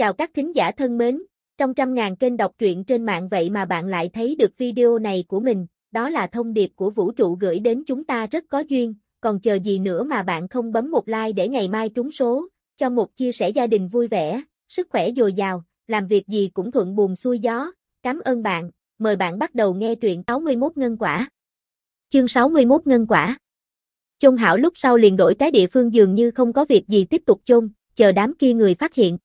Chào các thính giả thân mến, trong trăm ngàn kênh đọc truyện trên mạng vậy mà bạn lại thấy được video này của mình, đó là thông điệp của vũ trụ gửi đến chúng ta rất có duyên, còn chờ gì nữa mà bạn không bấm một like để ngày mai trúng số, cho một chia sẻ gia đình vui vẻ, sức khỏe dồi dào, làm việc gì cũng thuận buồm xuôi gió. Cảm ơn bạn, mời bạn bắt đầu nghe truyện 61 ngân quả. Chương 61 ngân quả. Chôn hảo lúc sau liền đổi cái địa phương dường như không có việc gì tiếp tục chung, chờ đám kia người phát hiện,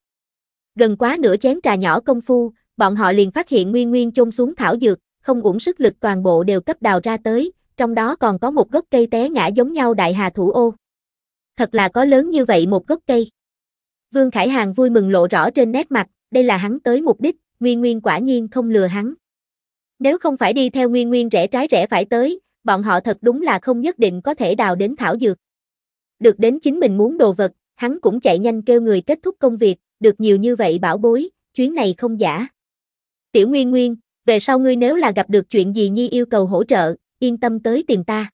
Gần quá nửa chén trà nhỏ công phu, bọn họ liền phát hiện nguyên nguyên chôn xuống thảo dược, không uổng sức lực toàn bộ đều cấp đào ra tới, trong đó còn có một gốc cây té ngã giống nhau đại hà thủ ô. Thật là có lớn như vậy một gốc cây. Vương Khải Hàng vui mừng lộ rõ trên nét mặt, đây là hắn tới mục đích, Nguyên Nguyên quả nhiên không lừa hắn. Nếu không phải đi theo Nguyên Nguyên rẽ trái rẽ phải tới, bọn họ thật đúng là không nhất định có thể đào đến thảo dược. Được đến chính mình muốn đồ vật, hắn cũng chạy nhanh kêu người kết thúc công việc, được nhiều như vậy bảo bối, chuyến này không giả. Tiểu Nguyên Nguyên, về sau ngươi nếu là gặp được chuyện gì Nhi yêu cầu hỗ trợ, yên tâm tới tìm ta.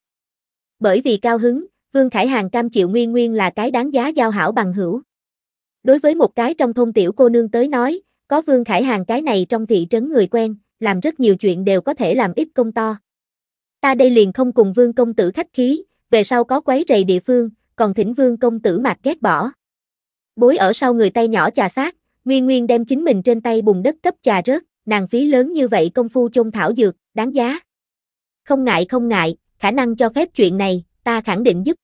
Bởi vì cao hứng, Vương Khải Hàng cam chịu Nguyên Nguyên là cái đáng giá giao hảo bằng hữu. Đối với một cái trong thôn tiểu cô nương tới nói, có Vương Khải Hàng cái này trong thị trấn người quen, làm rất nhiều chuyện đều có thể làm ít công to. Ta đây liền không cùng Vương công tử khách khí, về sau có quấy rầy địa phương, còn thỉnh vương công tử mặc ghét bỏ. Bối ở sau người tay nhỏ trà sát, Nguyên Nguyên đem chính mình trên tay bùn đất cấp trà rớt, nàng phí lớn như vậy công phu chôn thảo dược, đáng giá. Không ngại không ngại, khả năng cho phép chuyện này, ta khẳng định giúp.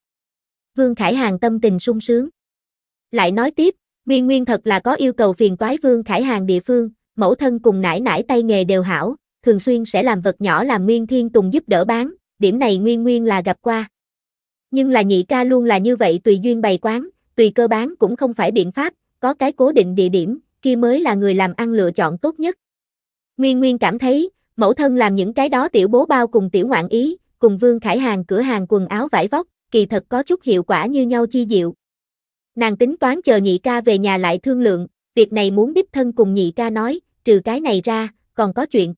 Vương Khải Hàng tâm tình sung sướng. Lại nói tiếp, Nguyên Nguyên thật là có yêu cầu phiền toái Vương Khải Hàng địa phương, mẫu thân cùng nải nải tay nghề đều hảo, thường xuyên sẽ làm vật nhỏ làm Nguyên Thiên Tùng giúp đỡ bán, điểm này Nguyên Nguyên là gặp qua. Nhưng là nhị ca luôn là như vậy tùy duyên bày quán, tùy cơ bán cũng không phải biện pháp, có cái cố định địa điểm, kia mới là người làm ăn lựa chọn tốt nhất. Nguyên Nguyên cảm thấy, mẫu thân làm những cái đó tiểu bố bao cùng tiểu ngoạn ý, cùng Vương Khải Hàng cửa hàng quần áo vải vóc, kỳ thật có chút hiệu quả như nhau chi diệu. Nàng tính toán chờ nhị ca về nhà lại thương lượng, việc này muốn đích thân cùng nhị ca nói, trừ cái này ra, còn có chuyện.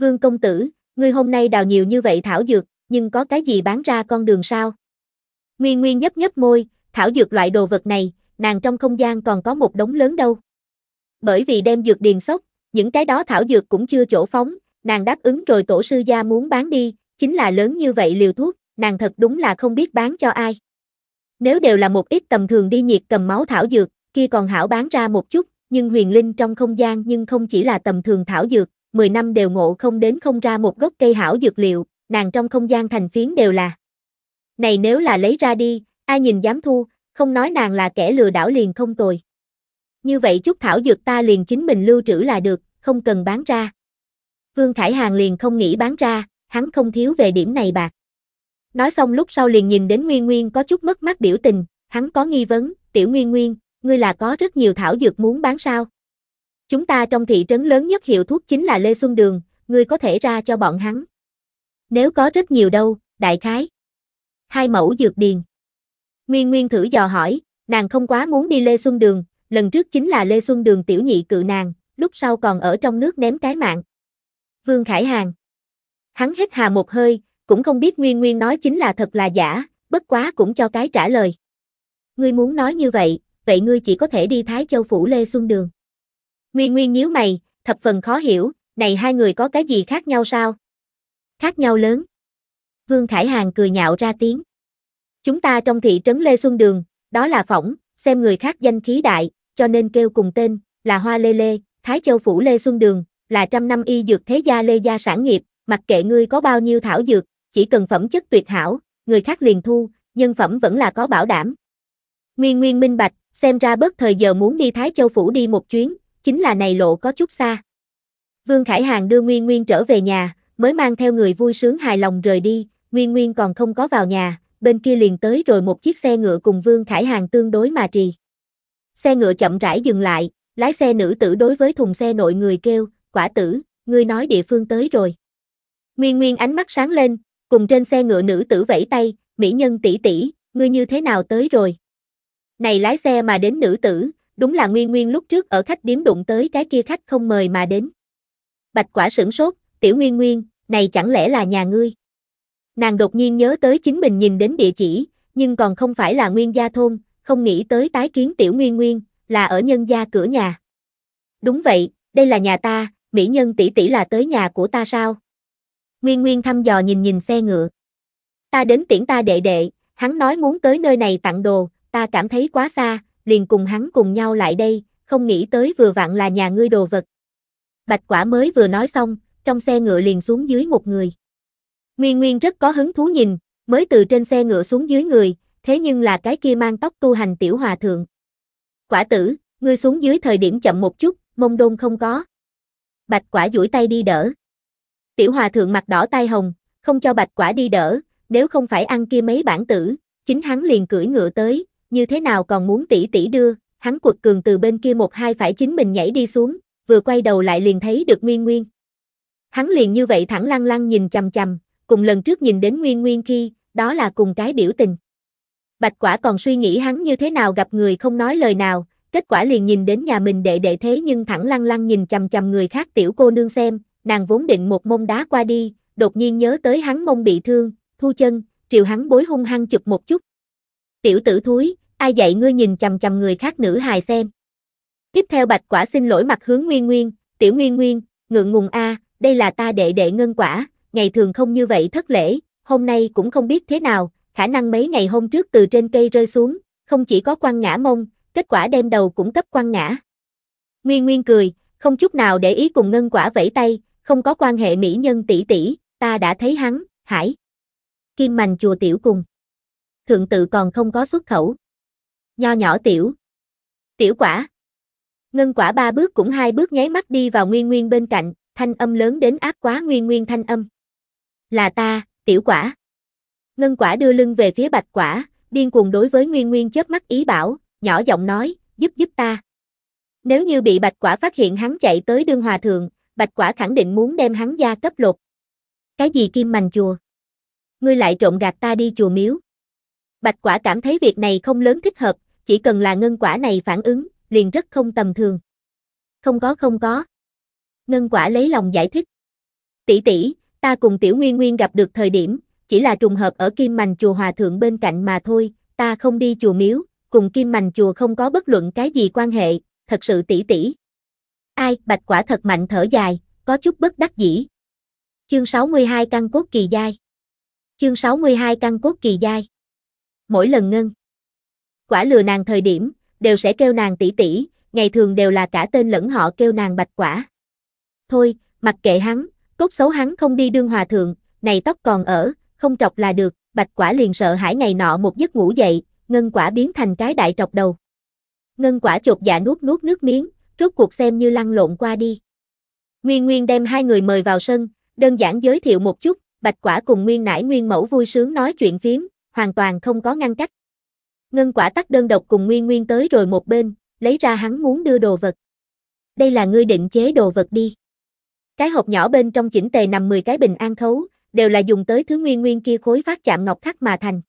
Vương công tử, ngươi hôm nay đào nhiều như vậy thảo dược, nhưng có cái gì bán ra con đường sao? Nguyên Nguyên nhấp nhấp môi, thảo dược loại đồ vật này, nàng trong không gian còn có một đống lớn đâu. Bởi vì đem dược điền sốc, những cái đó thảo dược cũng chưa chỗ phóng, nàng đáp ứng rồi tổ sư gia muốn bán đi, chính là lớn như vậy liều thuốc, nàng thật đúng là không biết bán cho ai. Nếu đều là một ít tầm thường đi nhiệt cầm máu thảo dược, kia còn hảo bán ra một chút, nhưng huyền linh trong không gian nhưng không chỉ là tầm thường thảo dược, 10 năm đều ngộ không đến không ra một gốc cây hảo dược liệu, nàng trong không gian thành phiến đều là. Này nếu là lấy ra đi, ai nhìn dám thu, không nói nàng là kẻ lừa đảo liền không tồi. Như vậy chút thảo dược ta liền chính mình lưu trữ là được, không cần bán ra. Vương Khải Hàng liền không nghĩ bán ra, hắn không thiếu về điểm này bạc. Nói xong lúc sau liền nhìn đến Nguyên Nguyên có chút mất mát biểu tình, hắn có nghi vấn, tiểu Nguyên Nguyên, ngươi là có rất nhiều thảo dược muốn bán sao? Chúng ta trong thị trấn lớn nhất hiệu thuốc chính là Lê Xuân Đường, ngươi có thể ra cho bọn hắn. Nếu có rất nhiều đâu, đại khái. Hai mẫu dược điền. Nguyên Nguyên thử dò hỏi, nàng không quá muốn đi Lê Xuân Đường, lần trước chính là Lê Xuân Đường tiểu nhị cự nàng, lúc sau còn ở trong nước ném cái mạng. Vương Khải Hàng. Hắn hít hà một hơi, cũng không biết Nguyên Nguyên nói chính là thật là giả, bất quá cũng cho cái trả lời. Ngươi muốn nói như vậy, vậy ngươi chỉ có thể đi Thái Châu Phủ Lê Xuân Đường. Nguyên Nguyên nhíu mày, thập phần khó hiểu, này hai người có cái gì khác nhau sao? Khác nhau lớn. Vương Khải Hàng cười nhạo ra tiếng. Chúng ta trong thị trấn Lê Xuân Đường, đó là phỏng, xem người khác danh khí đại, cho nên kêu cùng tên, là Hoa Lê Lê, Thái Châu Phủ Lê Xuân Đường, là trăm năm y dược thế gia Lê Gia sản nghiệp, mặc kệ ngươi có bao nhiêu thảo dược, chỉ cần phẩm chất tuyệt hảo, người khác liền thu, nhân phẩm vẫn là có bảo đảm. Nguyên Nguyên minh bạch, xem ra bớt thời giờ muốn đi Thái Châu Phủ đi một chuyến, chính là này lộ có chút xa. Vương Khải Hàng đưa Nguyên Nguyên trở về nhà, mới mang theo người vui sướng hài lòng rời đi, Nguyên Nguyên còn không có vào nhà, bên kia liền tới rồi một chiếc xe ngựa cùng Vương Khải Hàng tương đối mà trì. Xe ngựa chậm rãi dừng lại, lái xe nữ tử đối với thùng xe nội người kêu, quả tử, ngươi nói địa phương tới rồi. Nguyên Nguyên ánh mắt sáng lên, cùng trên xe ngựa nữ tử vẫy tay, mỹ nhân tỷ tỷ, ngươi như thế nào tới rồi? Này lái xe mà đến nữ tử, đúng là Nguyên Nguyên lúc trước ở khách điếm đụng tới cái kia khách không mời mà đến. Bạch quả sửng sốt, tiểu Nguyên Nguyên, này chẳng lẽ là nhà ngươi? Nàng đột nhiên nhớ tới chính mình nhìn đến địa chỉ, nhưng còn không phải là nguyên gia thôn, không nghĩ tới tái kiến tiểu nguyên nguyên, là ở nhân gia cửa nhà. Đúng vậy, đây là nhà ta, mỹ nhân tỷ tỷ là tới nhà của ta sao? Nguyên Nguyên thăm dò nhìn nhìn xe ngựa. Ta đến tiễn ta đệ đệ, hắn nói muốn tới nơi này tặng đồ, ta cảm thấy quá xa, liền cùng hắn cùng nhau lại đây, không nghĩ tới vừa vặn là nhà ngươi đồ vật. Bạch quả mới vừa nói xong, trong xe ngựa liền xuống dưới một người. Nguyên Nguyên rất có hứng thú nhìn, mới từ trên xe ngựa xuống dưới người, thế nhưng là cái kia mang tóc tu hành tiểu hòa thượng. Quả tử, ngươi xuống dưới thời điểm chậm một chút, mông đôn không có. Bạch quả duỗi tay đi đỡ. Tiểu hòa thượng mặt đỏ tai hồng, không cho bạch quả đi đỡ, nếu không phải ăn kia mấy bản tử, chính hắn liền cưỡi ngựa tới, như thế nào còn muốn tỷ tỷ đưa, hắn quật cường từ bên kia một hai phải chính mình nhảy đi xuống, vừa quay đầu lại liền thấy được Nguyên Nguyên. Hắn liền như vậy thẳng lăng lăng nhìn chầm chầm, cùng lần trước nhìn đến Nguyên Nguyên khi, đó là cùng cái biểu tình. Bạch quả còn suy nghĩ hắn như thế nào gặp người không nói lời nào, kết quả liền nhìn đến nhà mình đệ đệ thế nhưng thẳng lăng lăng nhìn chầm chầm người khác tiểu cô nương xem, nàng vốn định một mông đá qua đi, đột nhiên nhớ tới hắn mông bị thương, thu chân, triều hắn bối hung hăng chụp một chút. Tiểu tử thúi, ai dạy ngươi nhìn chầm chầm người khác nữ hài xem. Tiếp theo bạch quả xin lỗi mặt hướng Nguyên Nguyên, tiểu Nguyên Nguyên, ngượng ngùng a, à, đây là ta đệ đệ ngân quả, ngày thường không như vậy thất lễ, hôm nay cũng không biết thế nào, khả năng mấy ngày hôm trước từ trên cây rơi xuống, không chỉ có quăng ngã mông, kết quả đem đầu cũng cấp quăng ngã. Nguyên Nguyên cười, không chút nào để ý cùng ngân quả vẫy tay, không có quan hệ mỹ nhân tỷ tỷ, ta đã thấy hắn, hải. Kim mành chùa tiểu cùng. Thượng tự còn không có xuất khẩu. Nho nhỏ tiểu. Tiểu quả. Ngân quả ba bước cũng hai bước nháy mắt đi vào Nguyên Nguyên bên cạnh, thanh âm lớn đến ác quá nguyên nguyên thanh âm. Là ta, tiểu quả. Ngân quả đưa lưng về phía bạch quả, điên cuồng đối với nguyên nguyên chớp mắt ý bảo, nhỏ giọng nói, giúp giúp ta. Nếu như bị bạch quả phát hiện hắn chạy tới đương hòa thượng, bạch quả khẳng định muốn đem hắn ra cấp lục Cái gì kim mành chùa? Ngươi lại trộn gạt ta đi chùa miếu. Bạch quả cảm thấy việc này không lớn thích hợp, chỉ cần là ngân quả này phản ứng, liền rất không tầm thường. Không có không có. Ngân quả lấy lòng giải thích. Tỷ tỷ, ta cùng Tiểu Nguyên Nguyên gặp được thời điểm, chỉ là trùng hợp ở Kim Mành Chùa Hòa Thượng bên cạnh mà thôi, ta không đi chùa miếu, cùng Kim Mành Chùa không có bất luận cái gì quan hệ, thật sự tỷ tỷ. Ai, bạch quả thật mạnh thở dài, có chút bất đắc dĩ. Chương 62 căn cốt kỳ giai. Chương 62 căn cốt kỳ giai. Mỗi lần ngân. Quả lừa nàng thời điểm, đều sẽ kêu nàng tỷ tỷ, ngày thường đều là cả tên lẫn họ kêu nàng bạch quả thôi, mặc kệ hắn, cốt xấu hắn không đi đương hòa thượng, này tóc còn ở, không trọc là được, bạch quả liền sợ hãi ngày nọ một giấc ngủ dậy, ngân quả biến thành cái đại trọc đầu. Ngân quả chột dạ nuốt nuốt nước miếng, rốt cuộc xem như lăn lộn qua đi. Nguyên Nguyên đem hai người mời vào sân, đơn giản giới thiệu một chút, bạch quả cùng Nguyên nãi Nguyên mẫu vui sướng nói chuyện phím, hoàn toàn không có ngăn cách. Ngân quả tắt đơn độc cùng Nguyên Nguyên tới rồi một bên, lấy ra hắn muốn đưa đồ vật. Đây là ngươi định chế đồ vật đi. Cái hộp nhỏ bên trong chỉnh tề nằm 10 cái bình an khấu, đều là dùng tới thứ nguyên nguyên kia khối phát chạm ngọc khắc mà thành.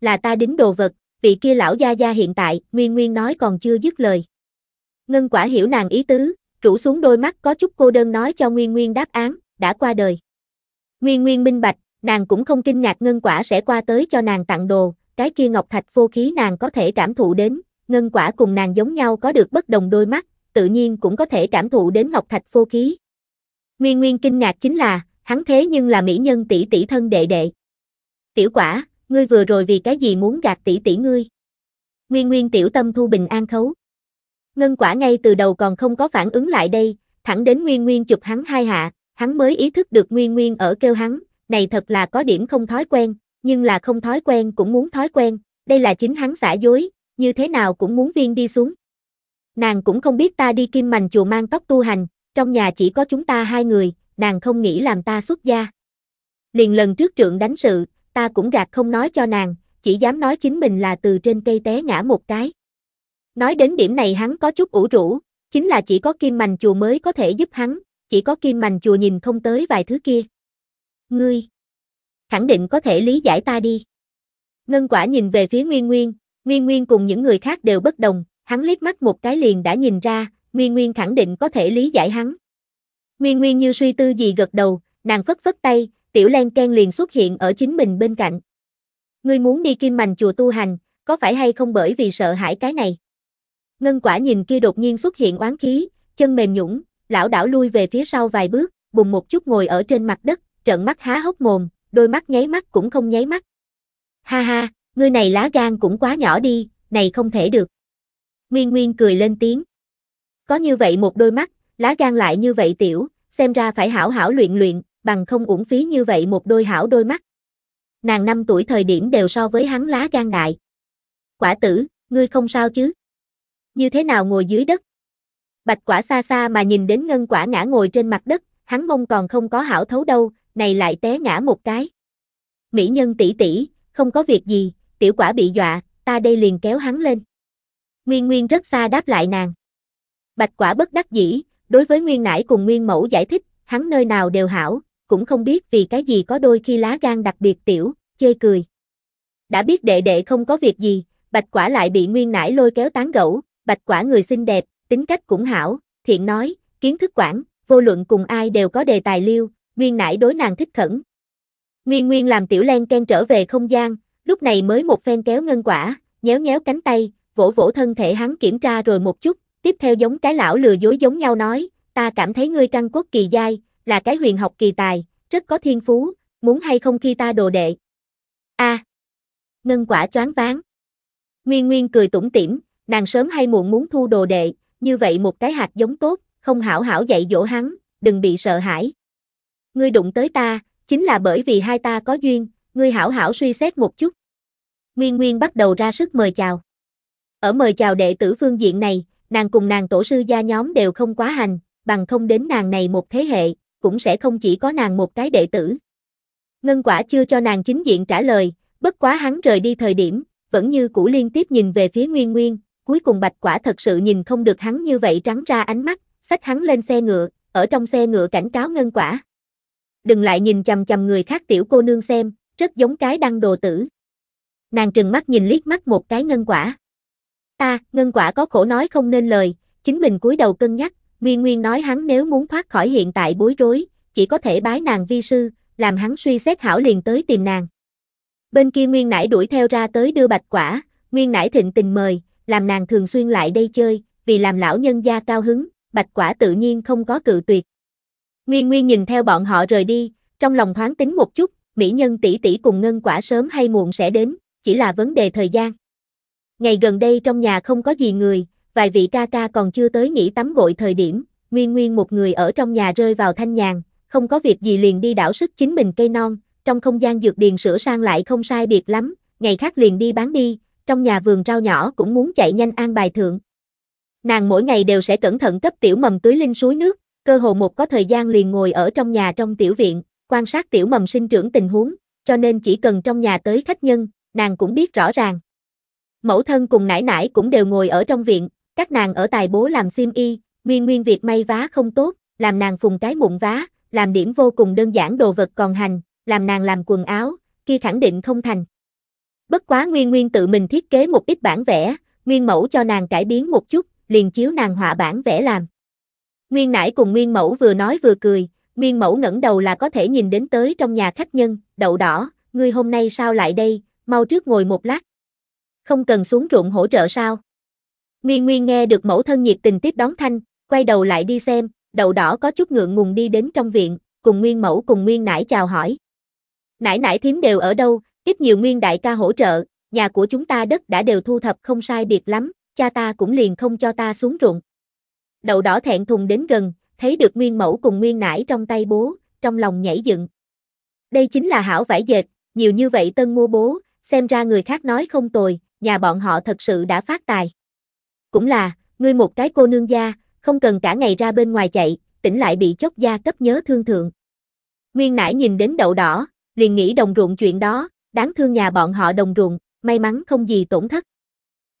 Là ta đính đồ vật, vị kia lão gia gia hiện tại, Nguyên Nguyên nói còn chưa dứt lời. Ngân quả hiểu nàng ý tứ, rủ xuống đôi mắt có chút cô đơn nói cho Nguyên Nguyên đáp án, đã qua đời. Nguyên Nguyên minh bạch, nàng cũng không kinh ngạc Ngân quả sẽ qua tới cho nàng tặng đồ, cái kia ngọc thạch vô khí nàng có thể cảm thụ đến, Ngân quả cùng nàng giống nhau có được bất đồng đôi mắt, tự nhiên cũng có thể cảm thụ đến ngọc thạch vô khí, Nguyên Nguyên kinh ngạc chính là, hắn thế nhưng là mỹ nhân tỷ tỷ thân đệ đệ. Tiểu quả, ngươi vừa rồi vì cái gì muốn gạt tỷ tỷ ngươi? Nguyên Nguyên tiểu tâm thu bình an khấu. Ngân quả ngay từ đầu còn không có phản ứng lại đây, thẳng đến Nguyên Nguyên chụp hắn hai hạ, hắn mới ý thức được Nguyên Nguyên ở kêu hắn, này thật là có điểm không thói quen, nhưng là không thói quen cũng muốn thói quen, đây là chính hắn xả dối, như thế nào cũng muốn viên đi xuống. Nàng cũng không biết ta đi kim mành chùa mang tóc tu hành, trong nhà chỉ có chúng ta hai người, nàng không nghĩ làm ta xuất gia. Liền lần trước trượng đánh sự, ta cũng gạt không nói cho nàng, chỉ dám nói chính mình là từ trên cây té ngã một cái. Nói đến điểm này hắn có chút ủ rũ, chính là chỉ có kim mành chùa mới có thể giúp hắn, chỉ có kim mành chùa nhìn không tới vài thứ kia. Ngươi, khẳng định có thể lý giải ta đi. Ngân quả nhìn về phía Nguyên Nguyên, Nguyên Nguyên cùng những người khác đều bất đồng, hắn liếc mắt một cái liền đã nhìn ra, Nguyên Nguyên khẳng định có thể lý giải hắn. Nguyên Nguyên như suy tư gì gật đầu, nàng phất phất tay, tiểu len ken liền xuất hiện ở chính mình bên cạnh. Ngươi muốn đi kim mành chùa tu hành, có phải hay không bởi vì sợ hãi cái này? Ngân quả nhìn kia đột nhiên xuất hiện oán khí, chân mềm nhũng, lão đảo lui về phía sau vài bước, bùng một chút ngồi ở trên mặt đất, trận mắt há hốc mồm, đôi mắt nháy mắt cũng không nháy mắt. Ha ha, ngươi này lá gan cũng quá nhỏ đi, này không thể được. Nguyên Nguyên cười lên tiếng. Có như vậy một đôi mắt, lá gan lại như vậy tiểu, xem ra phải hảo hảo luyện luyện, bằng không uổng phí như vậy một đôi hảo đôi mắt. Nàng năm tuổi thời điểm đều so với hắn lá gan đại. Quả tử, ngươi không sao chứ? Như thế nào ngồi dưới đất? Bạch quả xa xa mà nhìn đến ngân quả ngã ngồi trên mặt đất, hắn mông còn không có hảo thấu đâu, này lại té ngã một cái. Mỹ nhân tỷ tỷ, không có việc gì, tiểu quả bị dọa, ta đây liền kéo hắn lên. Nguyên Nguyên rất xa đáp lại nàng. Bạch quả bất đắc dĩ, đối với nguyên nãi cùng nguyên mẫu giải thích, hắn nơi nào đều hảo, cũng không biết vì cái gì có đôi khi lá gan đặc biệt tiểu, chê cười. Đã biết đệ đệ không có việc gì, bạch quả lại bị nguyên nãi lôi kéo tán gẫu, bạch quả người xinh đẹp, tính cách cũng hảo, thiện nói, kiến thức quảng, vô luận cùng ai đều có đề tài liêu, nguyên nãi đối nàng thích khẩn. Nguyên nguyên làm tiểu len ken trở về không gian, lúc này mới một phen kéo ngân quả, nhéo nhéo cánh tay, vỗ vỗ thân thể hắn kiểm tra rồi một chút, tiếp theo giống cái lão lừa dối giống nhau nói, ta cảm thấy ngươi căn quốc kỳ dai, là cái huyền học kỳ tài, rất có thiên phú, muốn hay không khi ta đồ đệ. a à, Ngân quả choáng váng. Nguyên Nguyên cười tủm tỉm, nàng sớm hay muộn muốn thu đồ đệ, như vậy một cái hạt giống tốt, không hảo hảo dạy dỗ hắn, đừng bị sợ hãi. Ngươi đụng tới ta, chính là bởi vì hai ta có duyên, ngươi hảo hảo suy xét một chút. Nguyên Nguyên bắt đầu ra sức mời chào. Ở mời chào đệ tử phương diện này, nàng cùng nàng tổ sư gia nhóm đều không quá hành, bằng không đến nàng này một thế hệ, cũng sẽ không chỉ có nàng một cái đệ tử. Ngân quả chưa cho nàng chính diện trả lời, bất quá hắn rời đi thời điểm, vẫn như cũ liên tiếp nhìn về phía Nguyên Nguyên, cuối cùng bạch quả thật sự nhìn không được hắn như vậy trắng ra ánh mắt, xách hắn lên xe ngựa, ở trong xe ngựa cảnh cáo Ngân quả. Đừng lại nhìn chầm chầm người khác tiểu cô nương xem, rất giống cái đăng đồ tử. Nàng trừng mắt nhìn liếc mắt một cái Ngân quả. Ta, ngân quả có khổ nói không nên lời, chính mình cúi đầu cân nhắc, Nguyên Nguyên nói hắn nếu muốn thoát khỏi hiện tại bối rối, chỉ có thể bái nàng vi sư, làm hắn suy xét hảo liền tới tìm nàng. Bên kia Nguyên Nãi đuổi theo ra tới đưa bạch quả, Nguyên Nãi thịnh tình mời, làm nàng thường xuyên lại đây chơi, vì làm lão nhân gia cao hứng, bạch quả tự nhiên không có cự tuyệt. Nguyên Nguyên nhìn theo bọn họ rời đi, trong lòng thoáng tính một chút, mỹ nhân tỷ tỷ cùng ngân quả sớm hay muộn sẽ đến, chỉ là vấn đề thời gian. Ngày gần đây trong nhà không có gì người, vài vị ca ca còn chưa tới nghỉ tắm gội thời điểm, nguyên nguyên một người ở trong nhà rơi vào thanh nhàn, không có việc gì liền đi đảo sức chính mình cây non, trong không gian dược điền sửa sang lại không sai biệt lắm, ngày khác liền đi bán đi, trong nhà vườn rau nhỏ cũng muốn chạy nhanh an bài thượng. Nàng mỗi ngày đều sẽ cẩn thận cấp tiểu mầm tưới linh suối nước, cơ hồ một có thời gian liền ngồi ở trong nhà trong tiểu viện, quan sát tiểu mầm sinh trưởng tình huống, cho nên chỉ cần trong nhà tới khách nhân, nàng cũng biết rõ ràng. Mẫu thân cùng nãi nãi cũng đều ngồi ở trong viện, các nàng ở tài bố làm xiêm y, nguyên nguyên việc may vá không tốt, làm nàng phùng cái mụn vá, làm điểm vô cùng đơn giản đồ vật còn hành, làm nàng làm quần áo, kia khẳng định không thành. Bất quá Nguyên Nguyên tự mình thiết kế một ít bản vẽ, Nguyên mẫu cho nàng cải biến một chút, liền chiếu nàng họa bản vẽ làm. Nguyên nãi cùng Nguyên mẫu vừa nói vừa cười, Nguyên mẫu ngẩng đầu là có thể nhìn đến tới trong nhà khách nhân, đậu đỏ, người hôm nay sao lại đây, mau trước ngồi một lát không cần xuống ruộng hỗ trợ sao? Nguyên Nguyên nghe được mẫu thân nhiệt tình tiếp đón Thanh, quay đầu lại đi xem, đầu đỏ có chút ngượng ngùng đi đến trong viện, cùng Nguyên mẫu cùng Nguyên nãi chào hỏi. nãi nãi thím đều ở đâu, ít nhiều Nguyên đại ca hỗ trợ, nhà của chúng ta đất đã đều thu thập không sai biệt lắm, cha ta cũng liền không cho ta xuống ruộng. đầu đỏ thẹn thùng đến gần, thấy được Nguyên mẫu cùng Nguyên nãi trong tay bố, trong lòng nhảy dựng. Đây chính là hảo vải dệt, nhiều như vậy tân mua bố, xem ra người khác nói không tồi, nhà bọn họ thật sự đã phát tài. Cũng là, ngươi một cái cô nương gia, không cần cả ngày ra bên ngoài chạy, tỉnh lại bị chốc gia cấp nhớ thương thượng. Nguyên nãi nhìn đến đậu đỏ, liền nghĩ đồng ruộng chuyện đó, đáng thương nhà bọn họ đồng ruộng, may mắn không gì tổn thất.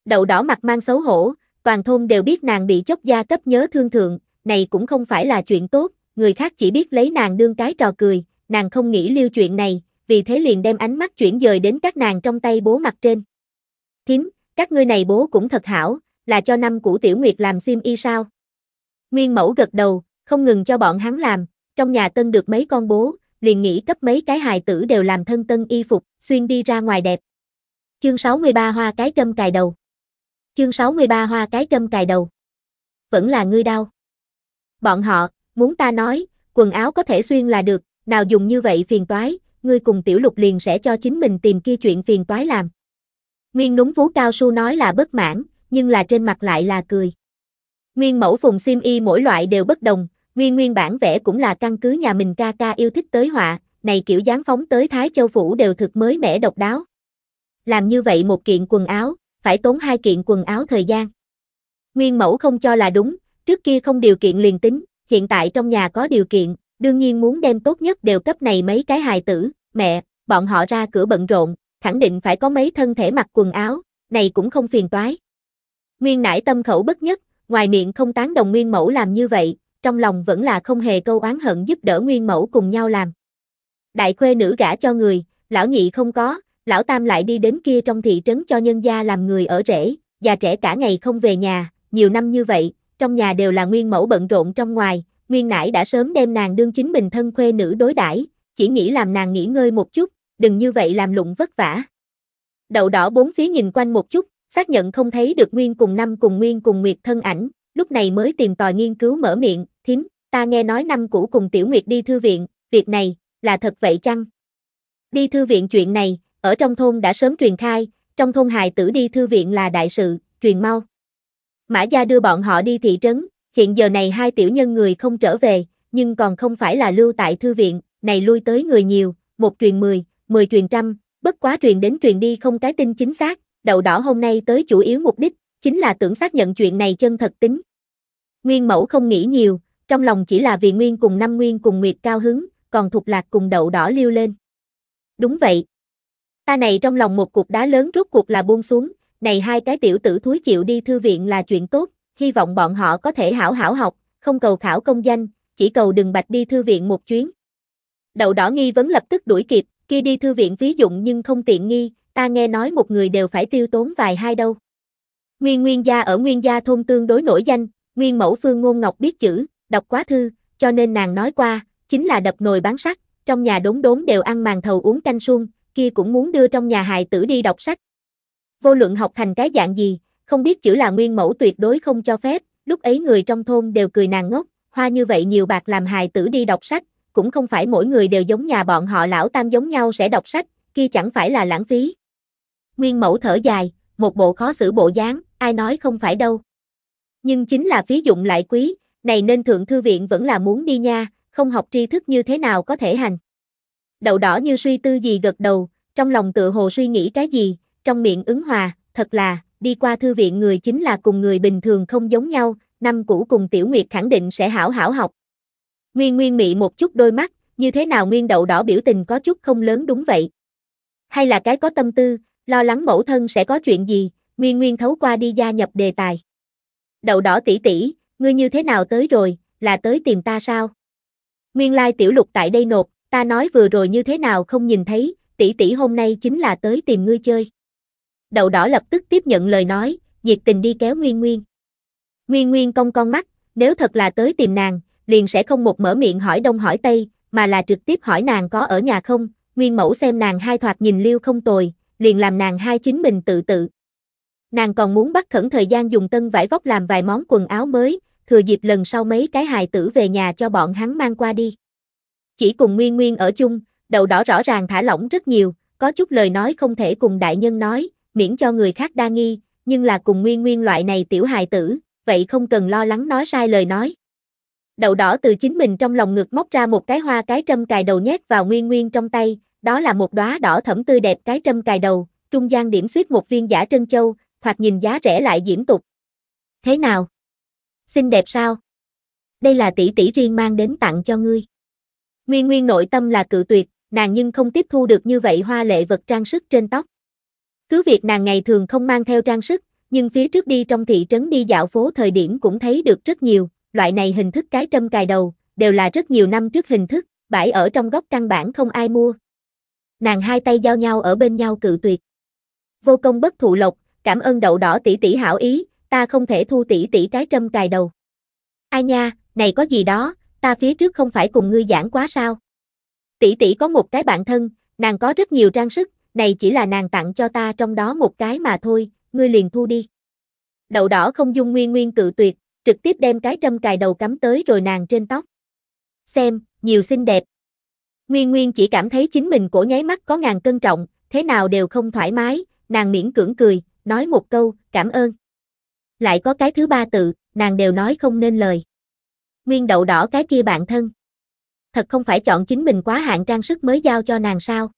Đậu đỏ mặt mang xấu hổ, toàn thôn đều biết nàng bị chốc gia cấp nhớ thương thượng, này cũng không phải là chuyện tốt, người khác chỉ biết lấy nàng đương cái trò cười, nàng không nghĩ liêu chuyện này, vì thế liền đem ánh mắt chuyển dời đến các nàng trong tay bố mặt trên. Thím, các ngươi này bố cũng thật hảo, là cho năm của tiểu nguyệt làm sim y sao. Nguyên mẫu gật đầu, không ngừng cho bọn hắn làm, trong nhà tân được mấy con bố, liền nghĩ cấp mấy cái hài tử đều làm thân tân y phục, xuyên đi ra ngoài đẹp. Chương 63 hoa cái trâm cài đầu. Chương 63 hoa cái trâm cài đầu. Vẫn là ngươi đau. Bọn họ, muốn ta nói, quần áo có thể xuyên là được, nào dùng như vậy phiền toái, ngươi cùng tiểu lục liền sẽ cho chính mình tìm kia chuyện phiền toái làm. Nguyên núng vú cao su nói là bất mãn, nhưng là trên mặt lại là cười. Nguyên mẫu phùng sim y mỗi loại đều bất đồng, nguyên nguyên bản vẽ cũng là căn cứ nhà mình ca ca yêu thích tới họa, này kiểu dáng phóng tới Thái Châu Phủ đều thực mới mẻ độc đáo. Làm như vậy một kiện quần áo, phải tốn hai kiện quần áo thời gian. Nguyên mẫu không cho là đúng, trước kia không điều kiện liền tính, hiện tại trong nhà có điều kiện, đương nhiên muốn đem tốt nhất đều cấp này mấy cái hài tử, mẹ, bọn họ ra cửa bận rộn, khẳng định phải có mấy thân thể mặc quần áo, này cũng không phiền toái. Nguyên nãi tâm khẩu bất nhất, ngoài miệng không tán đồng nguyên mẫu làm như vậy, trong lòng vẫn là không hề câu oán hận giúp đỡ nguyên mẫu cùng nhau làm. Đại khuê nữ gả cho người, lão nhị không có, lão tam lại đi đến kia trong thị trấn cho nhân gia làm người ở rể già trẻ cả ngày không về nhà, nhiều năm như vậy, trong nhà đều là nguyên mẫu bận rộn trong ngoài, nguyên nãi đã sớm đem nàng đương chính mình thân khuê nữ đối đãi chỉ nghĩ làm nàng nghỉ ngơi một chút, đừng như vậy làm lụng vất vả. Đậu đỏ bốn phía nhìn quanh một chút, xác nhận không thấy được Nguyên cùng năm cùng Nguyên cùng Nguyệt thân ảnh, lúc này mới tìm tòi nghiên cứu mở miệng, thím, ta nghe nói năm cũ cùng Tiểu Nguyệt đi thư viện, việc này, là thật vậy chăng? Đi thư viện chuyện này, ở trong thôn đã sớm truyền khai, trong thôn hài tử đi thư viện là đại sự, truyền mau. Mã Gia đưa bọn họ đi thị trấn, hiện giờ này hai tiểu nhân người không trở về, nhưng còn không phải là lưu tại thư viện, này lui tới người nhiều, một truyền mười, 10 truyền trăm, bất quá truyền đến truyền đi không cái tin chính xác, đậu đỏ hôm nay tới chủ yếu mục đích, chính là tưởng xác nhận chuyện này chân thật tính. Nguyên mẫu không nghĩ nhiều, trong lòng chỉ là vì Nguyên cùng năm Nguyên cùng Nguyệt cao hứng, còn thục lạc cùng đậu đỏ lưu lên. Đúng vậy. Ta này trong lòng một cục đá lớn rốt cuộc là buông xuống, này hai cái tiểu tử thúi chịu đi thư viện là chuyện tốt, hy vọng bọn họ có thể hảo hảo học, không cầu khảo công danh, chỉ cầu đừng bạch đi thư viện một chuyến. Đậu đỏ nghi vấn lập tức đuổi kịp, kia đi thư viện ví dụng nhưng không tiện nghi, ta nghe nói một người đều phải tiêu tốn vài hai đâu. Nguyên Nguyên gia ở Nguyên gia thôn tương đối nổi danh, Nguyên mẫu Phương Ngôn Ngọc biết chữ, đọc quá thư, cho nên nàng nói qua, chính là đập nồi bán sách, trong nhà đốn đốn đều ăn màn thầu uống canh suông, kia cũng muốn đưa trong nhà hài tử đi đọc sách. Vô luận học thành cái dạng gì, không biết chữ là Nguyên mẫu tuyệt đối không cho phép, lúc ấy người trong thôn đều cười nàng ngốc, hoa như vậy nhiều bạc làm hài tử đi đọc sách, cũng không phải mỗi người đều giống nhà bọn họ lão tam giống nhau sẽ đọc sách, kia chẳng phải là lãng phí. Nguyên mẫu thở dài, một bộ khó xử bộ dáng, ai nói không phải đâu. Nhưng chính là phí dụng lại quý, này nên thượng thư viện vẫn là muốn đi nha, không học tri thức như thế nào có thể hành. Đậu đỏ như suy tư gì gật đầu, trong lòng tự hồ suy nghĩ cái gì, trong miệng ứng hòa, thật là, đi qua thư viện người chính là cùng người bình thường không giống nhau, năm cũ cùng tiểu nguyệt khẳng định sẽ hảo hảo học. Nguyên Nguyên mị một chút đôi mắt, như thế nào Nguyên đậu đỏ biểu tình có chút không lớn đúng vậy. Hay là cái có tâm tư, lo lắng mẫu thân sẽ có chuyện gì, Nguyên Nguyên thấu qua đi gia nhập đề tài. Đậu đỏ tỷ tỷ, ngươi như thế nào tới rồi, là tới tìm ta sao? Nguyên lai tiểu lục tại đây nộp, ta nói vừa rồi như thế nào không nhìn thấy, tỷ tỷ hôm nay chính là tới tìm ngươi chơi. Đậu đỏ lập tức tiếp nhận lời nói, nhiệt tình đi kéo Nguyên Nguyên. Nguyên Nguyên cong con mắt, nếu thật là tới tìm nàng, liền sẽ không một mở miệng hỏi đông hỏi tây, mà là trực tiếp hỏi nàng có ở nhà không, nguyên mẫu xem nàng hai thoạt nhìn liêu không tồi, liền làm nàng hai chính mình tự tự. Nàng còn muốn bắt khẩn thời gian dùng tân vải vóc làm vài món quần áo mới, thừa dịp lần sau mấy cái hài tử về nhà cho bọn hắn mang qua đi. Chỉ cùng Nguyên Nguyên ở chung, đầu đỏ rõ ràng thả lỏng rất nhiều, có chút lời nói không thể cùng đại nhân nói, miễn cho người khác đa nghi, nhưng là cùng Nguyên Nguyên loại này tiểu hài tử, vậy không cần lo lắng nói sai lời nói đậu đỏ từ chính mình trong lòng ngực móc ra một cái hoa cái trâm cài đầu nhét vào Nguyên Nguyên trong tay, đó là một đóa đỏ thẫm tươi đẹp cái trâm cài đầu, trung gian điểm suýt một viên giả trân châu, hoặc nhìn giá rẻ lại diễm tục. Thế nào? Xinh đẹp sao? Đây là tỷ tỷ riêng mang đến tặng cho ngươi. Nguyên Nguyên nội tâm là cự tuyệt, nàng nhưng không tiếp thu được như vậy hoa lệ vật trang sức trên tóc. Cứ việc nàng ngày thường không mang theo trang sức, nhưng phía trước đi trong thị trấn đi dạo phố thời điểm cũng thấy được rất nhiều, loại này hình thức cái trâm cài đầu, đều là rất nhiều năm trước hình thức, bãi ở trong góc căn bản không ai mua. Nàng hai tay giao nhau ở bên nhau cự tuyệt. Vô công bất thụ lộc, cảm ơn đậu đỏ tỷ tỷ hảo ý, ta không thể thu tỷ tỷ cái trâm cài đầu. Ai nha, này có gì đó, ta phía trước không phải cùng ngươi giảng quá sao? Tỷ tỷ có một cái bạn thân, nàng có rất nhiều trang sức, này chỉ là nàng tặng cho ta trong đó một cái mà thôi, ngươi liền thu đi. Đậu đỏ không dung nguyên nguyên cự tuyệt, trực tiếp đem cái trâm cài đầu cắm tới rồi nàng trên tóc. Xem, nhiều xinh đẹp. Nguyên Nguyên chỉ cảm thấy chính mình cổ nháy mắt có ngàn cân trọng, thế nào đều không thoải mái, nàng miễn cưỡng cười, nói một câu, cảm ơn. Lại có cái thứ ba tự, nàng đều nói không nên lời. Nguyên đậu đỏ cái kia bạn thân. Thật không phải chọn chính mình quá hạn trang sức mới giao cho nàng sao.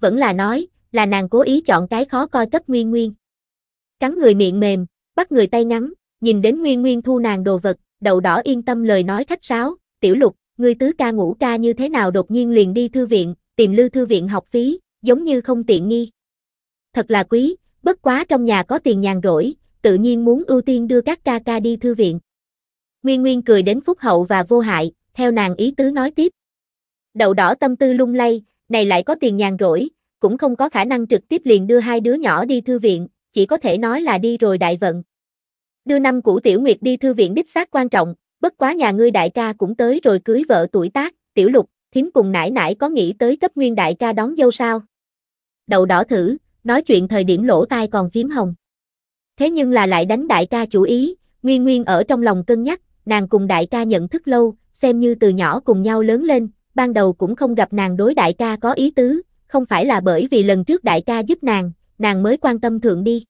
Vẫn là nói, là nàng cố ý chọn cái khó coi cấp Nguyên Nguyên. Cắn người miệng mềm, bắt người tay ngắn, nhìn đến Nguyên Nguyên thu nàng đồ vật, đậu đỏ yên tâm lời nói khách sáo, tiểu lục, ngươi tứ ca ngũ ca như thế nào đột nhiên liền đi thư viện, tìm lưu thư viện học phí, giống như không tiện nghi. Thật là quý, bất quá trong nhà có tiền nhàn rỗi, tự nhiên muốn ưu tiên đưa các ca ca đi thư viện. Nguyên Nguyên cười đến phúc hậu và vô hại, theo nàng ý tứ nói tiếp. Đậu đỏ tâm tư lung lay, này lại có tiền nhàn rỗi, cũng không có khả năng trực tiếp liền đưa hai đứa nhỏ đi thư viện, chỉ có thể nói là đi rồi đại vận. Đưa năm cũ Tiểu Nguyệt đi thư viện đích xác quan trọng, bất quá nhà ngươi đại ca cũng tới rồi cưới vợ tuổi tác, Tiểu Lục, thím cùng nãi nãi có nghĩ tới cấp nguyên đại ca đón dâu sao? Đầu đỏ thử, nói chuyện thời điểm lỗ tai còn phím hồng. Thế nhưng là lại đánh đại ca chủ ý, Nguyên Nguyên ở trong lòng cân nhắc, nàng cùng đại ca nhận thức lâu, xem như từ nhỏ cùng nhau lớn lên, ban đầu cũng không gặp nàng đối đại ca có ý tứ, không phải là bởi vì lần trước đại ca giúp nàng, nàng mới quan tâm thượng đi.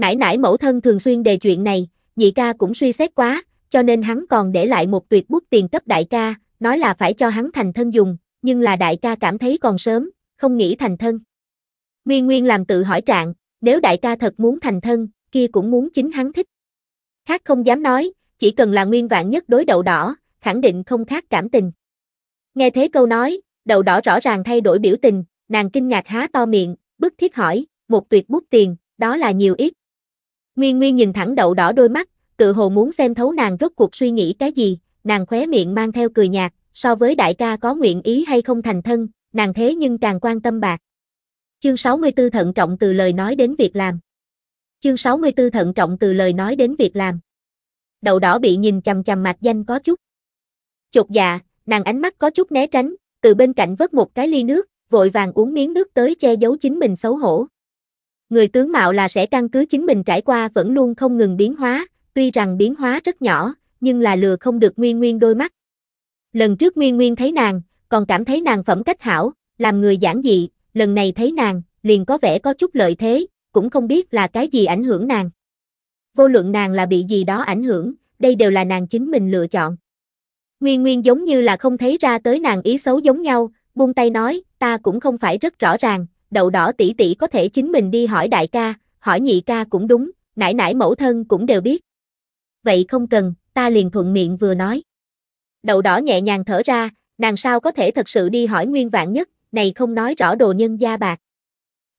Nãi nãi mẫu thân thường xuyên đề chuyện này, nhị ca cũng suy xét quá, cho nên hắn còn để lại một tuyệt bút tiền cấp đại ca, nói là phải cho hắn thành thân dùng, nhưng là đại ca cảm thấy còn sớm, không nghĩ thành thân. Nguyên Nguyên làm tự hỏi trạng, nếu đại ca thật muốn thành thân, kia cũng muốn chính hắn thích. Khác không dám nói, chỉ cần là nguyên vạn nhất đối đầu đỏ, khẳng định không khác cảm tình. Nghe thế câu nói, đầu đỏ rõ ràng thay đổi biểu tình, nàng kinh ngạc há to miệng, bức thiết hỏi, một tuyệt bút tiền, đó là nhiều ít. Nguyên Nguyên nhìn thẳng đậu đỏ đôi mắt, tự hồ muốn xem thấu nàng rốt cuộc suy nghĩ cái gì, nàng khóe miệng mang theo cười nhạt, so với đại ca có nguyện ý hay không thành thân, nàng thế nhưng càng quan tâm bạc. Chương 64 thận trọng từ lời nói đến việc làm. Chương 64 thận trọng từ lời nói đến việc làm. Đậu đỏ bị nhìn chằm chằm mạc danh có chút. Chột dạ, nàng ánh mắt có chút né tránh, từ bên cạnh vớt một cái ly nước, vội vàng uống miếng nước tới che giấu chính mình xấu hổ, người tướng mạo là sẽ căn cứ chính mình trải qua vẫn luôn không ngừng biến hóa, tuy rằng biến hóa rất nhỏ, nhưng là lừa không được Nguyên Nguyên đôi mắt. Lần trước Nguyên Nguyên thấy nàng, còn cảm thấy nàng phẩm cách hảo, làm người giản dị, lần này thấy nàng, liền có vẻ có chút lợi thế, cũng không biết là cái gì ảnh hưởng nàng. Vô luận nàng là bị gì đó ảnh hưởng, đây đều là nàng chính mình lựa chọn. Nguyên Nguyên giống như là không thấy ra tới nàng ý xấu giống nhau, buông tay nói, ta cũng không phải rất rõ ràng, đậu đỏ tỷ tỷ có thể chính mình đi hỏi đại ca, hỏi nhị ca cũng đúng, nãi nãi mẫu thân cũng đều biết. Vậy không cần, ta liền thuận miệng vừa nói. Đậu đỏ nhẹ nhàng thở ra, nàng sao có thể thật sự đi hỏi nguyên vạn nhất, này không nói rõ đồ nhân gia bạc.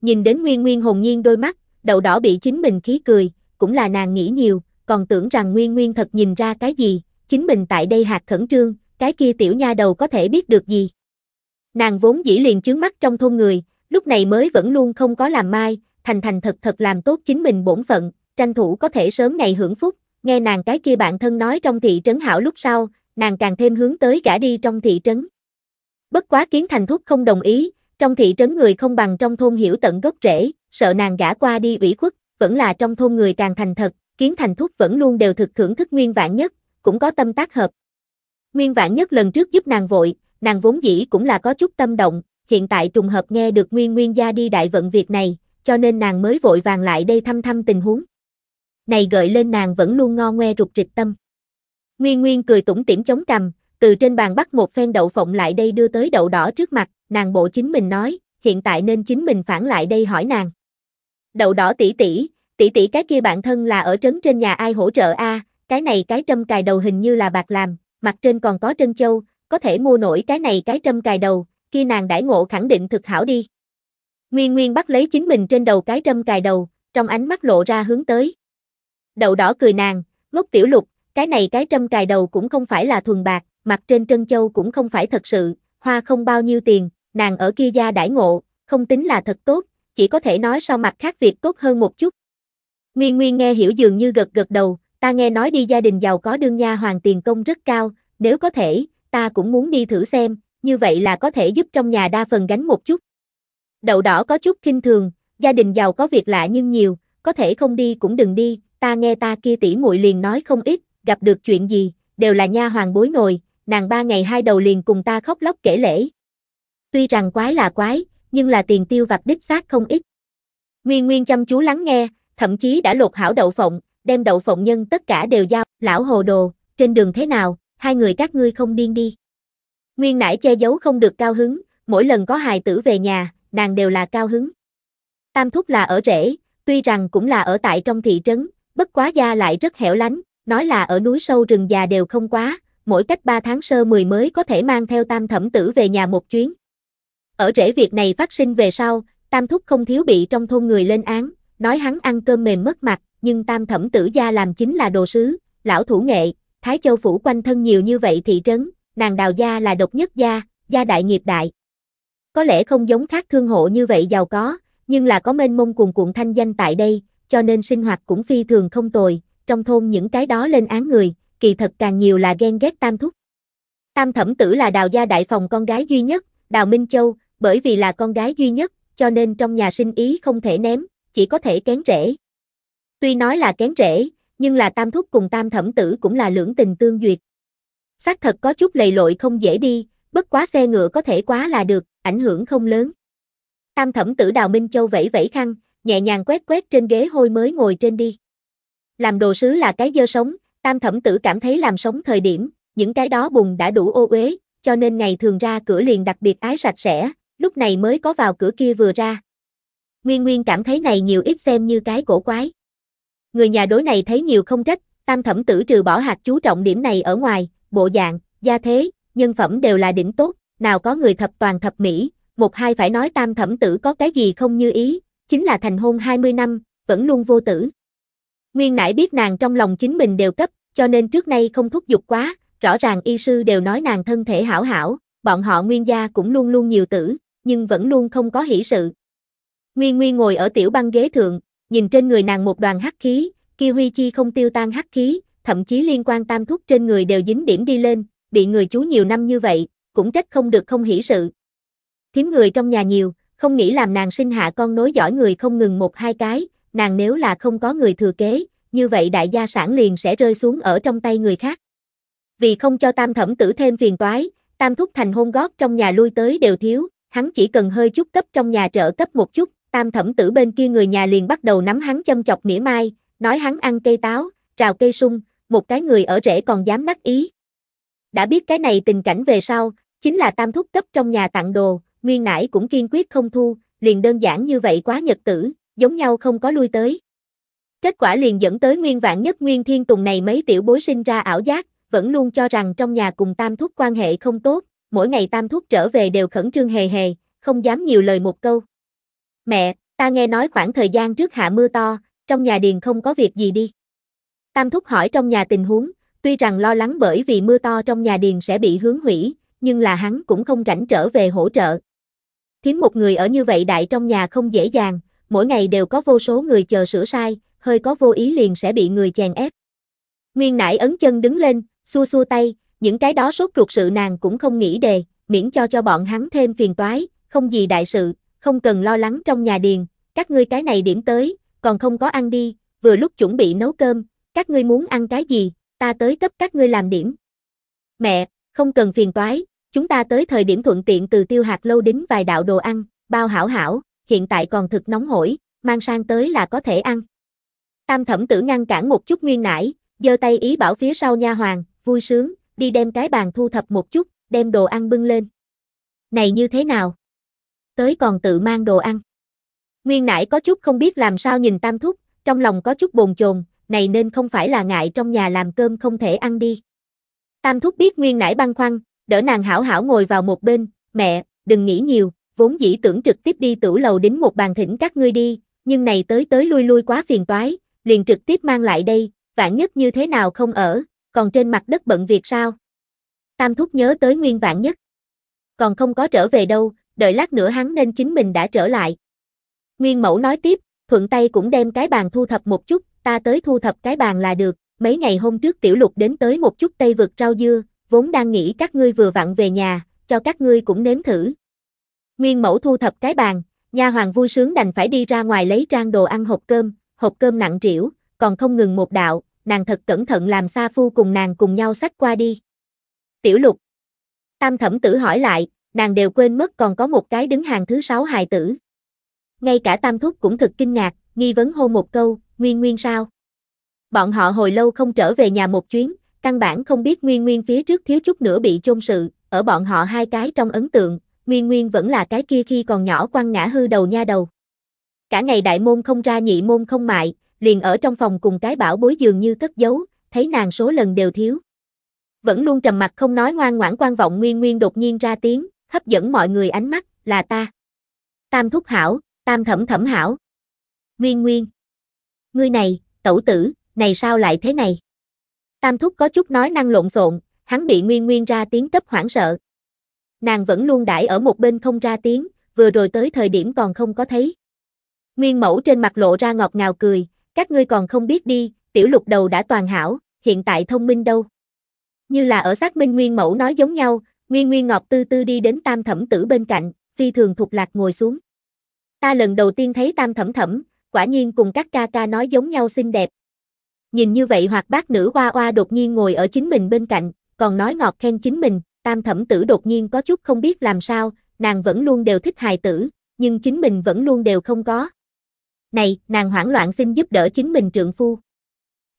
Nhìn đến nguyên nguyên hồn nhiên đôi mắt, đậu đỏ bị chính mình khí cười, cũng là nàng nghĩ nhiều, còn tưởng rằng nguyên nguyên thật nhìn ra cái gì, chính mình tại đây hạt khẩn trương, cái kia tiểu nha đầu có thể biết được gì. Nàng vốn dĩ liền chướng mắt trong thôn người, lúc này mới vẫn luôn không có làm mai, thành thành thật thật làm tốt chính mình bổn phận, tranh thủ có thể sớm ngày hưởng phúc, nghe nàng cái kia bạn thân nói trong thị trấn hảo lúc sau, nàng càng thêm hướng tới gã đi trong thị trấn. Bất quá kiến thành thúc không đồng ý, trong thị trấn người không bằng trong thôn hiểu tận gốc rễ, sợ nàng gã qua đi ủy khuất, vẫn là trong thôn người càng thành thật, kiến thành thúc vẫn luôn đều thực thưởng thức nguyên vạn nhất, cũng có tâm tác hợp. Nguyên vạn nhất lần trước giúp nàng vội, nàng vốn dĩ cũng là có chút tâm động, hiện tại trùng hợp nghe được Nguyên Nguyên gia đi đại vận việc này, cho nên nàng mới vội vàng lại đây thăm thăm tình huống. Này gợi lên nàng vẫn luôn ngo ngoe rụt rịch tâm. Nguyên Nguyên cười tủm tỉm chống cằm, từ trên bàn bắt một phen đậu phộng lại đây đưa tới đậu đỏ trước mặt, nàng bộ chính mình nói, hiện tại nên chính mình phản lại đây hỏi nàng. Đậu đỏ tỷ tỷ, tỷ tỷ cái kia bạn thân là ở trấn trên nhà ai hỗ trợ a, cái này cái trâm cài đầu hình như là bạc làm, mặt trên còn có trân châu, có thể mua nổi cái này cái trâm cài đầu, khi nàng đãi ngộ khẳng định thực hảo đi. Nguyên Nguyên bắt lấy chính mình trên đầu cái trâm cài đầu, trong ánh mắt lộ ra hướng tới. Đậu đỏ cười nàng, ngốc tiểu lục, cái này cái trâm cài đầu cũng không phải là thuần bạc, mặt trên trân châu cũng không phải thật sự, hoa không bao nhiêu tiền, nàng ở kia gia đãi ngộ, không tính là thật tốt, chỉ có thể nói sau mặt khác việc tốt hơn một chút. Nguyên Nguyên nghe hiểu dường như gật gật đầu, ta nghe nói đi gia đình giàu có đương nha hoàng tiền công rất cao, nếu có thể, ta cũng muốn đi thử xem, như vậy là có thể giúp trong nhà đa phần gánh một chút. Đậu đỏ có chút kinh thường, gia đình giàu có việc lạ nhưng nhiều, có thể không đi cũng đừng đi, ta nghe ta kia tỷ muội liền nói không ít, gặp được chuyện gì, đều là nha hoàng bối nồi, nàng ba ngày hai đầu liền cùng ta khóc lóc kể lễ. Tuy rằng quái là quái, nhưng là tiền tiêu vặt đích xác không ít. Nguyên Nguyên chăm chú lắng nghe, thậm chí đã lột hảo đậu phộng, đem đậu phộng nhân tất cả đều giao, lão hồ đồ, trên đường thế nào, hai người các ngươi không điên đi. Nguyên nãy che giấu không được cao hứng, mỗi lần có hài tử về nhà, nàng đều là cao hứng. Tam thúc là ở rễ, tuy rằng cũng là ở tại trong thị trấn, bất quá gia lại rất hẻo lánh, nói là ở núi sâu rừng già đều không quá, mỗi cách 3 tháng sơ 10 mới có thể mang theo tam thẩm tử về nhà một chuyến. Ở rễ việc này phát sinh về sau, tam thúc không thiếu bị trong thôn người lên án, nói hắn ăn cơm mềm mất mặt, nhưng tam thẩm tử gia làm chính là đồ sứ, lão thủ nghệ, Thái Châu phủ quanh thân nhiều như vậy thị trấn, nàng đào gia là độc nhất gia, gia đại nghiệp đại. Có lẽ không giống khác thương hộ như vậy giàu có, nhưng là có mênh mông cuồn cuộn thanh danh tại đây, cho nên sinh hoạt cũng phi thường không tồi, trong thôn những cái đó lên án người, kỳ thật càng nhiều là ghen ghét tam thúc. Tam thẩm tử là đào gia đại phòng con gái duy nhất, đào Minh Châu, bởi vì là con gái duy nhất, cho nên trong nhà sinh ý không thể ném, chỉ có thể kén rễ. Tuy nói là kén rễ, nhưng là tam thúc cùng tam thẩm tử cũng là lưỡng tình tương duyệt, xác thật có chút lầy lội không dễ đi, bất quá xe ngựa có thể quá là được, ảnh hưởng không lớn. Tam thẩm tử Đào Minh Châu vẫy vẫy khăn, nhẹ nhàng quét quét trên ghế hôi mới ngồi trên đi. Làm đồ sứ là cái dơ sống, tam thẩm tử cảm thấy làm sống thời điểm, những cái đó bùn đã đủ ô uế, cho nên ngày thường ra cửa liền đặc biệt ái sạch sẽ, lúc này mới có vào cửa kia vừa ra. Nguyên Nguyên cảm thấy này nhiều ít xem như cái cổ quái. Người nhà đối này thấy nhiều không trách, tam thẩm tử trừ bỏ hạt chú trọng điểm này ở ngoài, bộ dạng, gia thế, nhân phẩm đều là đỉnh tốt, nào có người thập toàn thập mỹ, một hai phải nói tam thẩm tử có cái gì không như ý, chính là thành hôn 20 năm, vẫn luôn vô tử. Nguyên nãy biết nàng trong lòng chính mình đều cấp, cho nên trước nay không thúc giục quá, rõ ràng y sư đều nói nàng thân thể hảo hảo, bọn họ nguyên gia cũng luôn luôn nhiều tử, nhưng vẫn luôn không có hỷ sự. Nguyên Nguyên ngồi ở tiểu băng ghế thượng, nhìn trên người nàng một đoàn hắc khí, kia huy chi không tiêu tan hắc khí, thậm chí liên quan tam thúc trên người đều dính điểm đi lên, bị người chú nhiều năm như vậy, cũng trách không được không hỉ sự. Thiếm người trong nhà nhiều, không nghĩ làm nàng sinh hạ con nối giỏi người không ngừng một hai cái, nàng nếu là không có người thừa kế, như vậy đại gia sản liền sẽ rơi xuống ở trong tay người khác. Vì không cho tam thẩm tử thêm phiền toái, tam thúc thành hôn gót trong nhà lui tới đều thiếu, hắn chỉ cần hơi chút cấp trong nhà trợ cấp một chút, tam thẩm tử bên kia người nhà liền bắt đầu nắm hắn châm chọc mỉa mai, nói hắn ăn cây táo, rào cây sung, một cái người ở rễ còn dám đắc ý. Đã biết cái này tình cảnh về sau, chính là tam thúc cấp trong nhà tặng đồ, nguyên nãi cũng kiên quyết không thu, liền đơn giản như vậy quá nhật tử, giống nhau không có lui tới. Kết quả liền dẫn tới nguyên vạn nhất nguyên thiên tùng này mấy tiểu bối sinh ra ảo giác, vẫn luôn cho rằng trong nhà cùng tam thúc quan hệ không tốt, mỗi ngày tam thúc trở về đều khẩn trương hề hề, không dám nhiều lời một câu. Mẹ, ta nghe nói khoảng thời gian trước hạ mưa to, trong nhà điền không có việc gì đi. Tam Thúc hỏi trong nhà tình huống, tuy rằng lo lắng bởi vì mưa to trong nhà điền sẽ bị hướng hủy, nhưng là hắn cũng không rảnh trở về hỗ trợ. Thiếm một người ở như vậy đại trong nhà không dễ dàng, mỗi ngày đều có vô số người chờ sửa sai, hơi có vô ý liền sẽ bị người chèn ép. Nguyên nải ấn chân đứng lên, xua xua tay, những cái đó sốt ruột sự nàng cũng không nghĩ đề, miễn cho cho bọn hắn thêm phiền toái, không gì đại sự, không cần lo lắng trong nhà điền, các ngươi cái này điểm tới, còn không có ăn đi, vừa lúc chuẩn bị nấu cơm, các ngươi muốn ăn cái gì, ta tới cấp các ngươi làm điểm. Mẹ, không cần phiền toái, chúng ta tới thời điểm thuận tiện từ tiêu hạt lâu đến vài đạo đồ ăn, bao hảo hảo, hiện tại còn thực nóng hổi, mang sang tới là có thể ăn. Tam thẩm tử ngăn cản một chút nguyên nải, giơ tay ý bảo phía sau nha hoàng, vui sướng, đi đem cái bàn thu thập một chút, đem đồ ăn bưng lên. Này như thế nào? Tới còn tự mang đồ ăn. Nguyên nải có chút không biết làm sao nhìn tam thúc, trong lòng có chút bồn chồn, này nên không phải là ngại trong nhà làm cơm không thể ăn đi. Tam thúc biết nguyên nãy băng khoăn, đỡ nàng hảo hảo ngồi vào một bên, mẹ, đừng nghĩ nhiều, vốn dĩ tưởng trực tiếp đi tử lầu đính một bàn thỉnh các ngươi đi, nhưng này tới tới lui lui quá phiền toái, liền trực tiếp mang lại đây, vạn nhất như thế nào không ở, còn trên mặt đất bận việc sao? Tam thúc nhớ tới nguyên vạn nhất. Còn không có trở về đâu, đợi lát nữa hắn nên chính mình đã trở lại. Nguyên mẫu nói tiếp, thuận tay cũng đem cái bàn thu thập một chút, ta tới thu thập cái bàn là được, mấy ngày hôm trước tiểu lục đến tới một chút tây vực rau dưa, vốn đang nghĩ các ngươi vừa vặn về nhà, cho các ngươi cũng nếm thử. Nguyên mẫu thu thập cái bàn, nha hoàng vui sướng đành phải đi ra ngoài lấy trang đồ ăn hộp cơm, hộp cơm nặng trĩu, còn không ngừng một đạo, nàng thật cẩn thận làm sa phu cùng nàng cùng nhau sách qua đi. Tiểu lục. Tam thẩm tử hỏi lại, nàng đều quên mất còn có một cái đứng hàng thứ sáu hài tử ngay cả tam thúc cũng thực kinh ngạc, nghi vấn hô một câu, Nguyên Nguyên sao? Bọn họ hồi lâu không trở về nhà một chuyến, căn bản không biết Nguyên Nguyên phía trước thiếu chút nữa bị chôn sự, ở bọn họ hai cái trong ấn tượng, Nguyên Nguyên vẫn là cái kia khi còn nhỏ quăng ngã hư đầu nha đầu. Cả ngày đại môn không ra nhị môn không mại, liền ở trong phòng cùng cái bảo bối dường như cất giấu, thấy nàng số lần đều thiếu. Vẫn luôn trầm mặt không nói ngoan ngoãn quan vọng Nguyên Nguyên đột nhiên ra tiếng, hấp dẫn mọi người ánh mắt, là ta. Tam thúc hảo, tam thẩm thẩm hảo. Nguyên Nguyên. Ngươi này, tẩu tử, này sao lại thế này? Tam thúc có chút nói năng lộn xộn, hắn bị Nguyên Nguyên ra tiếng cấp hoảng sợ. Nàng vẫn luôn đãi ở một bên không ra tiếng, vừa rồi tới thời điểm còn không có thấy. Nguyên mẫu trên mặt lộ ra ngọt ngào cười, các ngươi còn không biết đi, tiểu lục đầu đã toàn hảo, hiện tại thông minh đâu. Như là ở xác minh Nguyên mẫu nói giống nhau, Nguyên Nguyên ngọt tư tư đi đến tam thẩm tử bên cạnh, phi thường thục lạc ngồi xuống. Ta lần đầu tiên thấy tam thẩm thẩm, quả nhiên cùng các ca ca nói giống nhau xinh đẹp. Nhìn như vậy hoặc bác nữ hoa hoa đột nhiên ngồi ở chính mình bên cạnh, còn nói ngọt khen chính mình, tam thẩm tử đột nhiên có chút không biết làm sao, nàng vẫn luôn đều thích hài tử, nhưng chính mình vẫn luôn đều không có. Này, nàng hoảng loạn xin giúp đỡ chính mình trượng phu.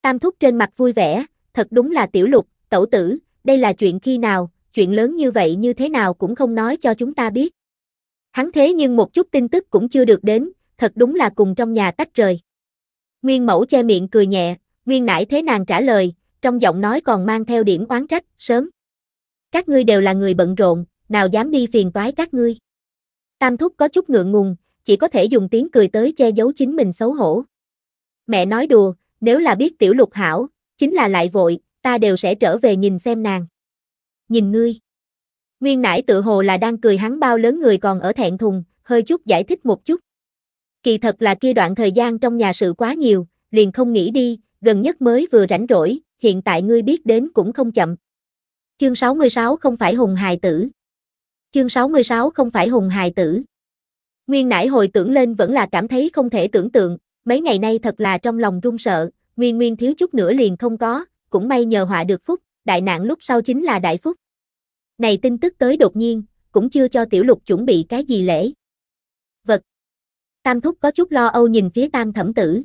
Tam thúc trên mặt vui vẻ, thật đúng là tiểu lục, tẩu tử, đây là chuyện khi nào, chuyện lớn như vậy như thế nào cũng không nói cho chúng ta biết. Hắn thế nhưng một chút tin tức cũng chưa được đến, thật đúng là cùng trong nhà tách rời. Nguyên mẫu che miệng cười nhẹ, nguyên nãi thế nàng trả lời, trong giọng nói còn mang theo điểm oán trách, sớm. Các ngươi đều là người bận rộn, nào dám đi phiền toái các ngươi. Tam thúc có chút ngượng ngùng, chỉ có thể dùng tiếng cười tới che giấu chính mình xấu hổ. Mẹ nói đùa, nếu là biết tiểu lục hảo, chính là lại vội, ta đều sẽ trở về nhìn xem nàng. Nhìn ngươi. Nguyên nải tự hồ là đang cười hắn bao lớn người còn ở thẹn thùng, hơi chút giải thích một chút. Kỳ thật là kia đoạn thời gian trong nhà sự quá nhiều, liền không nghĩ đi, gần nhất mới vừa rảnh rỗi, hiện tại ngươi biết đến cũng không chậm. Chương 66 không phải hùng hài tử. Chương 66 không phải hùng hài tử. Nguyên nải hồi tưởng lên vẫn là cảm thấy không thể tưởng tượng, mấy ngày nay thật là trong lòng run sợ, nguyên nguyên thiếu chút nữa liền không có, cũng may nhờ họa được phúc, đại nạn lúc sau chính là đại phúc, này tin tức tới đột nhiên, cũng chưa cho tiểu lục chuẩn bị cái gì lễ. Vật. Tam thúc có chút lo âu nhìn phía tam thẩm tử.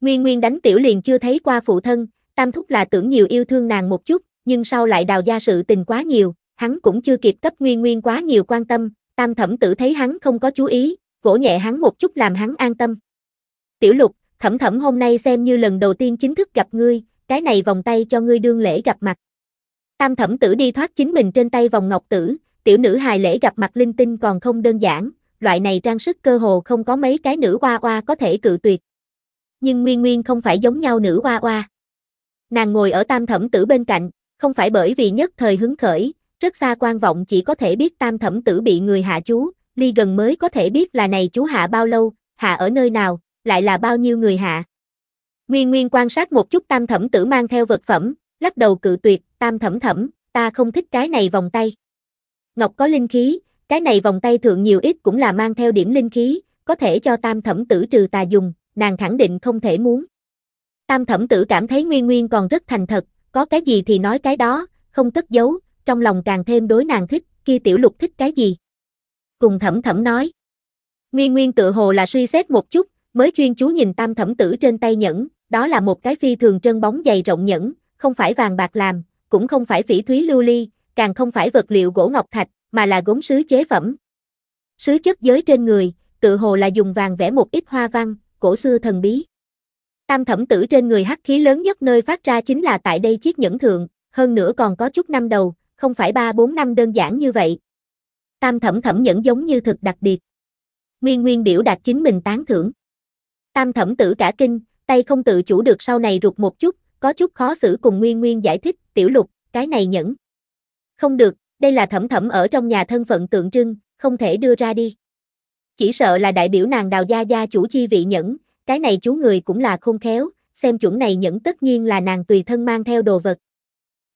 Nguyên nguyên đánh tiểu liền chưa thấy qua phụ thân, tam thúc là tưởng nhiều yêu thương nàng một chút, nhưng sau lại đào ra sự tình quá nhiều, hắn cũng chưa kịp cấp nguyên nguyên quá nhiều quan tâm, tam thẩm tử thấy hắn không có chú ý, vỗ nhẹ hắn một chút làm hắn an tâm. Tiểu lục, thẩm thẩm hôm nay xem như lần đầu tiên chính thức gặp ngươi, cái này vòng tay cho ngươi đương lễ gặp mặt. Tam thẩm tử đi thoát chính mình trên tay vòng ngọc tử, tiểu nữ hài lễ gặp mặt linh tinh còn không đơn giản, loại này trang sức cơ hồ không có mấy cái nữ hoa hoa có thể cự tuyệt. Nhưng Nguyên Nguyên không phải giống nhau nữ hoa hoa. Nàng ngồi ở tam thẩm tử bên cạnh, không phải bởi vì nhất thời hứng khởi, rất xa quan vọng chỉ có thể biết tam thẩm tử bị người hạ chú, ly gần mới có thể biết là này chú hạ bao lâu, hạ ở nơi nào, lại là bao nhiêu người hạ. Nguyên Nguyên quan sát một chút tam thẩm tử mang theo vật phẩm, lắc đầu cự tuyệt, tam thẩm thẩm, ta không thích cái này vòng tay. Ngọc có linh khí, cái này vòng tay thượng nhiều ít cũng là mang theo điểm linh khí, có thể cho tam thẩm tử trừ tà dùng, nàng khẳng định không thể muốn. Tam thẩm tử cảm thấy Nguyên Nguyên còn rất thành thật, có cái gì thì nói cái đó, không cất giấu, trong lòng càng thêm đối nàng thích, kia tiểu lục thích cái gì. Cùng thẩm thẩm nói. Nguyên Nguyên tự hồ là suy xét một chút, mới chuyên chú nhìn tam thẩm tử trên tay nhẫn, đó là một cái phi thường trơn bóng dày rộng nhẫn, không phải vàng bạc làm, cũng không phải phỉ thúy lưu ly, càng không phải vật liệu gỗ ngọc thạch, mà là gốm sứ chế phẩm. Sứ chất giới trên người, tự hồ là dùng vàng vẽ một ít hoa văn, cổ xưa thần bí. Tam thẩm tử trên người hắc khí lớn nhất nơi phát ra chính là tại đây chiếc nhẫn thượng, hơn nữa còn có chút năm đầu, không phải ba bốn năm đơn giản như vậy. Tam thẩm thẩm nhẫn giống như thực đặc biệt. Nguyên nguyên biểu đạt chính mình tán thưởng. Tam thẩm tử cả kinh, tay không tự chủ được sau này rụt một chút, có chút khó xử cùng Nguyên Nguyên giải thích, tiểu lục, cái này nhẫn. Không được, đây là thẩm thẩm ở trong nhà thân phận tượng trưng, không thể đưa ra đi. Chỉ sợ là đại biểu nàng đào gia gia chủ chi vị nhẫn, cái này chú người cũng là khôn khéo, xem chuẩn này nhẫn tất nhiên là nàng tùy thân mang theo đồ vật.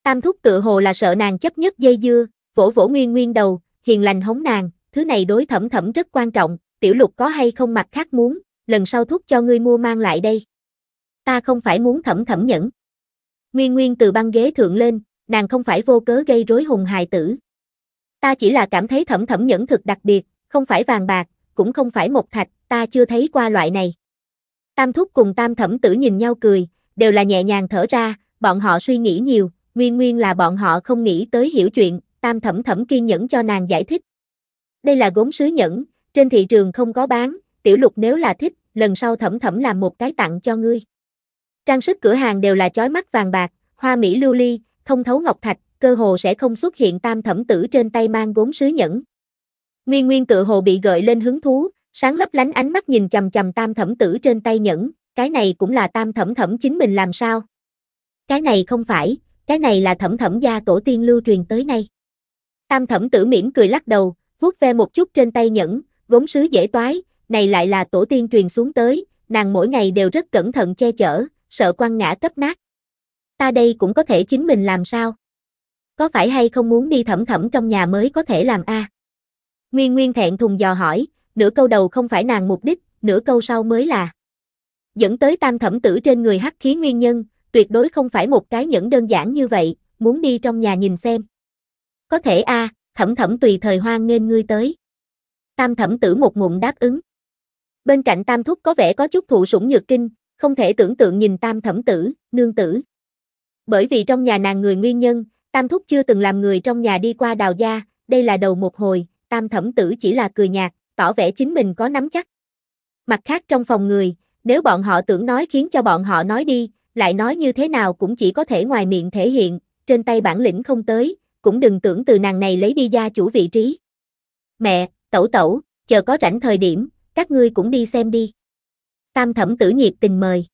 Tam thúc tự hồ là sợ nàng chấp nhất dây dưa, vỗ vỗ Nguyên Nguyên đầu, hiền lành hống nàng, thứ này đối thẩm thẩm rất quan trọng, tiểu lục có hay không mặt khác muốn, lần sau thúc cho ngươi mua mang lại đây ta không phải muốn thẩm thẩm nhẫn. Nguyên Nguyên từ băng ghế thượng lên, nàng không phải vô cớ gây rối hùng hài tử. Ta chỉ là cảm thấy thẩm thẩm nhẫn thực đặc biệt, không phải vàng bạc, cũng không phải một thạch, ta chưa thấy qua loại này. Tam thúc cùng tam thẩm tử nhìn nhau cười, đều là nhẹ nhàng thở ra, bọn họ suy nghĩ nhiều, nguyên nguyên là bọn họ không nghĩ tới hiểu chuyện, tam thẩm thẩm kiên nhẫn cho nàng giải thích. Đây là gốm sứ nhẫn, trên thị trường không có bán, tiểu lục nếu là thích, lần sau thẩm thẩm làm một cái tặng cho ngươi. Trang sức cửa hàng đều là chói mắt vàng bạc, hoa mỹ lưu ly, thông thấu ngọc thạch, cơ hồ sẽ không xuất hiện tam thẩm tử trên tay mang gốm sứ nhẫn. Nguyên Nguyên tự hồ bị gợi lên hứng thú, sáng lấp lánh ánh mắt nhìn chầm chầm tam thẩm tử trên tay nhẫn, cái này cũng là tam thẩm thẩm chính mình làm sao? Cái này không phải, cái này là thẩm thẩm gia tổ tiên lưu truyền tới nay. Tam thẩm tử mỉm cười lắc đầu, vuốt ve một chút trên tay nhẫn, gốm sứ dễ toái, này lại là tổ tiên truyền xuống tới, nàng mỗi ngày đều rất cẩn thận che chở, sợ quăng ngã cấp nát. Ta đây cũng có thể chính mình làm sao? Có phải hay không muốn đi thẩm thẩm trong nhà mới có thể làm a? Nguyên Nguyên thẹn thùng dò hỏi, nửa câu đầu không phải nàng mục đích, nửa câu sau mới là. Dẫn tới tam thẩm tử trên người hắc khí nguyên nhân, tuyệt đối không phải một cái nhẫn đơn giản như vậy, muốn đi trong nhà nhìn xem. Có thể a, à, thẩm thẩm tùy thời hoan nên ngươi tới. Tam thẩm tử một ngụm đáp ứng. Bên cạnh tam thúc có vẻ có chút thụ sủng nhược kinh, không thể tưởng tượng nhìn tam thẩm tử, nương tử. Bởi vì trong nhà nàng người nguyên nhân, tam thúc chưa từng làm người trong nhà đi qua đào gia, đây là đầu một hồi, tam thẩm tử chỉ là cười nhạt, tỏ vẻ chính mình có nắm chắc. Mặt khác trong phòng người, nếu bọn họ tưởng nói khiến cho bọn họ nói đi, lại nói như thế nào cũng chỉ có thể ngoài miệng thể hiện, trên tay bản lĩnh không tới, cũng đừng tưởng từ nàng này lấy đi gia chủ vị trí. Mẹ, tẩu tẩu, chờ có rảnh thời điểm, các ngươi cũng đi xem đi tam thẩm tử nhiệt tình mời.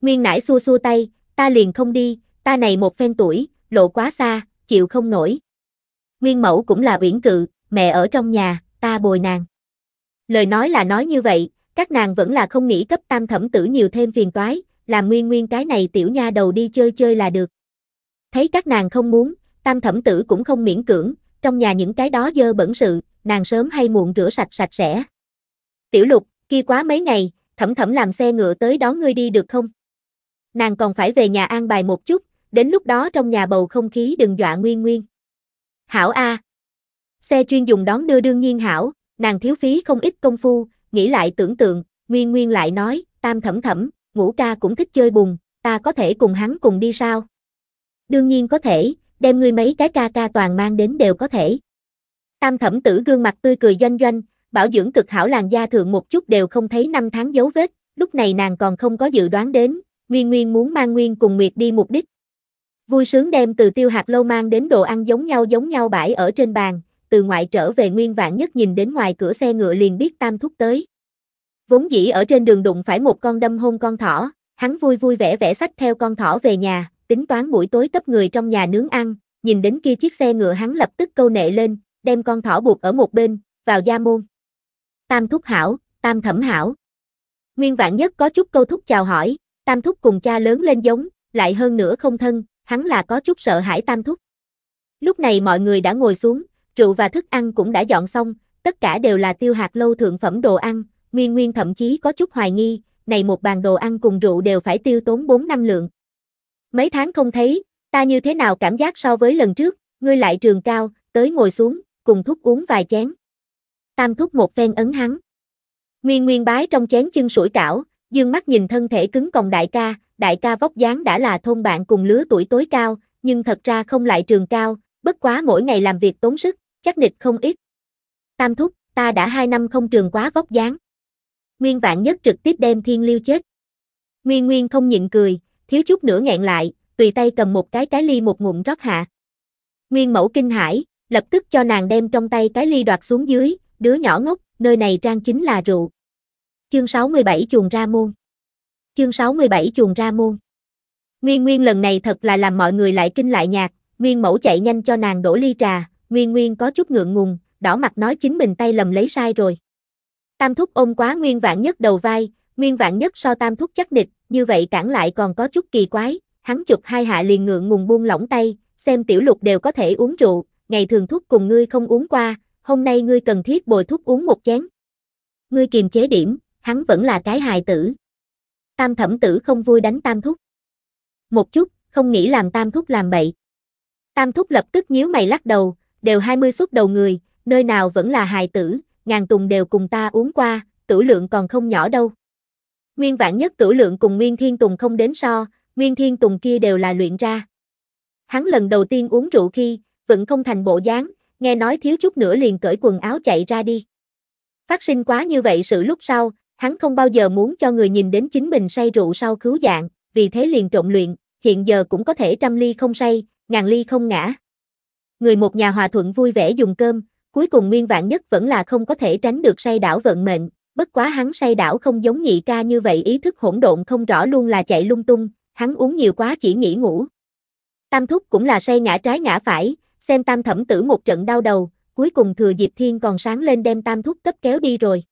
Nguyên nãi xua xua tay, ta liền không đi, ta này một phen tuổi, lộ quá xa, chịu không nổi. Nguyên mẫu cũng là uyển cự, mẹ ở trong nhà, ta bồi nàng. Lời nói là nói như vậy, các nàng vẫn là không nghĩ cấp tam thẩm tử nhiều thêm phiền toái, làm nguyên nguyên cái này tiểu nha đầu đi chơi chơi là được. Thấy các nàng không muốn, tam thẩm tử cũng không miễn cưỡng, trong nhà những cái đó dơ bẩn sự, nàng sớm hay muộn rửa sạch sạch sẽ. Tiểu lục, kia quá mấy ngày, thẩm thẩm làm xe ngựa tới đón ngươi đi được không? Nàng còn phải về nhà an bài một chút, đến lúc đó trong nhà bầu không khí đừng dọa nguyên nguyên. Hảo A. Xe chuyên dùng đón đưa đương nhiên hảo, nàng thiếu phí không ít công phu, nghĩ lại tưởng tượng, nguyên nguyên lại nói, tam thẩm thẩm, ngũ ca cũng thích chơi bùng, ta có thể cùng hắn cùng đi sao? Đương nhiên có thể, đem ngươi mấy cái ca ca toàn mang đến đều có thể. Tam thẩm tử gương mặt tươi cười doanh doanh, bảo dưỡng cực hảo làn da thượng một chút đều không thấy năm tháng dấu vết, lúc này nàng còn không có dự đoán đến, Nguyên Nguyên muốn mang Nguyên cùng Nguyệt đi mục đích. Vui sướng đem từ tiêu hạt lâu mang đến đồ ăn giống nhau giống nhau bãi ở trên bàn, từ ngoại trở về Nguyên Vạn Nhất nhìn đến ngoài cửa xe ngựa liền biết Tam Thúc tới. Vốn dĩ ở trên đường đụng phải một con đâm hôn con thỏ, hắn vui vui vẻ vẻ sách theo con thỏ về nhà, tính toán buổi tối cấp người trong nhà nướng ăn, nhìn đến kia chiếc xe ngựa hắn lập tức câu nệ lên, đem con thỏ buộc ở một bên, vào gia môn tam thúc hảo, tam thẩm hảo. Nguyên vạn nhất có chút câu thúc chào hỏi, tam thúc cùng cha lớn lên giống, lại hơn nữa không thân, hắn là có chút sợ hãi tam thúc. Lúc này mọi người đã ngồi xuống, rượu và thức ăn cũng đã dọn xong, tất cả đều là tiêu hạt lâu thượng phẩm đồ ăn, Nguyên Nguyên thậm chí có chút hoài nghi, này một bàn đồ ăn cùng rượu đều phải tiêu tốn 4 năm lượng. Mấy tháng không thấy, ta như thế nào cảm giác so với lần trước, ngươi lại trường cao, tới ngồi xuống, cùng thúc uống vài chén. Tam thúc một phen ấn hắn. Nguyên Nguyên bái trong chén chân sủi cảo, dương mắt nhìn thân thể cứng còng đại ca, đại ca vóc dáng đã là thôn bạn cùng lứa tuổi tối cao, nhưng thật ra không lại trường cao, bất quá mỗi ngày làm việc tốn sức, chắc nịch không ít. Tam thúc, ta đã hai năm không trường quá vóc dáng. Nguyên vạn nhất trực tiếp đem thiên lưu chết. Nguyên Nguyên không nhịn cười, thiếu chút nữa nghẹn lại, tùy tay cầm một cái cái ly một ngụm rót hạ. Nguyên mẫu kinh hãi, lập tức cho nàng đem trong tay cái ly đoạt xuống dưới, đứa nhỏ ngốc, nơi này trang chính là rượu. Chương 67 chuồng ra môn. Chương 67 chuồng ra môn. Nguyên Nguyên lần này thật là làm mọi người lại kinh lại nhạc, Nguyên mẫu chạy nhanh cho nàng đổ ly trà, Nguyên Nguyên có chút ngượng ngùng, đỏ mặt nói chính mình tay lầm lấy sai rồi. Tam thúc ôm quá Nguyên Vạn Nhất đầu vai, Nguyên Vạn Nhất so Tam thúc chắc nịch, như vậy cản lại còn có chút kỳ quái, hắn chụp hai hạ liền ngượng ngùng buông lỏng tay, xem tiểu lục đều có thể uống rượu, ngày thường thúc cùng ngươi không uống qua, hôm nay ngươi cần thiết bồi thúc uống một chén. Ngươi kiềm chế điểm, hắn vẫn là cái hài tử. Tam thẩm tử không vui đánh tam thúc. Một chút, không nghĩ làm tam thúc làm bậy. Tam thúc lập tức nhíu mày lắc đầu, đều hai mươi suốt đầu người, nơi nào vẫn là hài tử, ngàn tùng đều cùng ta uống qua, tử lượng còn không nhỏ đâu. Nguyên vạn nhất tử lượng cùng Nguyên Thiên Tùng không đến so, Nguyên Thiên Tùng kia đều là luyện ra. Hắn lần đầu tiên uống rượu khi, vẫn không thành bộ dáng, nghe nói thiếu chút nữa liền cởi quần áo chạy ra đi. Phát sinh quá như vậy sự lúc sau, hắn không bao giờ muốn cho người nhìn đến chính mình say rượu sau cứu dạng, vì thế liền trộn luyện, hiện giờ cũng có thể trăm ly không say, ngàn ly không ngã. Người một nhà hòa thuận vui vẻ dùng cơm, cuối cùng nguyên vạn nhất vẫn là không có thể tránh được say đảo vận mệnh, bất quá hắn say đảo không giống nhị ca như vậy ý thức hỗn độn không rõ luôn là chạy lung tung, hắn uống nhiều quá chỉ nghỉ ngủ. Tam thúc cũng là say ngã trái ngã phải, xem tam thẩm tử một trận đau đầu, cuối cùng thừa dịp thiên còn sáng lên đem tam thúc cấp kéo đi rồi.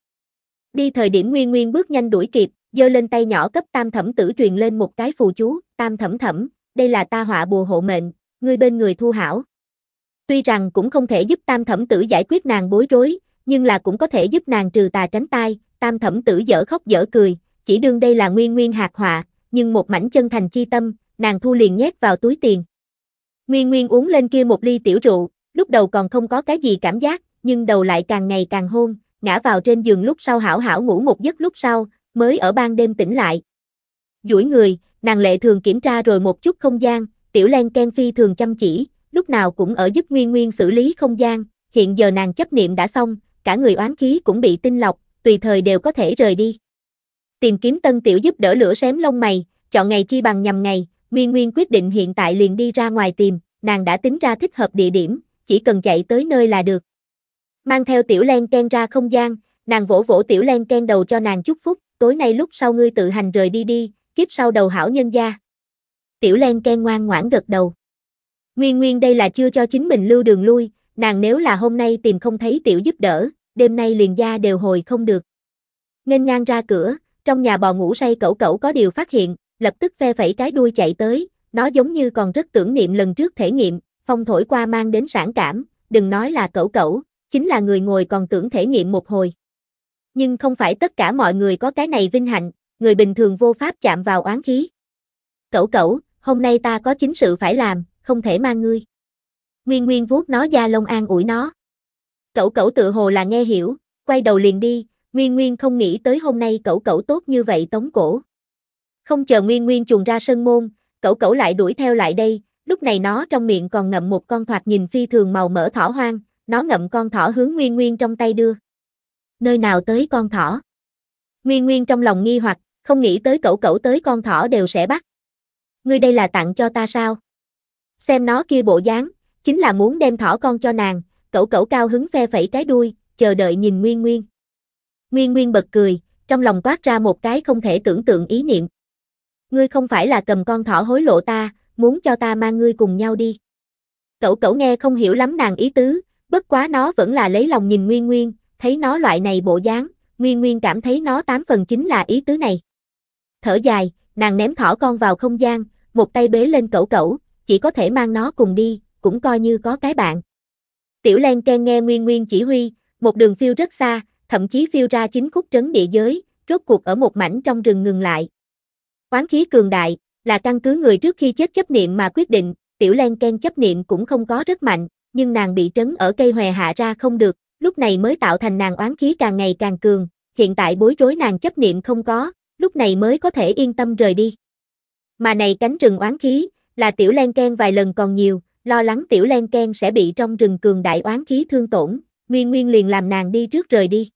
Đi thời điểm nguyên nguyên bước nhanh đuổi kịp, giơ lên tay nhỏ cấp tam thẩm tử truyền lên một cái phù chú, tam thẩm thẩm, đây là ta họa bùa hộ mệnh, người bên người thu hảo. Tuy rằng cũng không thể giúp tam thẩm tử giải quyết nàng bối rối, nhưng là cũng có thể giúp nàng trừ tà tránh tai, tam thẩm tử dở khóc dở cười, chỉ đương đây là nguyên nguyên hạt họa, nhưng một mảnh chân thành chi tâm, nàng thu liền nhét vào túi tiền. Nguyên Nguyên uống lên kia một ly tiểu rượu, lúc đầu còn không có cái gì cảm giác, nhưng đầu lại càng ngày càng hôn, ngã vào trên giường lúc sau hảo hảo ngủ một giấc lúc sau, mới ở ban đêm tỉnh lại. duỗi người, nàng lệ thường kiểm tra rồi một chút không gian, tiểu len ken phi thường chăm chỉ, lúc nào cũng ở giúp Nguyên Nguyên xử lý không gian, hiện giờ nàng chấp niệm đã xong, cả người oán khí cũng bị tinh lọc, tùy thời đều có thể rời đi. Tìm kiếm tân tiểu giúp đỡ lửa xém lông mày, chọn ngày chi bằng nhằm ngày, Nguyên Nguyên quyết định hiện tại liền đi ra ngoài tìm, nàng đã tính ra thích hợp địa điểm, chỉ cần chạy tới nơi là được. Mang theo tiểu len ken ra không gian, nàng vỗ vỗ tiểu len ken đầu cho nàng chúc phúc, tối nay lúc sau ngươi tự hành rời đi đi, kiếp sau đầu hảo nhân gia. Tiểu len ken ngoan ngoãn gật đầu. Nguyên Nguyên đây là chưa cho chính mình lưu đường lui, nàng nếu là hôm nay tìm không thấy tiểu giúp đỡ, đêm nay liền gia đều hồi không được. Nên ngang ra cửa, trong nhà bò ngủ say cẩu cẩu có điều phát hiện, lập tức phe phẩy cái đuôi chạy tới, nó giống như còn rất tưởng niệm lần trước thể nghiệm, phong thổi qua mang đến sản cảm, đừng nói là cẩu cẩu, chính là người ngồi còn tưởng thể nghiệm một hồi. Nhưng không phải tất cả mọi người có cái này vinh hạnh, người bình thường vô pháp chạm vào oán khí. Cẩu cẩu, hôm nay ta có chính sự phải làm, không thể mang ngươi. Nguyên Nguyên vuốt nó da lông an ủi nó. Cẩu cẩu tự hồ là nghe hiểu, quay đầu liền đi, Nguyên Nguyên không nghĩ tới hôm nay cẩu cẩu tốt như vậy tống cổ. Không chờ Nguyên Nguyên chuồn ra sân môn, cẩu cẩu lại đuổi theo lại đây, lúc này nó trong miệng còn ngậm một con thoạt nhìn phi thường màu mỡ thỏ hoang, nó ngậm con thỏ hướng Nguyên Nguyên trong tay đưa. Nơi nào tới con thỏ? Nguyên Nguyên trong lòng nghi hoặc, không nghĩ tới cẩu cẩu tới con thỏ đều sẽ bắt. Ngươi đây là tặng cho ta sao? Xem nó kia bộ dáng, chính là muốn đem thỏ con cho nàng, cẩu cẩu cao hứng phe phẩy cái đuôi, chờ đợi nhìn Nguyên Nguyên. Nguyên Nguyên bật cười, trong lòng toát ra một cái không thể tưởng tượng ý niệm ngươi không phải là cầm con thỏ hối lộ ta, muốn cho ta mang ngươi cùng nhau đi. Cậu cậu nghe không hiểu lắm nàng ý tứ, bất quá nó vẫn là lấy lòng nhìn Nguyên Nguyên, thấy nó loại này bộ dáng, Nguyên Nguyên cảm thấy nó tám phần chính là ý tứ này. Thở dài, nàng ném thỏ con vào không gian, một tay bế lên cậu cậu, chỉ có thể mang nó cùng đi, cũng coi như có cái bạn. Tiểu Lan Ken nghe Nguyên Nguyên chỉ huy, một đường phiêu rất xa, thậm chí phiêu ra chính khúc trấn địa giới, rốt cuộc ở một mảnh trong rừng ngừng lại. Quán khí cường đại, là căn cứ người trước khi chết chấp niệm mà quyết định, tiểu len ken chấp niệm cũng không có rất mạnh, nhưng nàng bị trấn ở cây hòe hạ ra không được, lúc này mới tạo thành nàng oán khí càng ngày càng cường, hiện tại bối rối nàng chấp niệm không có, lúc này mới có thể yên tâm rời đi. Mà này cánh rừng oán khí, là tiểu len ken vài lần còn nhiều, lo lắng tiểu len ken sẽ bị trong rừng cường đại oán khí thương tổn, nguyên nguyên liền làm nàng đi trước rời đi.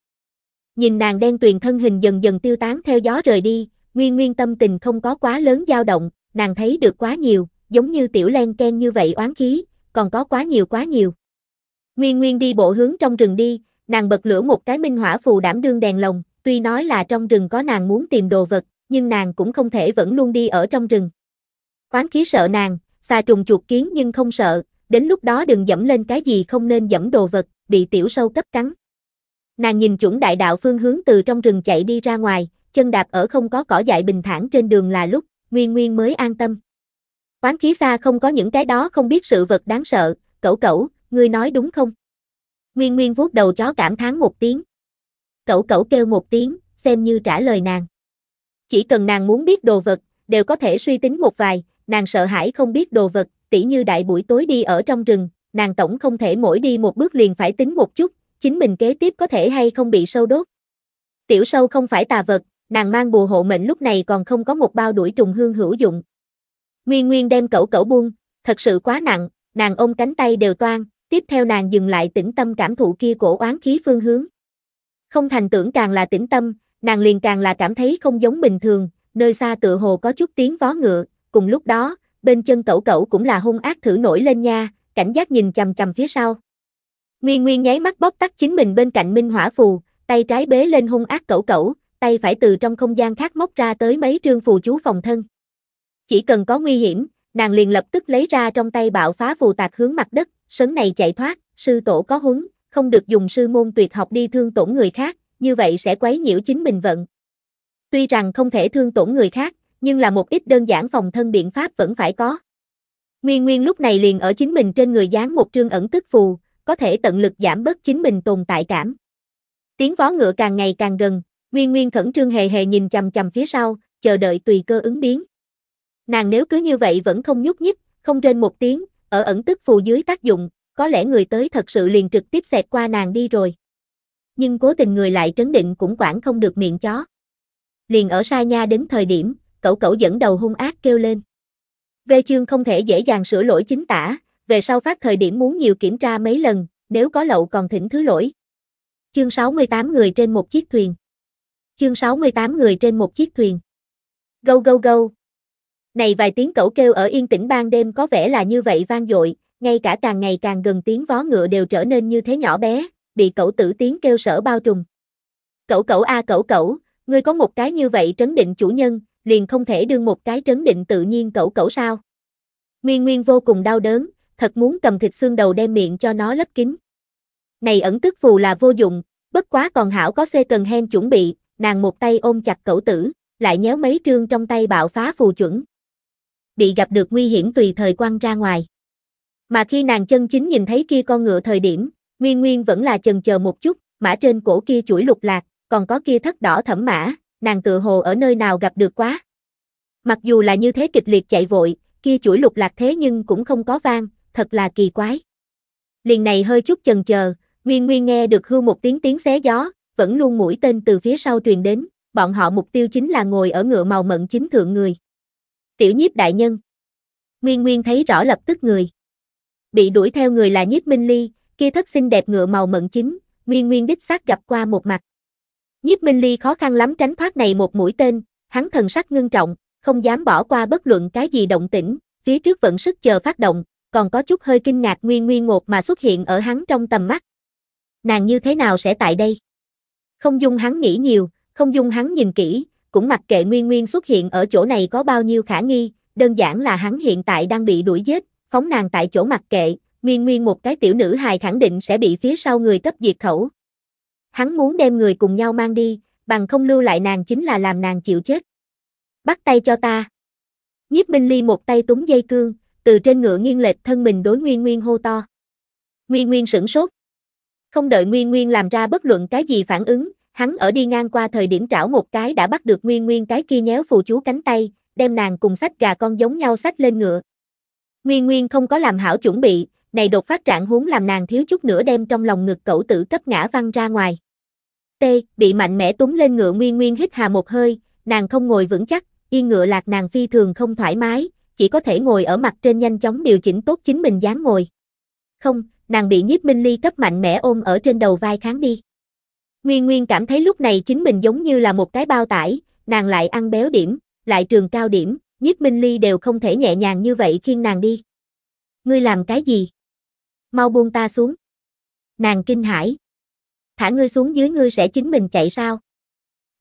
Nhìn nàng đen tuyền thân hình dần dần tiêu tán theo gió rời đi, Nguyên Nguyên tâm tình không có quá lớn dao động, nàng thấy được quá nhiều, giống như tiểu len ken như vậy oán khí, còn có quá nhiều quá nhiều. Nguyên Nguyên đi bộ hướng trong rừng đi, nàng bật lửa một cái minh hỏa phù đảm đương đèn lồng, tuy nói là trong rừng có nàng muốn tìm đồ vật, nhưng nàng cũng không thể vẫn luôn đi ở trong rừng. Oán khí sợ nàng, xà trùng chuột kiến nhưng không sợ, đến lúc đó đừng dẫm lên cái gì không nên dẫm đồ vật, bị tiểu sâu cấp cắn. Nàng nhìn chuẩn đại đạo phương hướng từ trong rừng chạy đi ra ngoài, chân đạp ở không có cỏ dại bình thản trên đường là lúc, Nguyên Nguyên mới an tâm. Quán khí xa không có những cái đó không biết sự vật đáng sợ, cẩu cẩu, ngươi nói đúng không? Nguyên Nguyên vuốt đầu chó cảm thán một tiếng. Cẩu cẩu kêu một tiếng, xem như trả lời nàng. Chỉ cần nàng muốn biết đồ vật, đều có thể suy tính một vài, nàng sợ hãi không biết đồ vật, tỉ như đại buổi tối đi ở trong rừng, nàng tổng không thể mỗi đi một bước liền phải tính một chút, chính mình kế tiếp có thể hay không bị sâu đốt. Tiểu sâu không phải tà vật, nàng mang bùa hộ mệnh lúc này còn không có một bao đuổi trùng hương hữu dụng. Nguyên Nguyên đem cẩu cẩu buông, thật sự quá nặng, nàng ôm cánh tay đều toan, tiếp theo nàng dừng lại tĩnh tâm cảm thụ kia cổ oán khí phương hướng. Không thành tưởng càng là tĩnh tâm, nàng liền càng là cảm thấy không giống bình thường, nơi xa tựa hồ có chút tiếng vó ngựa, cùng lúc đó, bên chân cẩu cẩu cũng là hung ác thử nổi lên nha, cảnh giác nhìn chằm chằm phía sau. Nguyên Nguyên nháy mắt bóp tắt chính mình bên cạnh Minh Hỏa Phù, tay trái bế lên hung ác cẩu cẩu, tay phải từ trong không gian khác móc ra tới mấy trương phù chú phòng thân. Chỉ cần có nguy hiểm, nàng liền lập tức lấy ra trong tay bạo phá phù tạc hướng mặt đất, sấn này chạy thoát, sư tổ có huấn, không được dùng sư môn tuyệt học đi thương tổn người khác, như vậy sẽ quấy nhiễu chính mình vận. Tuy rằng không thể thương tổn người khác, nhưng là một ít đơn giản phòng thân biện pháp vẫn phải có. Nguyên Nguyên lúc này liền ở chính mình trên người dán một trương ẩn tức phù, có thể tận lực giảm bớt chính mình tồn tại cảm. Tiếng vó ngựa càng ngày càng gần, Nguyên Nguyên khẩn trương hề hề nhìn chằm chằm phía sau, chờ đợi tùy cơ ứng biến. Nàng nếu cứ như vậy vẫn không nhúc nhích, không trên một tiếng, ở ẩn tức phù dưới tác dụng, có lẽ người tới thật sự liền trực tiếp xẹt qua nàng đi rồi. Nhưng cố tình người lại trấn định cũng quản không được miệng chó. Liền ở sai Nha đến thời điểm, cậu cậu dẫn đầu hung ác kêu lên. Vê chương không thể dễ dàng sửa lỗi chính tả, về sau phát thời điểm muốn nhiều kiểm tra mấy lần, nếu có lậu còn thỉnh thứ lỗi. Chương 68 người trên một chiếc thuyền. Chương 68 người trên một chiếc thuyền. Gâu gâu gâu. Này vài tiếng cẩu kêu ở yên tĩnh ban đêm có vẻ là như vậy vang dội, ngay cả càng ngày càng gần tiếng vó ngựa đều trở nên như thế nhỏ bé, bị cẩu tử tiếng kêu sở bao trùm. Cẩu cẩu a à, cẩu cẩu, ngươi có một cái như vậy trấn định chủ nhân, liền không thể đương một cái trấn định tự nhiên cẩu cẩu sao? Nguyên Nguyên vô cùng đau đớn, thật muốn cầm thịt xương đầu đem miệng cho nó lấp kín. Này ẩn tức phù là vô dụng, bất quá còn hảo có xe cần hen chuẩn bị, nàng một tay ôm chặt cẩu tử, lại nhéo mấy trương trong tay bạo phá phù chuẩn. Bị gặp được nguy hiểm tùy thời quăng ra ngoài. Mà khi nàng chân chính nhìn thấy kia con ngựa thời điểm, Nguyên Nguyên vẫn là chần chờ một chút, mã trên cổ kia chuỗi lục lạc, còn có kia thất đỏ thẩm mã, nàng tự hồ ở nơi nào gặp được quá. Mặc dù là như thế kịch liệt chạy vội, kia chuỗi lục lạc thế nhưng cũng không có vang, thật là kỳ quái. Liền này hơi chút chần chờ, Nguyên Nguyên nghe được hư một tiếng tiếng xé gió, vẫn luôn mũi tên từ phía sau truyền đến, bọn họ mục tiêu chính là ngồi ở ngựa màu mận chính thượng người. Tiểu nhiếp đại nhân. Nguyên Nguyên thấy rõ lập tức người. Bị đuổi theo người là nhiếp minh ly, kia thất xinh đẹp ngựa màu mận chính, Nguyên Nguyên đích xác gặp qua một mặt. Nhiếp minh ly khó khăn lắm tránh thoát này một mũi tên, hắn thần sắc ngưng trọng, không dám bỏ qua bất luận cái gì động tĩnh, phía trước vẫn sức chờ phát động, còn có chút hơi kinh ngạc Nguyên Nguyên ngột mà xuất hiện ở hắn trong tầm mắt. Nàng như thế nào sẽ tại đây? Không dung hắn nghĩ nhiều, không dung hắn nhìn kỹ, cũng mặc kệ Nguyên Nguyên xuất hiện ở chỗ này có bao nhiêu khả nghi, đơn giản là hắn hiện tại đang bị đuổi giết, phóng nàng tại chỗ mặc kệ, Nguyên Nguyên một cái tiểu nữ hài khẳng định sẽ bị phía sau người cấp diệt khẩu. Hắn muốn đem người cùng nhau mang đi, bằng không lưu lại nàng chính là làm nàng chịu chết. Bắt tay cho ta. Nhiếp Minh Ly một tay túm dây cương, từ trên ngựa nghiêng lệch thân mình đối Nguyên Nguyên hô to. Nguyên Nguyên sửng sốt, không đợi Nguyên Nguyên làm ra bất luận cái gì phản ứng, hắn ở đi ngang qua thời điểm trảo một cái đã bắt được Nguyên Nguyên cái kia nhéo phù chú cánh tay, đem nàng cùng sách gà con giống nhau sách lên ngựa. Nguyên Nguyên không có làm hảo chuẩn bị, này đột phát trạng huống làm nàng thiếu chút nữa đem trong lòng ngực cậu tử cấp ngã văng ra ngoài. T, bị mạnh mẽ túm lên ngựa Nguyên Nguyên hít hà một hơi, nàng không ngồi vững chắc, yên ngựa lạc nàng phi thường không thoải mái, chỉ có thể ngồi ở mặt trên nhanh chóng điều chỉnh tốt chính mình dáng ngồi. Không, nàng bị nhiếp minh ly cấp mạnh mẽ ôm ở trên đầu vai kháng đi. Nguyên Nguyên cảm thấy lúc này chính mình giống như là một cái bao tải, nàng lại ăn béo điểm, lại trường cao điểm, nhiếp minh ly đều không thể nhẹ nhàng như vậy khiêng nàng đi. Ngươi làm cái gì? Mau buông ta xuống. Nàng kinh hãi. Thả ngươi xuống dưới ngươi sẽ chính mình chạy sao?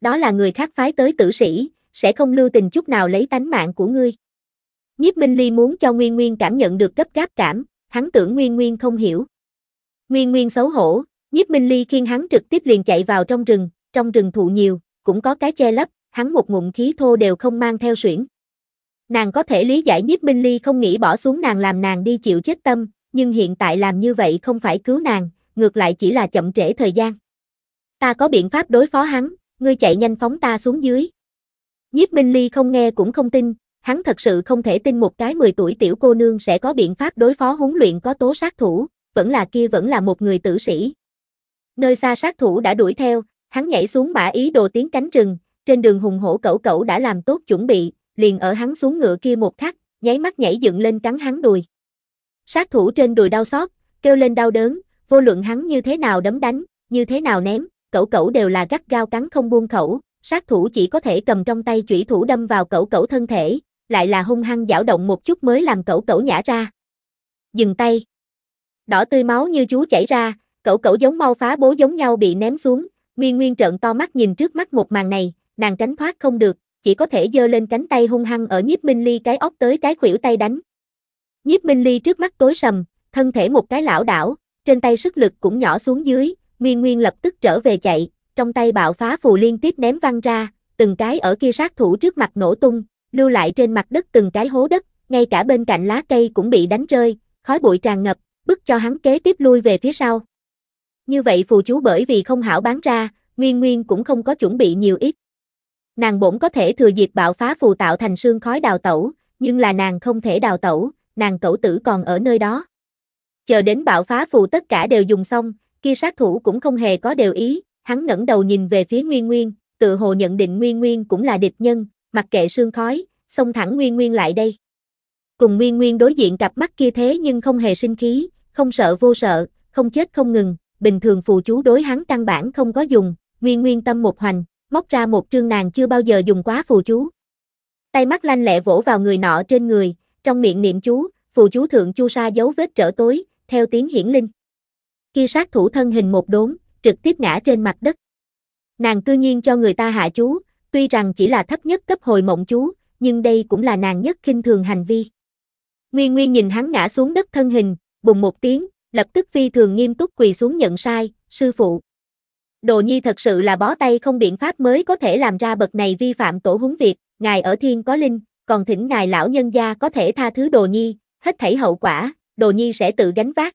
Đó là người khác phái tới tử sĩ, sẽ không lưu tình chút nào lấy tánh mạng của ngươi. Nhiếp Minh Ly muốn cho Nguyên Nguyên cảm nhận được cấp gáp cảm, hắn tưởng Nguyên Nguyên không hiểu. Nguyên Nguyên xấu hổ, nhiếp minh ly khiên hắn trực tiếp liền chạy vào trong rừng, trong rừng thụ nhiều, cũng có cái che lấp, hắn một ngụm khí thô đều không mang theo suyễn. Nàng có thể lý giải nhiếp minh ly không nghĩ bỏ xuống nàng làm nàng đi chịu chết tâm, nhưng hiện tại làm như vậy không phải cứu nàng, ngược lại chỉ là chậm trễ thời gian. Ta có biện pháp đối phó hắn, ngươi chạy nhanh phóng ta xuống dưới. Nhiếp Minh Ly không nghe cũng không tin, hắn thật sự không thể tin một cái 10 tuổi tiểu cô nương sẽ có biện pháp đối phó huấn luyện có tố sát thủ, vẫn là kia vẫn là một người tử sĩ. Nơi xa sát thủ đã đuổi theo, hắn nhảy xuống mã ý đồ tiến cánh rừng, trên đường hùng hổ cẩu cẩu đã làm tốt chuẩn bị, liền ở hắn xuống ngựa kia một khắc, nháy mắt nhảy dựng lên cắn hắn đùi. Sát thủ trên đùi đau xót, kêu lên đau đớn, vô luận hắn như thế nào đấm đánh, như thế nào ném, cẩu cẩu đều là gắt gao cắn không buông khẩu, sát thủ chỉ có thể cầm trong tay chủy thủ đâm vào cẩu cẩu thân thể, lại là hung hăng giảo động một chút mới làm cẩu cẩu nhả ra. Dừng tay. Đỏ tươi máu như chú chảy ra, cẩu cẩu giống mau phá bố giống nhau bị ném xuống, Nguyên Nguyên trợn to mắt nhìn trước mắt một màn này, nàng tránh thoát không được, chỉ có thể giơ lên cánh tay hung hăng ở Nhiếp Minh Ly cái ốc tới cái khuỷu tay đánh. Nhiếp Minh Ly trước mắt tối sầm, thân thể một cái lão đảo, trên tay sức lực cũng nhỏ xuống dưới, Nguyên Nguyên lập tức trở về chạy, trong tay bạo phá phù liên tiếp ném văng ra, từng cái ở kia sát thủ trước mặt nổ tung, lưu lại trên mặt đất từng cái hố đất, ngay cả bên cạnh lá cây cũng bị đánh rơi, khói bụi tràn ngập, bức cho hắn kế tiếp lui về phía sau. Như vậy phù chú bởi vì không hảo bán ra, Nguyên Nguyên cũng không có chuẩn bị nhiều ít. Nàng bổn có thể thừa dịp bạo phá phù tạo thành sương khói đào tẩu, nhưng là nàng không thể đào tẩu, nàng cẩu tử còn ở nơi đó. Chờ đến bạo phá phù tất cả đều dùng xong, kia sát thủ cũng không hề có đều ý, hắn ngẩng đầu nhìn về phía Nguyên Nguyên, tự hồ nhận định Nguyên Nguyên cũng là địch nhân, mặc kệ sương khói, xông thẳng Nguyên Nguyên lại đây. Cùng Nguyên Nguyên đối diện cặp mắt kia thế nhưng không hề sinh khí, không sợ vô sợ, không chết không ngừng, bình thường phù chú đối hắn căn bản không có dùng, Nguyên Nguyên tâm một hoành, móc ra một trương nàng chưa bao giờ dùng quá phù chú. Tay mắt lanh lẹ vỗ vào người nọ trên người, trong miệng niệm chú, phù chú thượng chu sa dấu vết trở tối, theo tiếng hiển linh. Kia sát thủ thân hình một đốn, trực tiếp ngã trên mặt đất. Nàng cư nhiên cho người ta hạ chú, Tuy rằng chỉ là thấp nhất cấp hồi mộng chú, nhưng đây cũng là nàng nhất khinh thường hành vi. Nguyên Nguyên nhìn hắn ngã xuống đất thân hình, bùng một tiếng, lập tức phi thường nghiêm túc quỳ xuống nhận sai, sư phụ. Đồ Nhi thật sự là bó tay không biện pháp mới có thể làm ra bậc này vi phạm tổ huấn việc ngài ở thiên có linh, còn thỉnh ngài lão nhân gia có thể tha thứ Đồ Nhi, hết thảy hậu quả, Đồ Nhi sẽ tự gánh vác.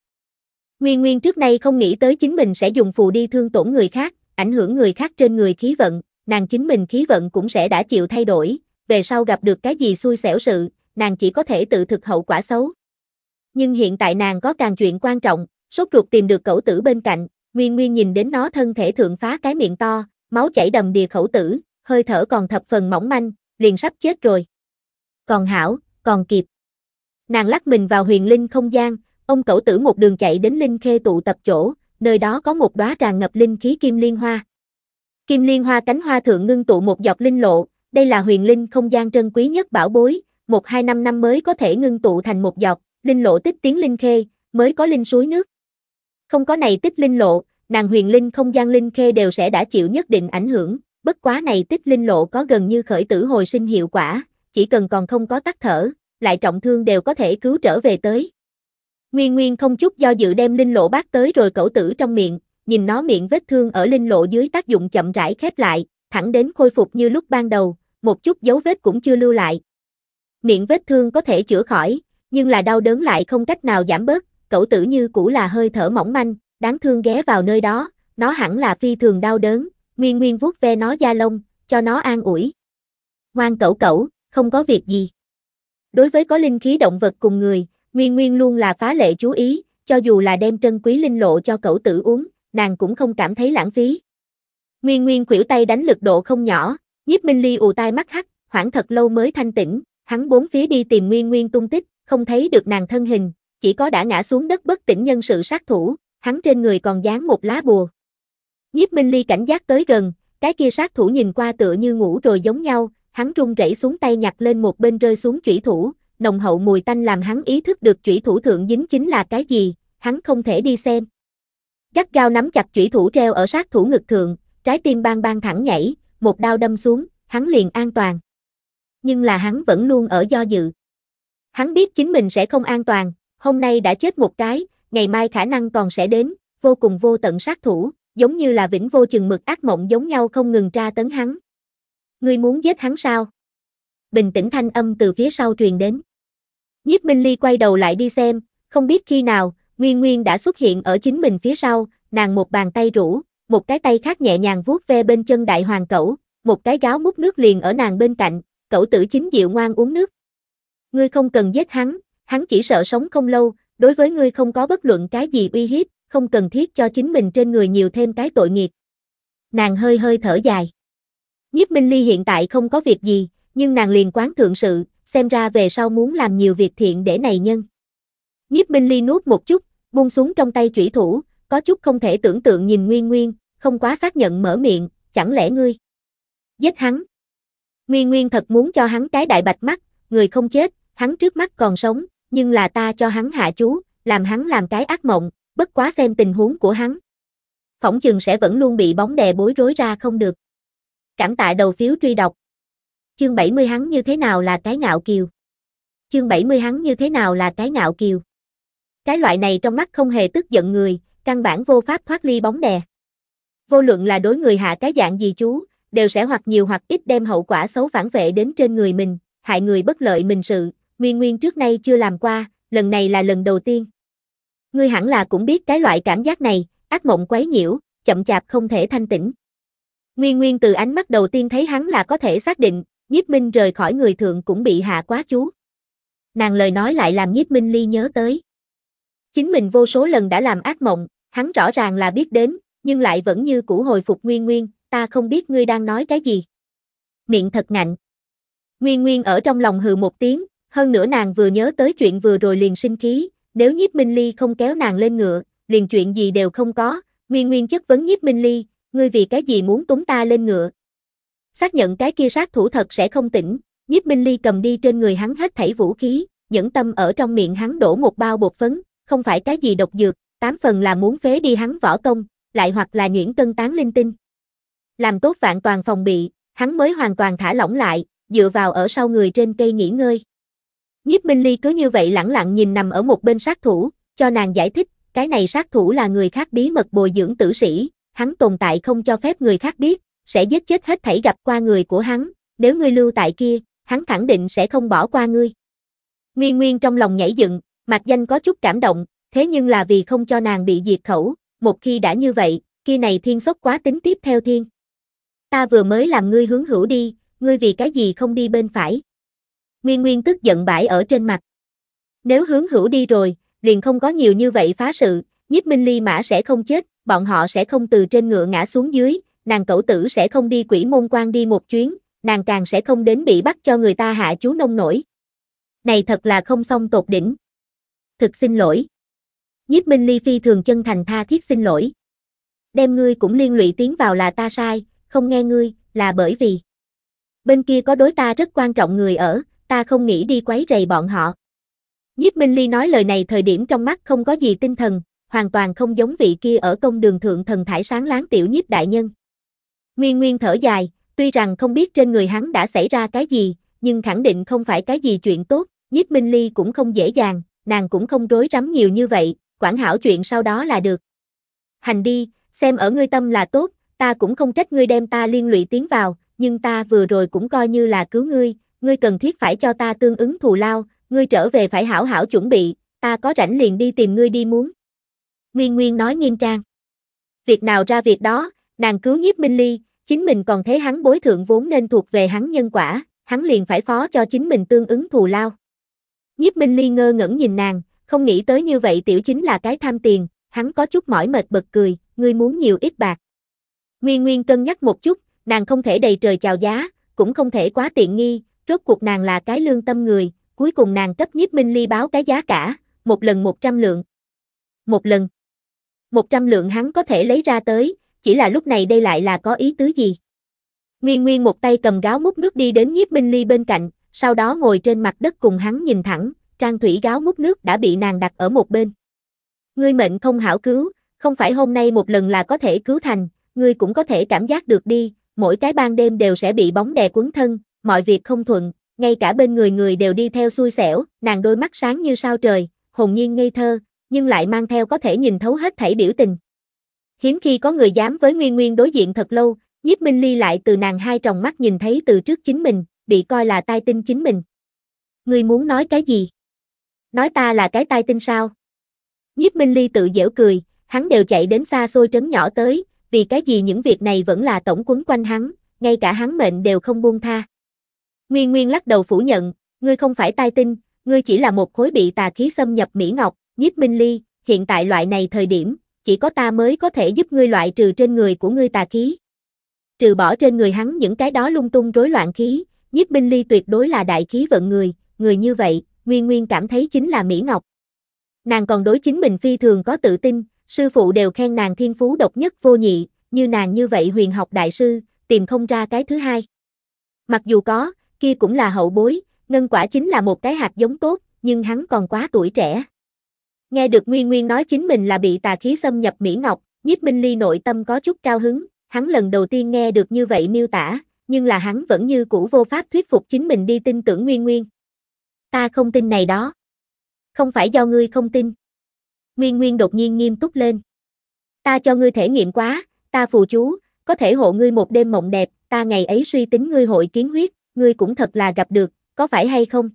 Nguyên Nguyên trước nay không nghĩ tới chính mình sẽ dùng phù đi thương tổn người khác, ảnh hưởng người khác trên người khí vận, nàng chính mình khí vận cũng sẽ đã chịu thay đổi, về sau gặp được cái gì xui xẻo sự, nàng chỉ có thể tự thực hậu quả xấu. Nhưng hiện tại nàng có càng chuyện quan trọng, sốt ruột tìm được cẩu tử bên cạnh, Nguyên Nguyên nhìn đến nó thân thể thượng phá cái miệng to, máu chảy đầm đìa khẩu tử, hơi thở còn thập phần mỏng manh, liền sắp chết rồi. Còn hảo, còn kịp. Nàng lắc mình vào huyền linh không gian, ông cẩu tử một đường chạy đến linh khê tụ tập chỗ, nơi đó có một đóa tràn ngập linh khí kim liên hoa. Kim liên hoa cánh hoa thượng ngưng tụ một dọc linh lộ, đây là huyền linh không gian trân quý nhất bảo bối, một hai năm năm mới có thể ngưng tụ thành một dọc, linh lộ tích tiếng linh khê, mới có linh suối nước. Không có này tích linh lộ, nàng huyền linh không gian linh khê đều sẽ đã chịu nhất định ảnh hưởng, bất quá này tích linh lộ có gần như khởi tử hồi sinh hiệu quả, chỉ cần còn không có tắt thở, lại trọng thương đều có thể cứu trở về tới. Nguyên Nguyên không chút do dự đem linh lộ bát tới rồi cẩu tử trong miệng, nhìn nó miệng vết thương ở linh lộ dưới tác dụng chậm rãi khép lại, thẳng đến khôi phục như lúc ban đầu, một chút dấu vết cũng chưa lưu lại. Miệng vết thương có thể chữa khỏi, nhưng là đau đớn lại không cách nào giảm bớt, cậu tử như cũ là hơi thở mỏng manh, đáng thương ghé vào nơi đó, nó hẳn là phi thường đau đớn, Nguyên Nguyên vuốt ve nó da lông, cho nó an ủi. Ngoan cậu cậu, không có việc gì. Đối với có linh khí động vật cùng người, Nguyên Nguyên luôn là phá lệ chú ý, cho dù là đem trân quý linh lộ cho cậu tử uống, nàng cũng không cảm thấy lãng phí. Nguyên Nguyên khuỷu tay đánh lực độ không nhỏ, nhiếp minh ly ù tai mắt hắt, khoảng thật lâu mới thanh tỉnh, hắn bốn phía đi tìm Nguyên Nguyên tung tích, không thấy được nàng thân hình, chỉ có đã ngã xuống đất bất tỉnh nhân sự sát thủ, hắn trên người còn dán một lá bùa. Nhiếp Minh Ly cảnh giác tới gần, cái kia sát thủ nhìn qua tựa như ngủ rồi giống nhau, hắn run rẩy xuống tay nhặt lên một bên rơi xuống chủy thủ, nồng hậu mùi tanh làm hắn ý thức được chủy thủ thượng dính chính là cái gì, hắn không thể đi xem gắt gao nắm chặt chủy thủ treo ở sát thủ ngực thượng, trái tim bang bang thẳng nhảy, một đao đâm xuống, hắn liền an toàn. Nhưng là hắn vẫn luôn ở do dự. Hắn biết chính mình sẽ không an toàn, hôm nay đã chết một cái, ngày mai khả năng còn sẽ đến, vô cùng vô tận sát thủ, giống như là vĩnh vô chừng mực ác mộng giống nhau không ngừng tra tấn hắn. Ngươi muốn giết hắn sao? Bình tĩnh thanh âm từ phía sau truyền đến. Nhiếp Minh Ly quay đầu lại đi xem, không biết khi nào, Nguyên Nguyên đã xuất hiện ở chính mình phía sau, nàng một bàn tay rũ, một cái tay khác nhẹ nhàng vuốt ve bên chân đại hoàng cẩu, một cái gáo múc nước liền ở nàng bên cạnh, cẩu tử chính dịu ngoan uống nước. Ngươi không cần giết hắn, hắn chỉ sợ sống không lâu, đối với ngươi không có bất luận cái gì uy hiếp, không cần thiết cho chính mình trên người nhiều thêm cái tội nghiệp. Nàng hơi hơi thở dài. Nhiếp Minh Ly hiện tại không có việc gì, nhưng nàng liền quán thượng sự, xem ra về sau muốn làm nhiều việc thiện để này nhân. Nhiếp Minh Ly nuốt một chút, buông xuống trong tay chủy thủ, có chút không thể tưởng tượng nhìn Nguyên Nguyên, không quá xác nhận mở miệng, chẳng lẽ ngươi giết hắn? Nguyên Nguyên thật muốn cho hắn cái đại bạch mắt, người không chết, hắn trước mắt còn sống, nhưng là ta cho hắn hạ chú, làm hắn làm cái ác mộng, bất quá xem tình huống của hắn. Phỏng chừng sẽ vẫn luôn bị bóng đè bối rối ra không được. Cảm tạ đầu phiếu truy đọc. Chương 70 hắn như thế nào là cái ngạo kiều. Chương 70 hắn như thế nào là cái ngạo kiều. Cái loại này trong mắt không hề tức giận người, căn bản vô pháp thoát ly bóng đè. Vô luận là đối người hạ cái dạng gì chú, đều sẽ hoặc nhiều hoặc ít đem hậu quả xấu phản vệ đến trên người mình, hại người bất lợi mình sự, nguyên nguyên trước nay chưa làm qua, lần này là lần đầu tiên. Ngươi hẳn là cũng biết cái loại cảm giác này, ác mộng quấy nhiễu, chậm chạp không thể thanh tĩnh. Nguyên Nguyên từ ánh mắt đầu tiên thấy hắn là có thể xác định, Nhiếp Minh rời khỏi người thượng cũng bị hạ quá chú. Nàng lời nói lại làm Nhiếp Minh ly nhớ tới. Chính mình vô số lần đã làm ác mộng, hắn rõ ràng là biết đến, nhưng lại vẫn như cũ hồi phục Nguyên Nguyên, ta không biết ngươi đang nói cái gì. Miệng thật ngạnh. Nguyên Nguyên ở trong lòng hừ một tiếng, hơn nữa nàng vừa nhớ tới chuyện vừa rồi liền sinh khí, nếu nhiếp Minh Ly không kéo nàng lên ngựa, liền chuyện gì đều không có, Nguyên Nguyên chất vấn nhiếp Minh Ly, ngươi vì cái gì muốn túng ta lên ngựa. Xác nhận cái kia sát thủ thật sẽ không tỉnh, nhiếp Minh Ly cầm đi trên người hắn hết thảy vũ khí, nhẫn tâm ở trong miệng hắn đổ một bao bột phấn, không phải cái gì độc dược, tám phần là muốn phế đi hắn võ công, lại hoặc là nhuyễn cân tán linh tinh. Làm tốt vạn toàn phòng bị, hắn mới hoàn toàn thả lỏng lại, dựa vào ở sau người trên cây nghỉ ngơi. Nhiếp Minh Ly cứ như vậy lẳng lặng nhìn nằm ở một bên sát thủ, cho nàng giải thích, cái này sát thủ là người khác bí mật bồi dưỡng tử sĩ, hắn tồn tại không cho phép người khác biết, sẽ giết chết hết thảy gặp qua người của hắn, nếu ngươi lưu tại kia, hắn khẳng định sẽ không bỏ qua ngươi. Nguyên Nguyên trong lòng nhảy dựng, Mạc Danh có chút cảm động, thế nhưng là vì không cho nàng bị diệt khẩu, một khi đã như vậy, khi này thiên sốc quá tính tiếp theo thiên. Ta vừa mới làm ngươi hướng hữu đi, ngươi vì cái gì không đi bên phải. Nguyên Nguyên tức giận bãi ở trên mặt. Nếu hướng hữu đi rồi, liền không có nhiều như vậy phá sự, nhiếp minh ly mã sẽ không chết, bọn họ sẽ không từ trên ngựa ngã xuống dưới, nàng cẩu tử sẽ không đi quỷ môn quan đi một chuyến, nàng càng sẽ không đến bị bắt cho người ta hạ chú nông nổi. Này thật là không xong tột đỉnh, thực xin lỗi. Nhiếp Minh Ly phi thường chân thành tha thiết xin lỗi. Đem ngươi cũng liên lụy tiến vào là ta sai, không nghe ngươi, là bởi vì bên kia có đối ta rất quan trọng người ở, ta không nghĩ đi quấy rầy bọn họ. Nhiếp Minh Ly nói lời này thời điểm trong mắt không có gì tinh thần, hoàn toàn không giống vị kia ở công đường thượng thần thải sáng láng tiểu nhiếp đại nhân. Nguyên Nguyên thở dài, tuy rằng không biết trên người hắn đã xảy ra cái gì, nhưng khẳng định không phải cái gì chuyện tốt, nhiếp Minh Ly cũng không dễ dàng, nàng cũng không rối rắm nhiều như vậy, quản hảo chuyện sau đó là được. Hành đi, xem ở ngươi tâm là tốt, ta cũng không trách ngươi đem ta liên lụy tiến vào, nhưng ta vừa rồi cũng coi như là cứu ngươi, ngươi cần thiết phải cho ta tương ứng thù lao, ngươi trở về phải hảo hảo chuẩn bị, ta có rảnh liền đi tìm ngươi đi muốn. Nguyên Nguyên nói nghiêm trang. Việc nào ra việc đó, nàng cứu nhiếp Minh Ly, chính mình còn thấy hắn bối thượng vốn nên thuộc về hắn nhân quả, hắn liền phải phó cho chính mình tương ứng thù lao. Nhiếp Minh Ly ngơ ngẩn nhìn nàng, không nghĩ tới như vậy tiểu chính là cái tham tiền, hắn có chút mỏi mệt bật cười, ngươi muốn nhiều ít bạc. Nguyên Nguyên cân nhắc một chút, nàng không thể đầy trời chào giá, cũng không thể quá tiện nghi, rốt cuộc nàng là cái lương tâm người, cuối cùng nàng cấp nhiếp minh ly báo cái giá cả, một lần một trăm lượng. Một lần. một trăm lượng hắn có thể lấy ra tới, chỉ là lúc này đây lại là có ý tứ gì. Nguyên Nguyên một tay cầm gáo múc nước đi đến nhiếp minh ly bên cạnh, sau đó ngồi trên mặt đất cùng hắn nhìn thẳng, trang thủy gáo múc nước đã bị nàng đặt ở một bên. Ngươi mệnh không hảo cứu, không phải hôm nay một lần là có thể cứu thành, ngươi cũng có thể cảm giác được đi, mỗi cái ban đêm đều sẽ bị bóng đè cuốn thân, mọi việc không thuận, ngay cả bên người người đều đi theo xui xẻo, nàng đôi mắt sáng như sao trời, hồn nhiên ngây thơ, nhưng lại mang theo có thể nhìn thấu hết thảy biểu tình. Hiếm khi có người dám với Nguyên Nguyên đối diện thật lâu, Nhiếp Minh Ly lại từ nàng hai tròng mắt nhìn thấy từ trước chính mình, bị coi là tai tinh chính mình. Ngươi muốn nói cái gì? Nói ta là cái tai tinh sao? Nhiếp Minh Ly tự dễu cười, hắn đều chạy đến xa xôi trấn nhỏ tới, vì cái gì những việc này vẫn là tổng quấn quanh hắn, ngay cả hắn mệnh đều không buông tha. Nguyên Nguyên lắc đầu phủ nhận, ngươi không phải tai tinh, ngươi chỉ là một khối bị tà khí xâm nhập Mỹ Ngọc, nhiếp minh ly, hiện tại loại này thời điểm, chỉ có ta mới có thể giúp ngươi loại trừ trên người của ngươi tà khí. Trừ bỏ trên người hắn những cái đó lung tung rối loạn khí, nhiếp binh ly tuyệt đối là đại khí vận người, người như vậy, Nguyên Nguyên cảm thấy chính là Mỹ Ngọc. Nàng còn đối chính mình phi thường có tự tin, sư phụ đều khen nàng thiên phú độc nhất vô nhị, như nàng như vậy huyền học đại sư, tìm không ra cái thứ hai. Mặc dù có, kia cũng là hậu bối, ngân quả chính là một cái hạt giống tốt, nhưng hắn còn quá tuổi trẻ. Nghe được Nguyên Nguyên nói chính mình là bị tà khí xâm nhập Mỹ Ngọc, nhiếp Minh Ly nội tâm có chút cao hứng, hắn lần đầu tiên nghe được như vậy miêu tả, nhưng là hắn vẫn như cũ vô pháp thuyết phục chính mình đi tin tưởng Nguyên Nguyên. Ta không tin này đó. Không phải do ngươi không tin. Nguyên Nguyên đột nhiên nghiêm túc lên. Ta cho ngươi thể nghiệm quá, ta phù chú, có thể hộ ngươi một đêm mộng đẹp, ta ngày ấy suy tính ngươi hội kiến huyết, ngươi cũng thật là gặp được, có phải hay không?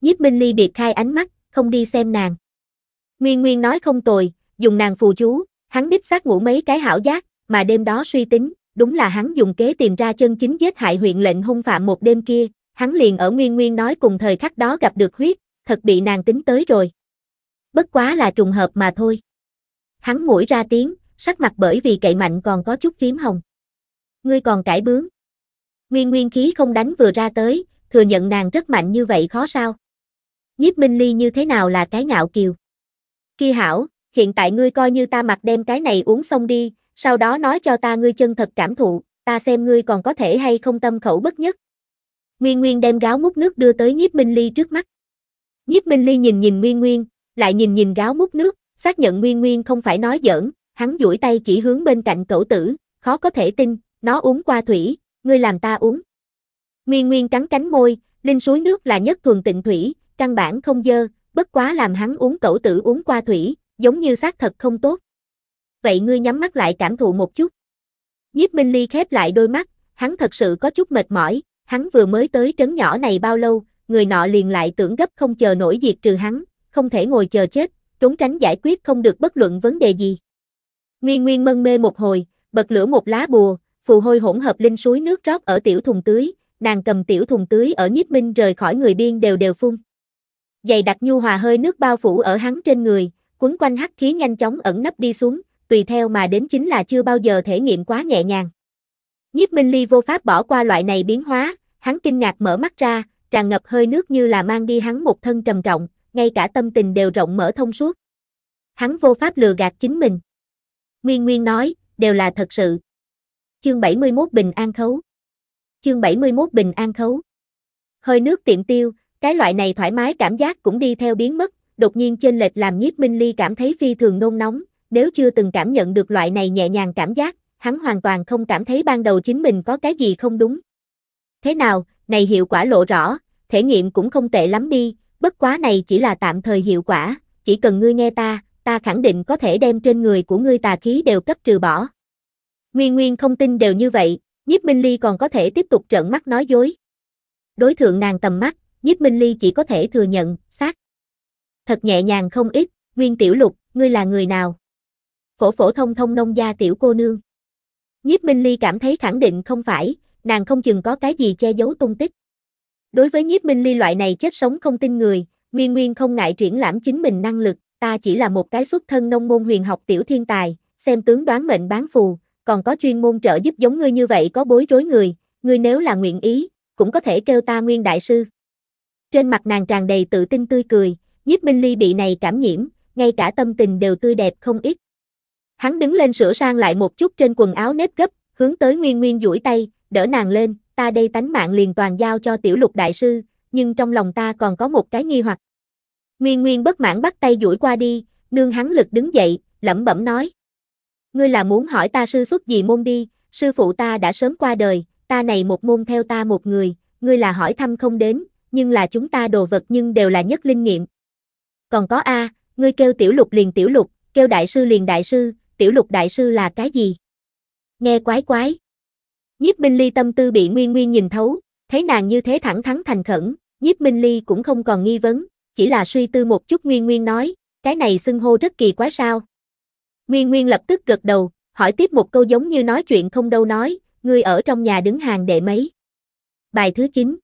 Nhiếp Minh Ly biệt khai ánh mắt, không đi xem nàng. Nguyên Nguyên nói không tồi, dùng nàng phù chú, hắn đích xác ngủ mấy cái hảo giác, mà đêm đó suy tính, đúng là hắn dùng kế tìm ra chân chính giết hại huyện lệnh hung phạm một đêm kia, hắn liền ở Nguyên Nguyên nói cùng thời khắc đó gặp được huyết, thật bị nàng tính tới rồi. Bất quá là trùng hợp mà thôi. Hắn mũi ra tiếng, sắc mặt bởi vì cậy mạnh còn có chút phím hồng. Ngươi còn cãi bướng. Nguyên Nguyên khí không đánh vừa ra tới, thừa nhận nàng rất mạnh như vậy khó sao. Nhiếp Minh Ly như thế nào là cái ngạo kiều. Khi hảo, hiện tại ngươi coi như ta mặc đem cái này uống xong đi, sau đó nói cho ta ngươi chân thật cảm thụ, ta xem ngươi còn có thể hay không tâm khẩu bất nhất. Nguyên Nguyên đem gáo múc nước đưa tới Nhiếp Minh Ly trước mắt. Nhiếp Minh Ly nhìn nhìn Nguyên Nguyên, lại nhìn nhìn gáo múc nước, xác nhận Nguyên Nguyên không phải nói giỡn, hắn duỗi tay chỉ hướng bên cạnh cậu tử, khó có thể tin, nó uống qua thủy, ngươi làm ta uống. Nguyên Nguyên cắn cánh môi, linh suối nước là nhất thuần tịnh thủy, căn bản không dơ, bất quá làm hắn uống cẩu tử uống qua thủy, giống như xác thật không tốt vậy ngươi nhắm mắt lại cảm thụ một chút. Nhiếp Minh Ly khép lại đôi mắt, hắn thật sự có chút mệt mỏi, hắn vừa mới tới trấn nhỏ này bao lâu, người nọ liền lại tưởng gấp không chờ nổi diệt trừ hắn, không thể ngồi chờ chết, trốn tránh giải quyết không được bất luận vấn đề gì. Nguyên Nguyên mân mê một hồi, bật lửa một lá bùa, phù hôi hỗn hợp linh suối nước rót ở tiểu thùng tưới, nàng cầm tiểu thùng tưới ở nhiếp minh rời khỏi người biên đều đều phun. Dày đặc nhu hòa hơi nước bao phủ ở hắn trên người, quấn quanh hắc khí nhanh chóng ẩn nấp đi xuống, tùy theo mà đến chính là chưa bao giờ thể nghiệm quá nhẹ nhàng. Nhiếp Minh Ly vô pháp bỏ qua loại này biến hóa, hắn kinh ngạc mở mắt ra, tràn ngập hơi nước như là mang đi hắn một thân trầm trọng, ngay cả tâm tình đều rộng mở thông suốt. Hắn vô pháp lừa gạt chính mình. Nguyên Nguyên nói, đều là thật sự. Chương 71 Bình An Khấu Chương 71 Bình An Khấu Hơi nước tiệm tiêu, cái loại này thoải mái cảm giác cũng đi theo biến mất, đột nhiên trên lệch làm nhiếp Minh Ly cảm thấy phi thường nôn nóng, nếu chưa từng cảm nhận được loại này nhẹ nhàng cảm giác, hắn hoàn toàn không cảm thấy ban đầu chính mình có cái gì không đúng. Thế nào, này hiệu quả lộ rõ, thể nghiệm cũng không tệ lắm đi, bất quá này chỉ là tạm thời hiệu quả, chỉ cần ngươi nghe ta, ta khẳng định có thể đem trên người của ngươi tà khí đều cấp trừ bỏ. Nguyên Nguyên không tin đều như vậy, Nhiếp Minh Ly còn có thể tiếp tục trợn mắt nói dối. Đối thượng nàng tầm mắt, Nhiếp Minh Ly chỉ có thể thừa nhận, xác. Thật nhẹ nhàng không ít, Nguyên Tiểu Lục, ngươi là người nào? phổ phổ thông thông nông gia tiểu cô nương. Nhiếp Minh Ly cảm thấy khẳng định không phải, nàng không chừng có cái gì che giấu tung tích. Đối với Nhiếp Minh Ly loại này chết sống không tin người, nguyên Nguyên không ngại triển lãm chính mình năng lực, ta chỉ là một cái xuất thân nông môn huyền học tiểu thiên tài, xem tướng đoán mệnh bán phù, còn có chuyên môn trợ giúp giống ngươi như vậy có bối rối người, ngươi nếu là nguyện ý, cũng có thể kêu ta Nguyên đại sư. Trên mặt nàng tràn đầy tự tin tươi cười, Nhiếp Minh Ly bị này cảm nhiễm, ngay cả tâm tình đều tươi đẹp không ít. Hắn đứng lên sửa sang lại một chút trên quần áo nếp gấp, hướng tới Nguyên Nguyên duỗi tay, đỡ nàng lên, ta đây tánh mạng liền toàn giao cho tiểu lục đại sư, nhưng trong lòng ta còn có một cái nghi hoặc. Nguyên Nguyên bất mãn bắt tay duỗi qua đi, nương hắn lực đứng dậy, lẩm bẩm nói. Ngươi là muốn hỏi ta sư xuất gì môn đi, sư phụ ta đã sớm qua đời, ta này một môn theo ta một người, ngươi là hỏi thăm không đến, nhưng là chúng ta đồ vật nhưng đều là nhất linh nghiệm. Còn có A, ngươi kêu tiểu lục liền tiểu lục, kêu đại sư liền đại sư, tiểu lục đại sư là cái gì? Nghe quái quái. Nhiếp Minh Ly tâm tư bị Nguyên Nguyên nhìn thấu, thấy nàng như thế thẳng thắn thành khẩn, Nhiếp Minh Ly cũng không còn nghi vấn, chỉ là suy tư một chút Nguyên Nguyên nói, cái này xưng hô rất kỳ quá sao? Nguyên Nguyên lập tức gật đầu, hỏi tiếp một câu giống như nói chuyện không đâu nói, ngươi ở trong nhà đứng hàng đệ mấy? Bài thứ 9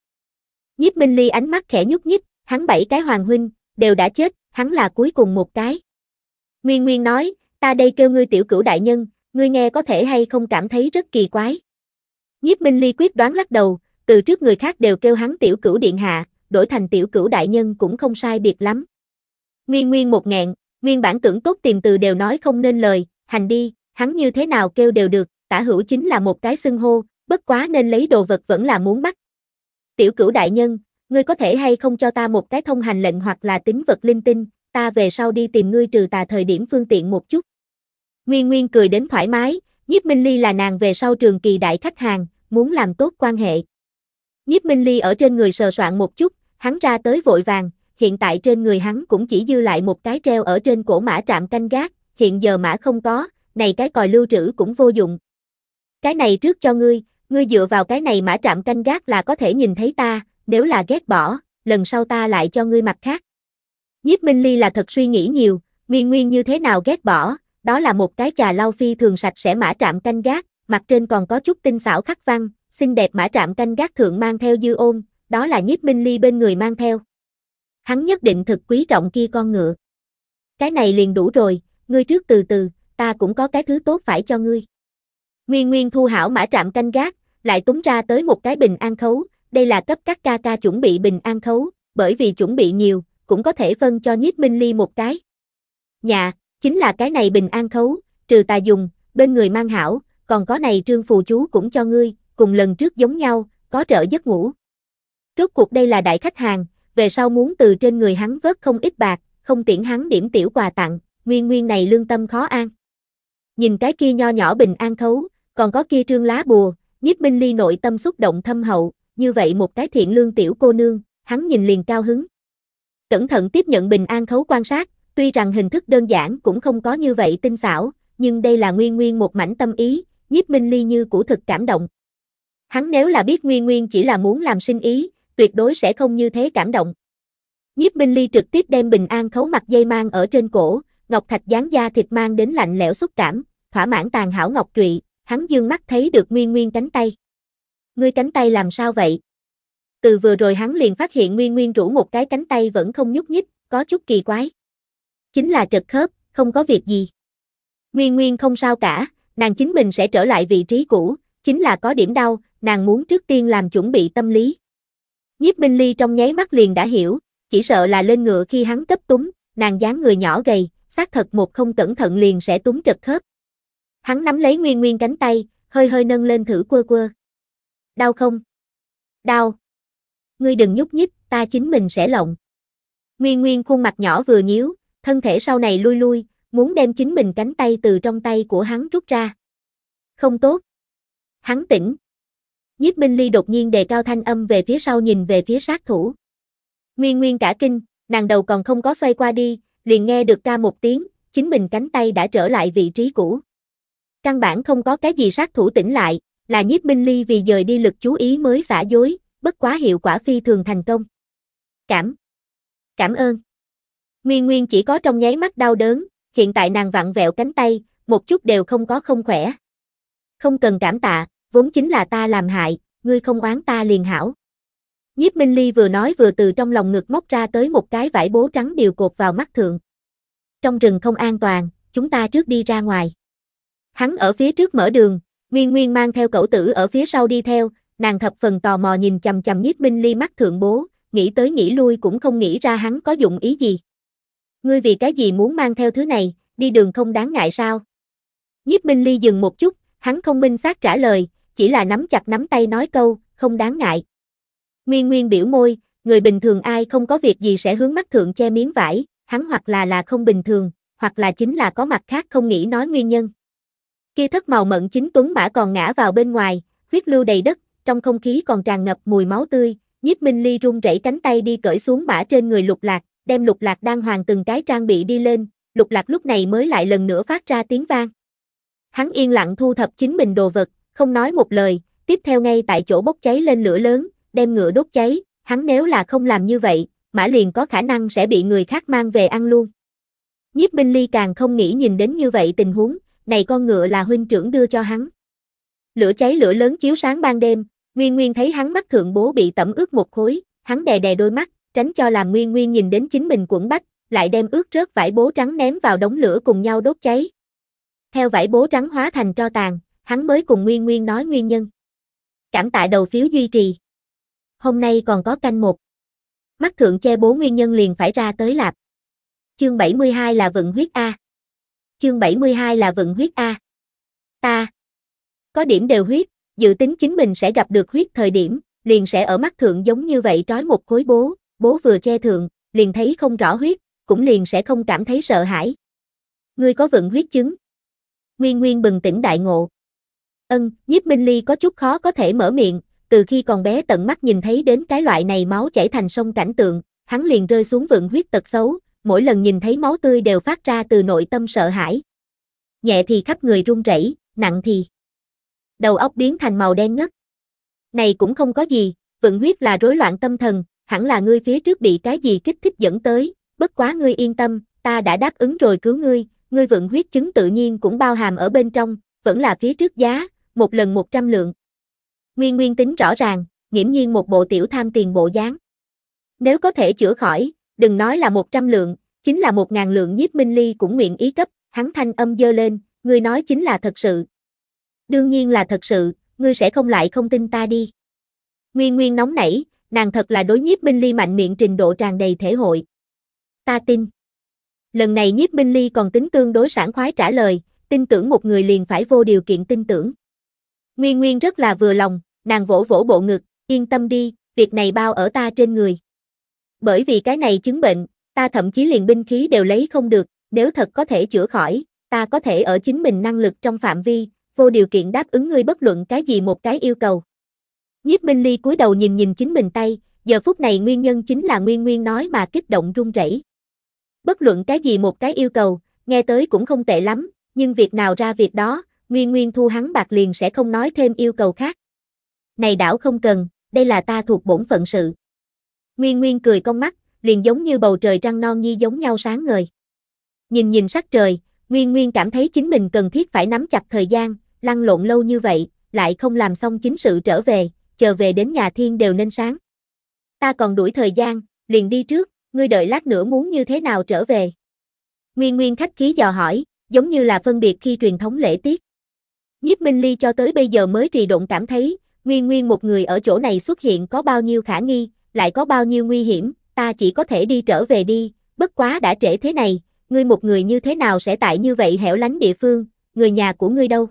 Nhiếp Minh Ly ánh mắt khẽ nhúc nhích, hắn bảy cái hoàng huynh, đều đã chết, hắn là cuối cùng một cái. Nguyên Nguyên nói, Ta đây kêu ngươi tiểu cửu đại nhân, ngươi nghe có thể hay không cảm thấy rất kỳ quái. Nhiếp Minh Ly quyết đoán lắc đầu, từ trước người khác đều kêu hắn tiểu cửu điện hạ, đổi thành tiểu cửu đại nhân cũng không sai biệt lắm. Nguyên Nguyên một ngàn, nguyên bản tưởng tốt tìm từ đều nói không nên lời, hành đi, hắn như thế nào kêu đều được, tả hữu chính là một cái xưng hô, bất quá nên lấy đồ vật vẫn là muốn bắt. Tiểu cửu đại nhân, ngươi có thể hay không cho ta một cái thông hành lệnh hoặc là tính vật linh tinh, ta về sau đi tìm ngươi trừ tà thời điểm phương tiện một chút. Nguyên Nguyên cười đến thoải mái, Nhiếp Minh Ly là nàng về sau trường kỳ đại khách hàng, muốn làm tốt quan hệ. Nhiếp Minh Ly ở trên người sờ soạn một chút, hắn ra tới vội vàng, hiện tại trên người hắn cũng chỉ dư lại một cái treo ở trên cổ mã trạm canh gác, hiện giờ mã không có, này cái còi lưu trữ cũng vô dụng. Cái này trước cho ngươi, ngươi dựa vào cái này mã trạm canh gác là có thể nhìn thấy ta, nếu là ghét bỏ, lần sau ta lại cho ngươi mặt khác. Nhiếp Minh Ly là thật suy nghĩ nhiều, Nguyên Nguyên như thế nào ghét bỏ, đó là một cái trà lau phi thường sạch sẽ mã trạm canh gác, mặt trên còn có chút tinh xảo khắc văn, xinh đẹp mã trạm canh gác thượng mang theo dư ôn, đó là nhiếp minh ly bên người mang theo. Hắn nhất định thực quý trọng kia con ngựa. Cái này liền đủ rồi, ngươi trước từ từ, ta cũng có cái thứ tốt phải cho ngươi. Nguyên Nguyên thu hảo mã trạm canh gác, lại túng ra tới một cái bình an khấu, đây là cấp các ca ca chuẩn bị bình an khấu, bởi vì chuẩn bị nhiều, cũng có thể phân cho nhiếp minh ly một cái. Nhà, chính là cái này bình an khấu, trừ tà dùng, bên người mang hảo, còn có này trương phù chú cũng cho ngươi, cùng lần trước giống nhau, có trợ giấc ngủ. Rốt cuộc đây là đại khách hàng, về sau muốn từ trên người hắn vớt không ít bạc, không tiễn hắn điểm tiểu quà tặng, nguyên nguyên này lương tâm khó an. Nhìn cái kia nho nhỏ bình an khấu, còn có kia trương lá bùa, nhiếp minh ly nội tâm xúc động thâm hậu, như vậy một cái thiện lương tiểu cô nương, hắn nhìn liền cao hứng. Cẩn thận tiếp nhận bình an khấu quan sát, tuy rằng hình thức đơn giản cũng không có như vậy tinh xảo, nhưng đây là nguyên nguyên một mảnh tâm ý, nhiếp minh ly như cũ thực cảm động. Hắn nếu là biết nguyên nguyên chỉ là muốn làm sinh ý, tuyệt đối sẽ không như thế cảm động. Nhiếp minh ly trực tiếp đem bình an khấu mặt dây mang ở trên cổ, ngọc thạch dán da thịt mang đến lạnh lẽo xúc cảm, thỏa mãn tàn hảo ngọc trụy, hắn dương mắt thấy được nguyên nguyên cánh tay. Ngươi cánh tay làm sao vậy? từ vừa rồi hắn liền phát hiện Nguyên Nguyên rủ một cái cánh tay vẫn không nhúc nhích, có chút kỳ quái. Chính là trật khớp, không có việc gì. Nguyên Nguyên không sao cả, nàng chính mình sẽ trở lại vị trí cũ, chính là có điểm đau, nàng muốn trước tiên làm chuẩn bị tâm lý. Nhiếp Minh Ly trong nháy mắt liền đã hiểu, chỉ sợ là lên ngựa khi hắn cấp túng, nàng dáng người nhỏ gầy, xác thật một không cẩn thận liền sẽ túng trật khớp. Hắn nắm lấy Nguyên Nguyên cánh tay, hơi hơi nâng lên thử quơ quơ. Đau không? Đau, ngươi đừng nhúc nhích, ta chính mình sẽ lộng. Nguyên Nguyên khuôn mặt nhỏ vừa nhíu, thân thể sau này lui lui, muốn đem chính mình cánh tay từ trong tay của hắn rút ra. Không tốt. Hắn tỉnh. Nhiếp Minh Ly đột nhiên đề cao thanh âm về phía sau nhìn về phía sát thủ. Nguyên Nguyên cả kinh, nàng đầu còn không có xoay qua đi, liền nghe được ca một tiếng, chính mình cánh tay đã trở lại vị trí cũ. Căn bản không có cái gì sát thủ tỉnh lại, là Nhiếp Minh Ly vì dời đi lực chú ý mới xả dối, bất quá hiệu quả phi thường thành công. Cảm. Cảm ơn. Nguyên Nguyên chỉ có trong nháy mắt đau đớn, hiện tại nàng vặn vẹo cánh tay, một chút đều không có không khỏe. Không cần cảm tạ, vốn chính là ta làm hại, ngươi không oán ta liền hảo. Nhiếp Minh Ly vừa nói vừa từ trong lòng ngực móc ra tới một cái vải bố trắng điều cột vào mắt thượng. Trong rừng không an toàn, chúng ta trước đi ra ngoài. Hắn ở phía trước mở đường, Nguyên Nguyên mang theo cậu tử ở phía sau đi theo, nàng thập phần tò mò nhìn chầm chầm nhiếp minh ly mắt thượng bố, nghĩ tới nghĩ lui cũng không nghĩ ra hắn có dụng ý gì. Ngươi vì cái gì muốn mang theo thứ này, đi đường không đáng ngại sao? Nhiếp minh ly dừng một chút, hắn không minh xác trả lời, chỉ là nắm chặt nắm tay nói câu, không đáng ngại. Nguyên Nguyên biểu môi, người bình thường ai không có việc gì sẽ hướng mắt thượng che miếng vải, hắn hoặc là là không bình thường, hoặc là chính là có mặt khác không nghĩ nói nguyên nhân. Kia thất màu mận chính tuấn mã còn ngã vào bên ngoài, huyết lưu đầy đất, trong không khí còn tràn ngập mùi máu tươi, nhiếp minh ly run rẩy cánh tay đi cởi xuống mã trên người lục lạc, đem lục lạc đang hoàng từng cái trang bị đi lên, lục lạc lúc này mới lại lần nữa phát ra tiếng vang. Hắn yên lặng thu thập chính mình đồ vật, không nói một lời, tiếp theo ngay tại chỗ bốc cháy lên lửa lớn, đem ngựa đốt cháy, hắn nếu là không làm như vậy, mã liền có khả năng sẽ bị người khác mang về ăn luôn. Nhiếp Minh Ly càng không nghĩ nhìn đến như vậy tình huống, này con ngựa là huynh trưởng đưa cho hắn. Lửa cháy lửa lớn chiếu sáng ban đêm, Nguyên Nguyên thấy hắn mắt thượng bố bị tẩm ướt một khối, hắn đè đè đôi mắt, tránh cho làm Nguyên Nguyên nhìn đến chính mình quẩn bách, lại đem ướt rớt vải bố trắng ném vào đống lửa cùng nhau đốt cháy. Theo vải bố trắng hóa thành tro tàn, hắn mới cùng Nguyên Nguyên nói nguyên nhân. Cảm tạ đầu phiếu duy trì. Hôm nay còn có canh một. Mắt thượng che bố nguyên nhân liền phải ra tới lạp. Chương 72 là vận huyết A. Chương 72 là vận huyết A. Ta. Có điểm đều huyết, dự tính chính mình sẽ gặp được huyết thời điểm, liền sẽ ở mắt thượng giống như vậy trói một khối bố, bố vừa che thượng, liền thấy không rõ huyết, cũng liền sẽ không cảm thấy sợ hãi. Ngươi có vận huyết chứng. Nguyên Nguyên bừng tỉnh đại ngộ. Ân, nhiếp Minh Ly có chút khó có thể mở miệng, từ khi còn bé tận mắt nhìn thấy đến cái loại này máu chảy thành sông cảnh tượng, hắn liền rơi xuống vận huyết tật xấu, mỗi lần nhìn thấy máu tươi đều phát ra từ nội tâm sợ hãi. Nhẹ thì khắp người run rẩy, nặng thì đầu óc biến thành màu đen ngất. Này cũng không có gì, vận huyết là rối loạn tâm thần, hẳn là ngươi phía trước bị cái gì kích thích dẫn tới, bất quá ngươi yên tâm, ta đã đáp ứng rồi cứu ngươi, ngươi vận huyết chứng tự nhiên cũng bao hàm ở bên trong, vẫn là phía trước giá, một lần 100 lượng. Nguyên nguyên tính rõ ràng, nghiễm nhiên một bộ tiểu tham tiền bộ dáng. Nếu có thể chữa khỏi, đừng nói là 100 lượng, chính là 1.000 lượng nhiếp minh ly cũng nguyện ý cấp, hắn thanh âm dơ lên, ngươi nói chính là thật sự, đương nhiên là thật sự, ngươi sẽ không lại không tin ta đi. Nguyên Nguyên nóng nảy, nàng thật là đối nhiếp Minh Ly mạnh miệng trình độ tràn đầy thể hội. Ta tin. Lần này nhiếp Minh Ly còn tính tương đối sảng khoái trả lời, tin tưởng một người liền phải vô điều kiện tin tưởng. Nguyên Nguyên rất là vừa lòng, nàng vỗ vỗ bộ ngực, yên tâm đi, việc này bao ở ta trên người. Bởi vì cái này chứng bệnh, ta thậm chí liền binh khí đều lấy không được, nếu thật có thể chữa khỏi, ta có thể ở chính mình năng lực trong phạm vi, vô điều kiện đáp ứng ngươi bất luận cái gì một cái yêu cầu. Nhiếp Minh Ly cúi đầu nhìn nhìn chính mình tay, giờ phút này nguyên nhân chính là Nguyên Nguyên nói mà kích động run rẩy. Bất luận cái gì một cái yêu cầu, nghe tới cũng không tệ lắm, nhưng việc nào ra việc đó, Nguyên Nguyên thu hắn bạc liền sẽ không nói thêm yêu cầu khác. Này đảo không cần, đây là ta thuộc bổn phận sự. Nguyên Nguyên cười con mắt, liền giống như bầu trời trăng non nhi giống nhau sáng ngời. Nhìn nhìn sắc trời, Nguyên Nguyên cảm thấy chính mình cần thiết phải nắm chặt thời gian, lăn lộn lâu như vậy, lại không làm xong chính sự trở về, chờ về đến nhà thiên đều nên sáng. Ta còn đuổi thời gian, liền đi trước, ngươi đợi lát nữa muốn như thế nào trở về. Nguyên Nguyên khách khí dò hỏi, giống như là phân biệt khi truyền thống lễ tiết. Nhiếp Minh Ly cho tới bây giờ mới trì động cảm thấy, Nguyên Nguyên một người ở chỗ này xuất hiện có bao nhiêu khả nghi, lại có bao nhiêu nguy hiểm, ta chỉ có thể đi trở về đi, bất quá đã trễ thế này, ngươi một người như thế nào sẽ tại như vậy hẻo lánh địa phương, người nhà của ngươi đâu?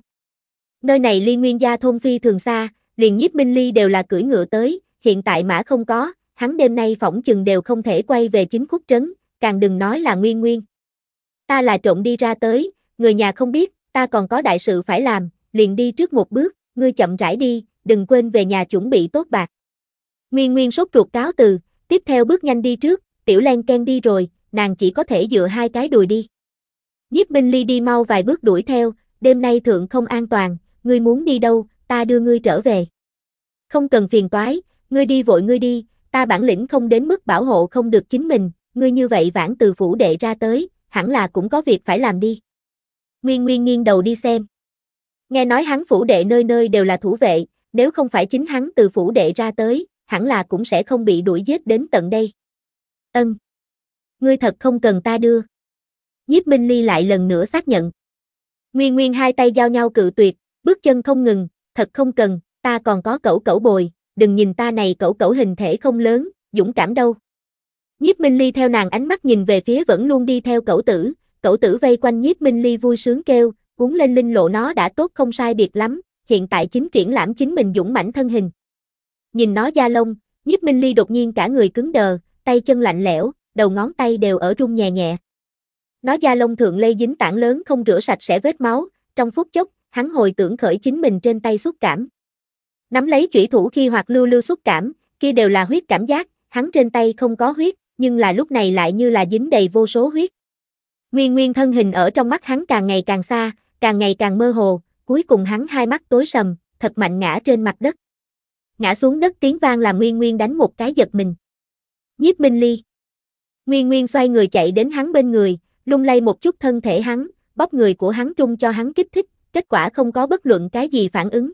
Nơi này ly nguyên gia thôn phi thường xa, liền nhiếp minh ly đều là cưỡi ngựa tới, hiện tại mã không có, hắn đêm nay phỏng chừng đều không thể quay về chính khúc trấn, càng đừng nói là nguyên nguyên. Ta là trộn đi ra tới, người nhà không biết, ta còn có đại sự phải làm, liền đi trước một bước, ngươi chậm rãi đi, đừng quên về nhà chuẩn bị tốt bạc. Nguyên Nguyên sốt ruột cáo từ, tiếp theo bước nhanh đi trước, Tiểu Lan Ken đi rồi, nàng chỉ có thể dựa hai cái đùi đi. Nhiếp Minh Ly đi mau vài bước đuổi theo, đêm nay thượng không an toàn, ngươi muốn đi đâu, ta đưa ngươi trở về. Không cần phiền toái, ngươi đi vội ngươi đi, ta bản lĩnh không đến mức bảo hộ không được chính mình, ngươi như vậy vãn từ phủ đệ ra tới, hẳn là cũng có việc phải làm đi. Nguyên Nguyên nghiêng đầu đi xem. Nghe nói hắn phủ đệ nơi nơi đều là thủ vệ, nếu không phải chính hắn từ phủ đệ ra tới, hẳn là cũng sẽ không bị đuổi giết đến tận đây. Ân ngươi thật không cần ta đưa. Nhiếp Minh Ly lại lần nữa xác nhận. Nguyên Nguyên hai tay giao nhau cự tuyệt, bước chân không ngừng, thật không cần, ta còn có cẩu cẩu bồi, đừng nhìn ta này cẩu cẩu hình thể không lớn, dũng cảm đâu. Nhiếp Minh Ly theo nàng ánh mắt nhìn về phía vẫn luôn đi theo cẩu tử, cẩu tử vây quanh Nhiếp Minh Ly vui sướng kêu, cuốn lên linh lộ nó đã tốt không sai biệt lắm, hiện tại chính triển lãm chính mình dũng mãnh thân hình. Nhìn nó da lông, Nhiếp Minh Ly đột nhiên cả người cứng đờ, tay chân lạnh lẽo, đầu ngón tay đều ở rung nhẹ nhẹ. Nó da lông thượng lây dính tảng lớn không rửa sạch sẽ vết máu, trong phút chốc, hắn hồi tưởng khởi chính mình trên tay xúc cảm. Nắm lấy chủy thủ khi hoặc lưu lưu xúc cảm, kia đều là huyết cảm giác, hắn trên tay không có huyết, nhưng là lúc này lại như là dính đầy vô số huyết. Nguyên nguyên thân hình ở trong mắt hắn càng ngày càng xa, càng ngày càng mơ hồ, cuối cùng hắn hai mắt tối sầm, thật mạnh ngã trên mặt đất. Ngã xuống đất tiếng vang là nguyên nguyên đánh một cái giật mình. Nhiếp Minh Ly Nguyên Nguyên xoay người chạy đến hắn bên người, lung lay một chút thân thể hắn, bóp người của hắn trung cho hắn kích thích, kết quả không có bất luận cái gì phản ứng.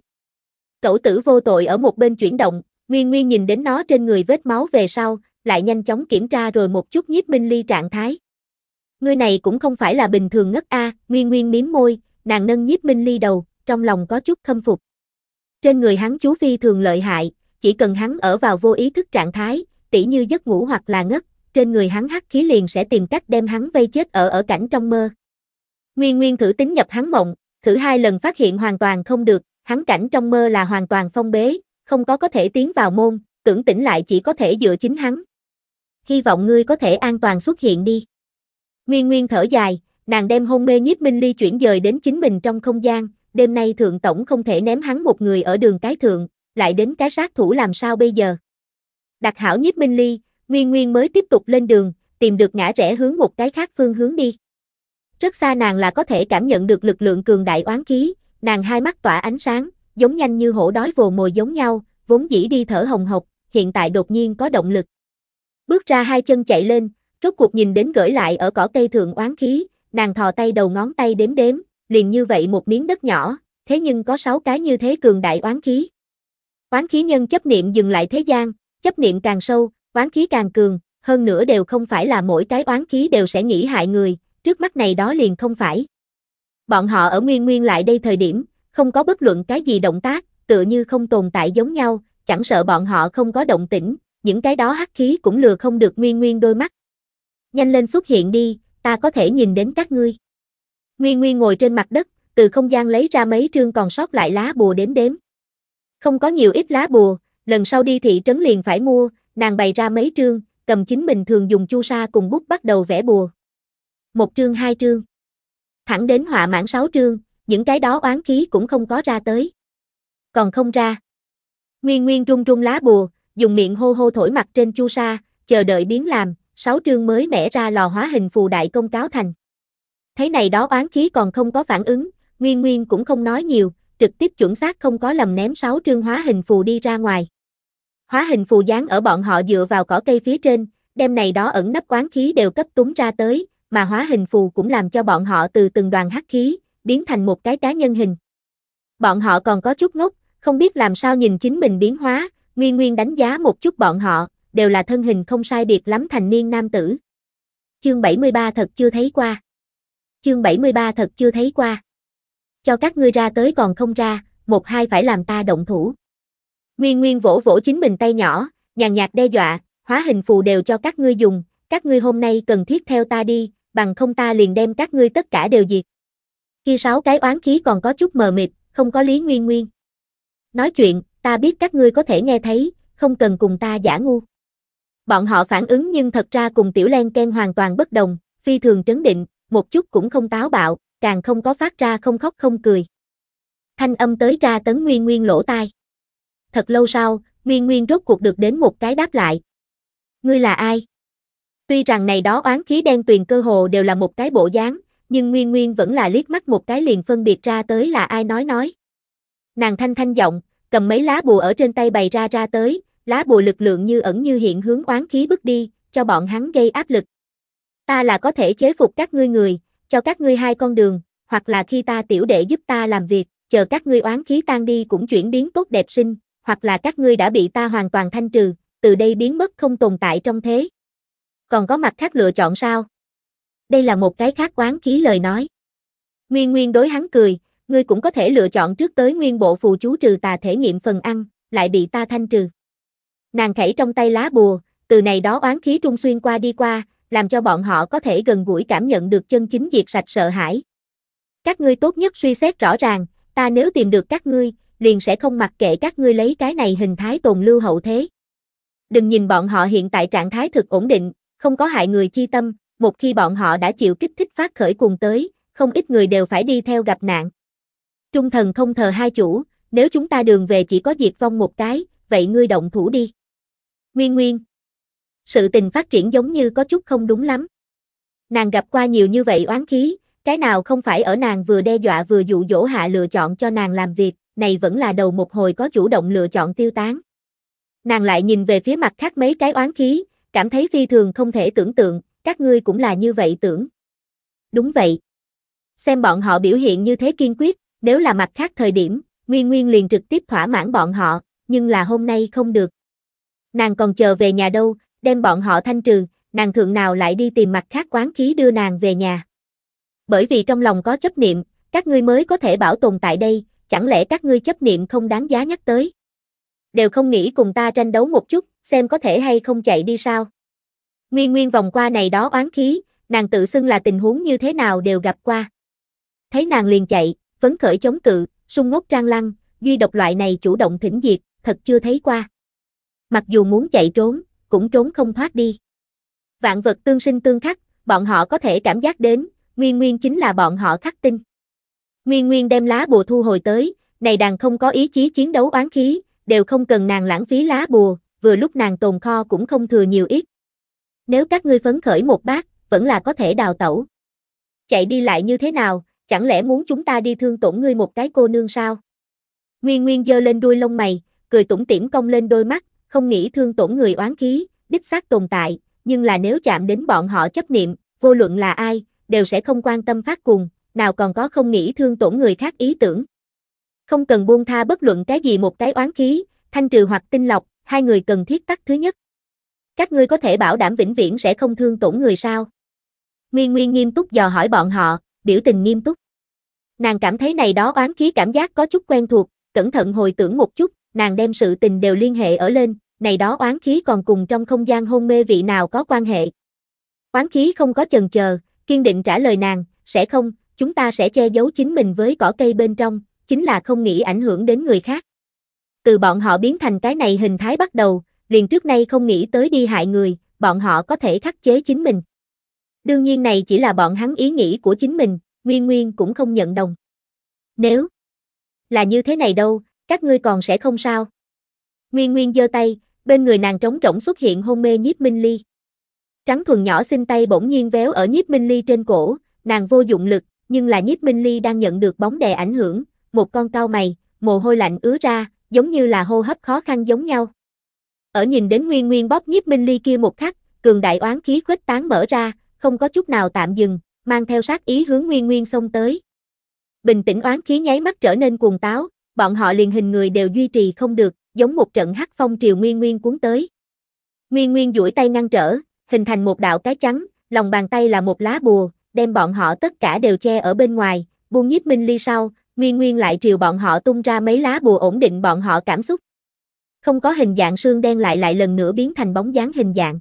Cẩu tử vô tội ở một bên chuyển động, Nguyên Nguyên nhìn đến nó trên người vết máu về sau, lại nhanh chóng kiểm tra rồi một chút nhiếp minh ly trạng thái. Người này cũng không phải là bình thường ngất a, Nguyên Nguyên miếm môi, nàng nâng nhiếp minh ly đầu, trong lòng có chút khâm phục. Trên người hắn chú phi thường lợi hại, chỉ cần hắn ở vào vô ý thức trạng thái, tỉ như giấc ngủ hoặc là ngất, trên người hắn hắc khí liền sẽ tìm cách đem hắn vây chết ở ở cảnh trong mơ. Nguyên Nguyên thử tính nhập hắn mộng, thử hai lần phát hiện hoàn toàn không được, hắn cảnh trong mơ là hoàn toàn phong bế, không có có thể tiến vào môn, tưởng tỉnh lại chỉ có thể dựa chính hắn. Hy vọng ngươi có thể an toàn xuất hiện đi. Nguyên Nguyên thở dài, nàng đem hôn mê nhiếp minh ly chuyển dời đến chính mình trong không gian, đêm nay thượng tổng không thể ném hắn một người ở đường cái thượng, lại đến cái sát thủ làm sao bây giờ. Đặt hảo nhiếp minh ly, Nguyên Nguyên mới tiếp tục lên đường, tìm được ngã rẽ hướng một cái khác phương hướng đi. Rất xa nàng là có thể cảm nhận được lực lượng cường đại oán khí, nàng hai mắt tỏa ánh sáng, giống nhanh như hổ đói vồ mồi giống nhau, vốn dĩ đi thở hồng hộc, hiện tại đột nhiên có động lực. Bước ra hai chân chạy lên, rốt cuộc nhìn đến gửi lại ở cỏ cây thượng oán khí, nàng thò tay đầu ngón tay đếm đếm, liền như vậy một miếng đất nhỏ, thế nhưng có sáu cái như thế cường đại oán khí. Oán khí nhân chấp niệm dừng lại thế gian, chấp niệm càng sâu, oán khí càng cường, hơn nữa đều không phải là mỗi cái oán khí đều sẽ nghĩ hại người, trước mắt này đó liền không phải. Bọn họ ở nguyên nguyên lại đây thời điểm, không có bất luận cái gì động tác, tựa như không tồn tại giống nhau, chẳng sợ bọn họ không có động tĩnh, những cái đó hắc khí cũng lừa không được nguyên nguyên đôi mắt. Nhanh lên xuất hiện đi, ta có thể nhìn đến các ngươi. Nguyên nguyên ngồi trên mặt đất, từ không gian lấy ra mấy trương còn sót lại lá bùa đếm đếm. Không có nhiều ít lá bùa, lần sau đi thị trấn liền phải mua, nàng bày ra mấy trương, cầm chính mình thường dùng chu sa cùng bút bắt đầu vẽ bùa. Một trương hai trương. Thẳng đến họa mãn sáu trương, những cái đó oán khí cũng không có ra tới. Còn không ra. Nguyên Nguyên rung rung lá bùa, dùng miệng hô hô thổi mặt trên chu sa, chờ đợi biến làm, sáu trương mới mẻ ra lò hóa hình phù đại công cáo thành. Thấy này đó oán khí còn không có phản ứng, Nguyên Nguyên cũng không nói nhiều, trực tiếp chuẩn xác không có lầm ném sáu trương hóa hình phù đi ra ngoài. Hóa hình phù dáng ở bọn họ dựa vào cỏ cây phía trên, đem này đó ẩn nấp quán khí đều cấp túng ra tới, mà hóa hình phù cũng làm cho bọn họ từ từng đoàn hắc khí, biến thành một cái cá nhân hình. Bọn họ còn có chút ngốc, không biết làm sao nhìn chính mình biến hóa, Nguyên Nguyên đánh giá một chút bọn họ, đều là thân hình không sai biệt lắm thành niên nam tử. Chương 73 thật chưa thấy qua. Chương 73 thật chưa thấy qua. Cho các ngươi ra tới còn không ra, một hai phải làm ta động thủ. Nguyên Nguyên vỗ vỗ chính mình tay nhỏ, nhàn nhạt đe dọa, hóa hình phù đều cho các ngươi dùng, các ngươi hôm nay cần thiết theo ta đi, bằng không ta liền đem các ngươi tất cả đều diệt. Khi sáu cái oán khí còn có chút mờ mịt, không có lý Nguyên Nguyên. Nói chuyện, ta biết các ngươi có thể nghe thấy, không cần cùng ta giả ngu. Bọn họ phản ứng nhưng thật ra cùng Tiểu Lan Ken hoàn toàn bất đồng, phi thường trấn định, một chút cũng không táo bạo, càng không có phát ra không khóc không cười. Thanh âm tới ra tấn nguyên nguyên lỗ tai thật lâu sau, Nguyên Nguyên rốt cuộc được đến một cái đáp lại. Ngươi là ai? Tuy rằng này đó oán khí đen tuyền cơ hồ đều là một cái bộ dáng, nhưng Nguyên Nguyên vẫn là liếc mắt một cái liền phân biệt ra tới là ai nói nói. Nàng thanh thanh giọng, cầm mấy lá bùa ở trên tay bày ra ra tới, lá bùa lực lượng như ẩn như hiện hướng oán khí bước đi, cho bọn hắn gây áp lực. Ta là có thể chế phục các ngươi người, cho các ngươi hai con đường, hoặc là khi ta tiểu đệ giúp ta làm việc, chờ các ngươi oán khí tan đi cũng chuyển biến tốt đẹp sinh, hoặc là các ngươi đã bị ta hoàn toàn thanh trừ, từ đây biến mất không tồn tại trong thế. Còn có mặt khác lựa chọn sao? Đây là một cái khác quán khí lời nói. Nguyên Nguyên đối hắn cười, ngươi cũng có thể lựa chọn trước tới nguyên bộ phù chú trừ tà thể nghiệm phần ăn, lại bị ta thanh trừ. Nàng khẩy trong tay lá bùa, từ này đó oán khí trung xuyên qua đi qua, làm cho bọn họ có thể gần gũi cảm nhận được chân chính diệt sạch sợ hãi. Các ngươi tốt nhất suy xét rõ ràng, ta nếu tìm được các ngươi, liền sẽ không mặc kệ các ngươi lấy cái này hình thái tồn lưu hậu thế. Đừng nhìn bọn họ hiện tại trạng thái thực ổn định, không có hại người chi tâm, một khi bọn họ đã chịu kích thích phát khởi cùng tới, không ít người đều phải đi theo gặp nạn. Trung thần không thờ hai chủ, nếu chúng ta đường về chỉ có diệt vong một cái, vậy ngươi động thủ đi. Nguyên Nguyên Sự tình phát triển giống như có chút không đúng lắm. Nàng gặp qua nhiều như vậy oán khí, cái nào không phải ở nàng vừa đe dọa vừa dụ dỗ hạ lựa chọn cho nàng làm việc này vẫn là đầu một hồi có chủ động lựa chọn tiêu tán. Nàng lại nhìn về phía mặt khác mấy cái oán khí, cảm thấy phi thường không thể tưởng tượng, các ngươi cũng là như vậy tưởng. Đúng vậy. Xem bọn họ biểu hiện như thế kiên quyết, nếu là mặt khác thời điểm, Nguyên Nguyên liền trực tiếp thỏa mãn bọn họ, nhưng là hôm nay không được. Nàng còn chờ về nhà đâu, đem bọn họ thanh trừ, nàng thượng nào lại đi tìm mặt khác quán khí đưa nàng về nhà. Bởi vì trong lòng có chấp niệm, các ngươi mới có thể bảo tồn tại đây, chẳng lẽ các ngươi chấp niệm không đáng giá nhắc tới? Đều không nghĩ cùng ta tranh đấu một chút, xem có thể hay không chạy đi sao? Nguyên Nguyên vòng qua này đó oán khí, nàng tự xưng là tình huống như thế nào đều gặp qua. Thấy nàng liền chạy, phấn khởi chống cự, sung ngốc trang lăng, duy độc loại này chủ động thỉnh diệt, thật chưa thấy qua. Mặc dù muốn chạy trốn, cũng trốn không thoát đi. Vạn vật tương sinh tương khắc, bọn họ có thể cảm giác đến, Nguyên Nguyên chính là bọn họ khắc tinh. Nguyên Nguyên đem lá bùa thu hồi tới, này đàn không có ý chí chiến đấu oán khí, đều không cần nàng lãng phí lá bùa, vừa lúc nàng tồn kho cũng không thừa nhiều ít. Nếu các ngươi phấn khởi một bát, vẫn là có thể đào tẩu. Chạy đi lại như thế nào, chẳng lẽ muốn chúng ta đi thương tổn ngươi một cái cô nương sao? Nguyên Nguyên giơ lên đuôi lông mày, cười tủm tỉm cong lên đôi mắt, không nghĩ thương tổn người oán khí, đích xác tồn tại, nhưng là nếu chạm đến bọn họ chấp niệm, vô luận là ai, đều sẽ không quan tâm phát cuồng, nào còn có không nghĩ thương tổn người khác ý tưởng. Không cần buông tha bất luận cái gì một cái oán khí, thanh trừ hoặc tinh lọc, hai người cần thiết tắc thứ nhất. Các ngươi có thể bảo đảm vĩnh viễn sẽ không thương tổn người sao? Nguyên Nguyên nghiêm túc dò hỏi bọn họ, biểu tình nghiêm túc. Nàng cảm thấy này đó oán khí cảm giác có chút quen thuộc, cẩn thận hồi tưởng một chút, nàng đem sự tình đều liên hệ ở lên, này đó oán khí còn cùng trong không gian hôn mê vị nào có quan hệ. Oán khí không có chần chờ, kiên định trả lời nàng, sẽ không, chúng ta sẽ che giấu chính mình với cỏ cây bên trong, chính là không nghĩ ảnh hưởng đến người khác. Từ bọn họ biến thành cái này hình thái bắt đầu, liền trước nay không nghĩ tới đi hại người, bọn họ có thể khắc chế chính mình. Đương nhiên này chỉ là bọn hắn ý nghĩ của chính mình, Nguyên Nguyên cũng không nhận đồng. Nếu là như thế này đâu, các ngươi còn sẽ không sao. Nguyên Nguyên giơ tay, bên người nàng trống rỗng xuất hiện hôn mê nhiếp minh ly. Trắng thuần nhỏ xinh tay bỗng nhiên véo ở nhiếp minh ly trên cổ, nàng vô dụng lực, nhưng là nhiếp minh ly đang nhận được bóng đè ảnh hưởng, một con cao mày, mồ hôi lạnh ứa ra, giống như là hô hấp khó khăn giống nhau. Ở nhìn đến nguyên nguyên bóp nhiếp minh ly kia một khắc, cường đại oán khí khuếch tán mở ra, không có chút nào tạm dừng, mang theo sát ý hướng nguyên nguyên xông tới. Bình tĩnh oán khí nháy mắt trở nên cuồng táo, bọn họ liền hình người đều duy trì không được, giống một trận hắc phong triều nguyên nguyên cuốn tới. Nguyên nguyên duỗi tay ngăn trở, hình thành một đạo cái trắng, lòng bàn tay là một lá bùa, đem bọn họ tất cả đều che ở bên ngoài, buông nhiếp minh ly sau, Nguyên Nguyên lại triều bọn họ tung ra mấy lá bùa ổn định bọn họ cảm xúc. Không có hình dạng xương đen lại lại lần nữa biến thành bóng dáng hình dạng.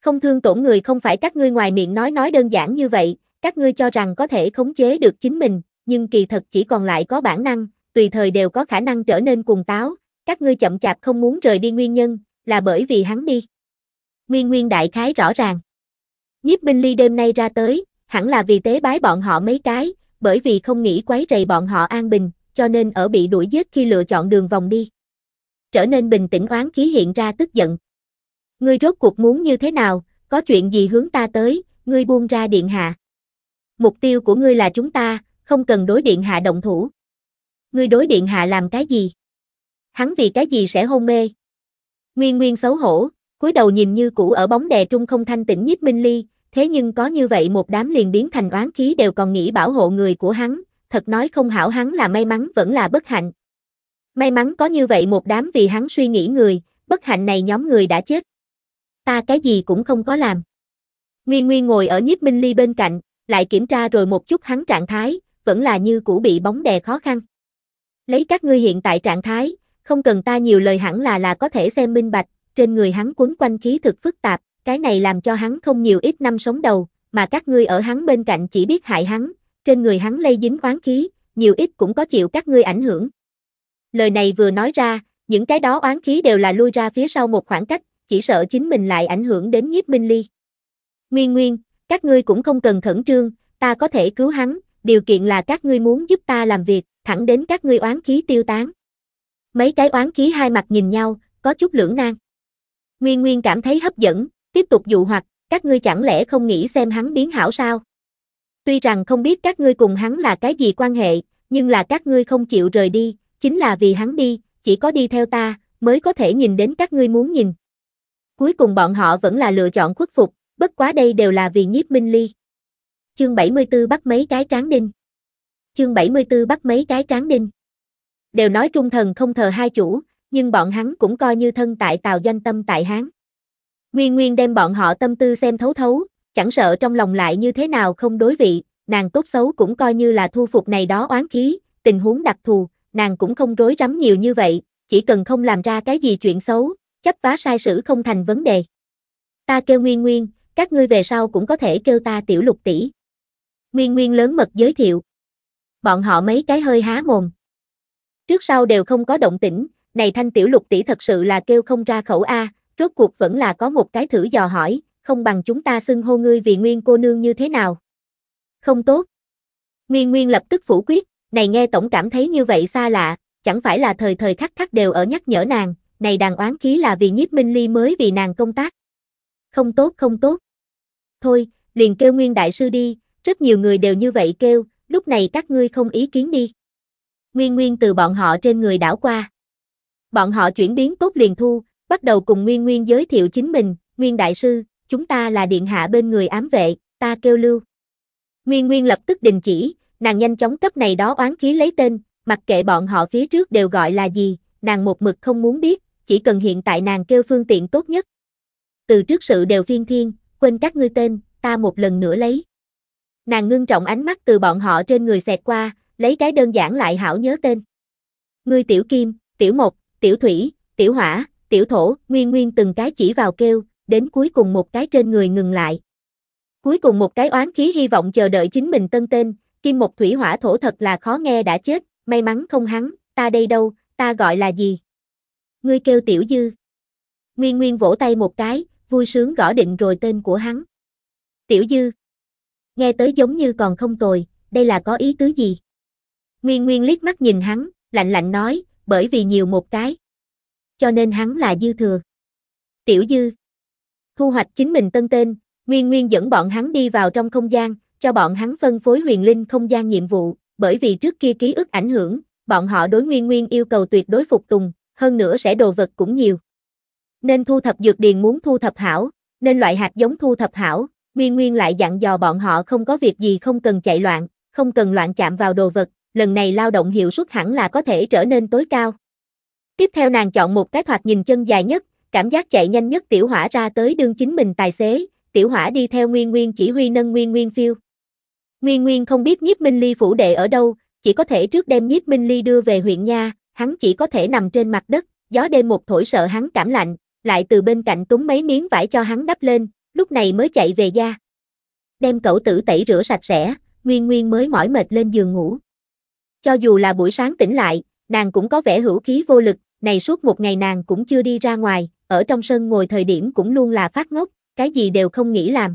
Không thương tổn người không phải các ngươi ngoài miệng nói nói đơn giản như vậy, các ngươi cho rằng có thể khống chế được chính mình, nhưng kỳ thật chỉ còn lại có bản năng, tùy thời đều có khả năng trở nên cuồng táo, các ngươi chậm chạp không muốn rời đi nguyên nhân, là bởi vì hắn đi. Nguyên Nguyên đại khái rõ ràng. Nhiếp Minh Ly đêm nay ra tới, hẳn là vì tế bái bọn họ mấy cái, bởi vì không nghĩ quấy rầy bọn họ an bình, cho nên ở bị đuổi giết khi lựa chọn đường vòng đi. Trở nên bình tĩnh oán khí hiện ra tức giận. Ngươi rốt cuộc muốn như thế nào, có chuyện gì hướng ta tới, ngươi buông ra điện hạ. Mục tiêu của ngươi là chúng ta, không cần đối điện hạ động thủ. Ngươi đối điện hạ làm cái gì? Hắn vì cái gì sẽ hôn mê? Nguyên Nguyên xấu hổ, cúi đầu nhìn như cũ ở bóng đè trung không thanh tĩnh nhíp minh ly, Thế nhưng có như vậy một đám liền biến thành oán khí đều còn nghĩ bảo hộ người của hắn, thật nói không hảo hắn là may mắn vẫn là bất hạnh. May mắn có như vậy một đám vì hắn suy nghĩ người, bất hạnh này nhóm người đã chết. Ta cái gì cũng không có làm. Nguyên Nguyên ngồi ở nhiếp minh ly bên cạnh, lại kiểm tra rồi một chút hắn trạng thái, vẫn là như cũ bị bóng đè khó khăn. Lấy các ngươi hiện tại trạng thái, không cần ta nhiều lời hẳn là là có thể xem minh bạch, trên người hắn quấn quanh khí thực phức tạp, cái này làm cho hắn không nhiều ít năm sống đầu, mà các ngươi ở hắn bên cạnh chỉ biết hại hắn, trên người hắn lây dính oán khí, nhiều ít cũng có chịu các ngươi ảnh hưởng. Lời này vừa nói ra, những cái đó oán khí đều là lui ra phía sau một khoảng cách, chỉ sợ chính mình lại ảnh hưởng đến nhiếp minh ly. Nguyên nguyên, các ngươi cũng không cần khẩn trương, ta có thể cứu hắn, điều kiện là các ngươi muốn giúp ta làm việc, thẳng đến các ngươi oán khí tiêu tán. Mấy cái oán khí hai mặt nhìn nhau, có chút lưỡng nan. Nguyên Nguyên cảm thấy hấp dẫn, tiếp tục dụ hoặc, các ngươi chẳng lẽ không nghĩ xem hắn biến hảo sao? Tuy rằng không biết các ngươi cùng hắn là cái gì quan hệ, nhưng là các ngươi không chịu rời đi, chính là vì hắn đi, chỉ có đi theo ta, mới có thể nhìn đến các ngươi muốn nhìn. Cuối cùng bọn họ vẫn là lựa chọn khuất phục, bất quá đây đều là vì nhiếp minh ly. Chương 74 bắt mấy cái tráng đinh. Chương 74 bắt mấy cái tráng đinh. Đều nói trung thần không thờ hai chủ, nhưng bọn hắn cũng coi như thân tại tàu doanh tâm tại Hán. Nguyên Nguyên đem bọn họ tâm tư xem thấu thấu, chẳng sợ trong lòng lại như thế nào không đối vị, nàng tốt xấu cũng coi như là thu phục này đó oán khí, tình huống đặc thù, nàng cũng không rối rắm nhiều như vậy, chỉ cần không làm ra cái gì chuyện xấu, chấp vá sai sử không thành vấn đề. Ta kêu Nguyên Nguyên, các ngươi về sau cũng có thể kêu ta tiểu lục tỷ. Nguyên Nguyên lớn mật giới thiệu. Bọn họ mấy cái hơi há mồm. Trước sau đều không có động tĩnh, này thanh tiểu lục tỷ thật sự là kêu không ra khẩu A, rốt cuộc vẫn là có một cái thử dò hỏi, không bằng chúng ta xưng hô ngươi vì nguyên cô nương như thế nào. Không tốt. Nguyên Nguyên lập tức phủ quyết, này nghe tổng cảm thấy như vậy xa lạ, chẳng phải là thời thời khắc khắc đều ở nhắc nhở nàng, này đàn oán khí là vì nhiếp minh ly mới vì nàng công tác. Không tốt không tốt. Thôi, liền kêu Nguyên Đại Sư đi, rất nhiều người đều như vậy kêu, lúc này các ngươi không ý kiến đi. Nguyên Nguyên từ bọn họ trên người đảo qua. Bọn họ chuyển biến tốt liền thu, bắt đầu cùng Nguyên Nguyên giới thiệu chính mình, Nguyên Đại Sư, chúng ta là điện hạ bên người ám vệ, ta kêu lưu. Nguyên Nguyên lập tức đình chỉ, nàng nhanh chóng cấp này đó oán khí lấy tên, mặc kệ bọn họ phía trước đều gọi là gì, nàng một mực không muốn biết, chỉ cần hiện tại nàng kêu phương tiện tốt nhất. Từ trước sự đều phiên thiên, quên các ngươi tên, ta một lần nữa lấy. Nàng ngưng trọng ánh mắt từ bọn họ trên người xẹt qua, lấy cái đơn giản lại hảo nhớ tên. Ngươi tiểu kim, tiểu mộc, tiểu thủy, tiểu hỏa, tiểu thổ, nguyên nguyên từng cái chỉ vào kêu, đến cuối cùng một cái trên người ngừng lại. Cuối cùng một cái oán khí hy vọng chờ đợi chính mình tân tên, kim một thủy hỏa thổ thật là khó nghe đã chết, may mắn không hắn, ta đây đâu, ta gọi là gì? Ngươi kêu tiểu dư. Nguyên nguyên vỗ tay một cái, vui sướng gõ định rồi tên của hắn. Tiểu dư. Nghe tới giống như còn không tồi, đây là có ý tứ gì? Nguyên nguyên liếc mắt nhìn hắn, lạnh lạnh nói, bởi vì nhiều một cái cho nên hắn là dư thừa. Tiểu dư. Thu hoạch chính mình tân tên, Nguyên Nguyên dẫn bọn hắn đi vào trong không gian, cho bọn hắn phân phối huyền linh không gian nhiệm vụ, bởi vì trước kia ký ức ảnh hưởng, bọn họ đối Nguyên Nguyên yêu cầu tuyệt đối phục tùng, hơn nữa sẽ đồ vật cũng nhiều. Nên thu thập dược điền muốn thu thập hảo, nên loại hạt giống thu thập hảo, Nguyên Nguyên lại dặn dò bọn họ không có việc gì không cần chạy loạn, không cần loạn chạm vào đồ vật, lần này lao động hiệu suất hẳn là có thể trở nên tối cao. Tiếp theo nàng chọn một cái thoạt nhìn chân dài nhất, cảm giác chạy nhanh nhất tiểu hỏa ra tới đương chính mình tài xế, tiểu hỏa đi theo Nguyên Nguyên chỉ huy nâng Nguyên Nguyên phiêu. Nguyên Nguyên không biết nhiếp Minh Ly phủ đệ ở đâu, chỉ có thể trước đem nhiếp Minh Ly đưa về huyện nha, hắn chỉ có thể nằm trên mặt đất, gió đêm một thổi sợ hắn cảm lạnh, lại từ bên cạnh túm mấy miếng vải cho hắn đắp lên, lúc này mới chạy về gia. Đem cậu tử tẩy rửa sạch sẽ, Nguyên Nguyên mới mỏi mệt lên giường ngủ. Cho dù là buổi sáng tỉnh lại, nàng cũng có vẻ hữu khí vô lực, này suốt một ngày nàng cũng chưa đi ra ngoài, ở trong sân ngồi thời điểm cũng luôn là phát ngốc, cái gì đều không nghĩ làm.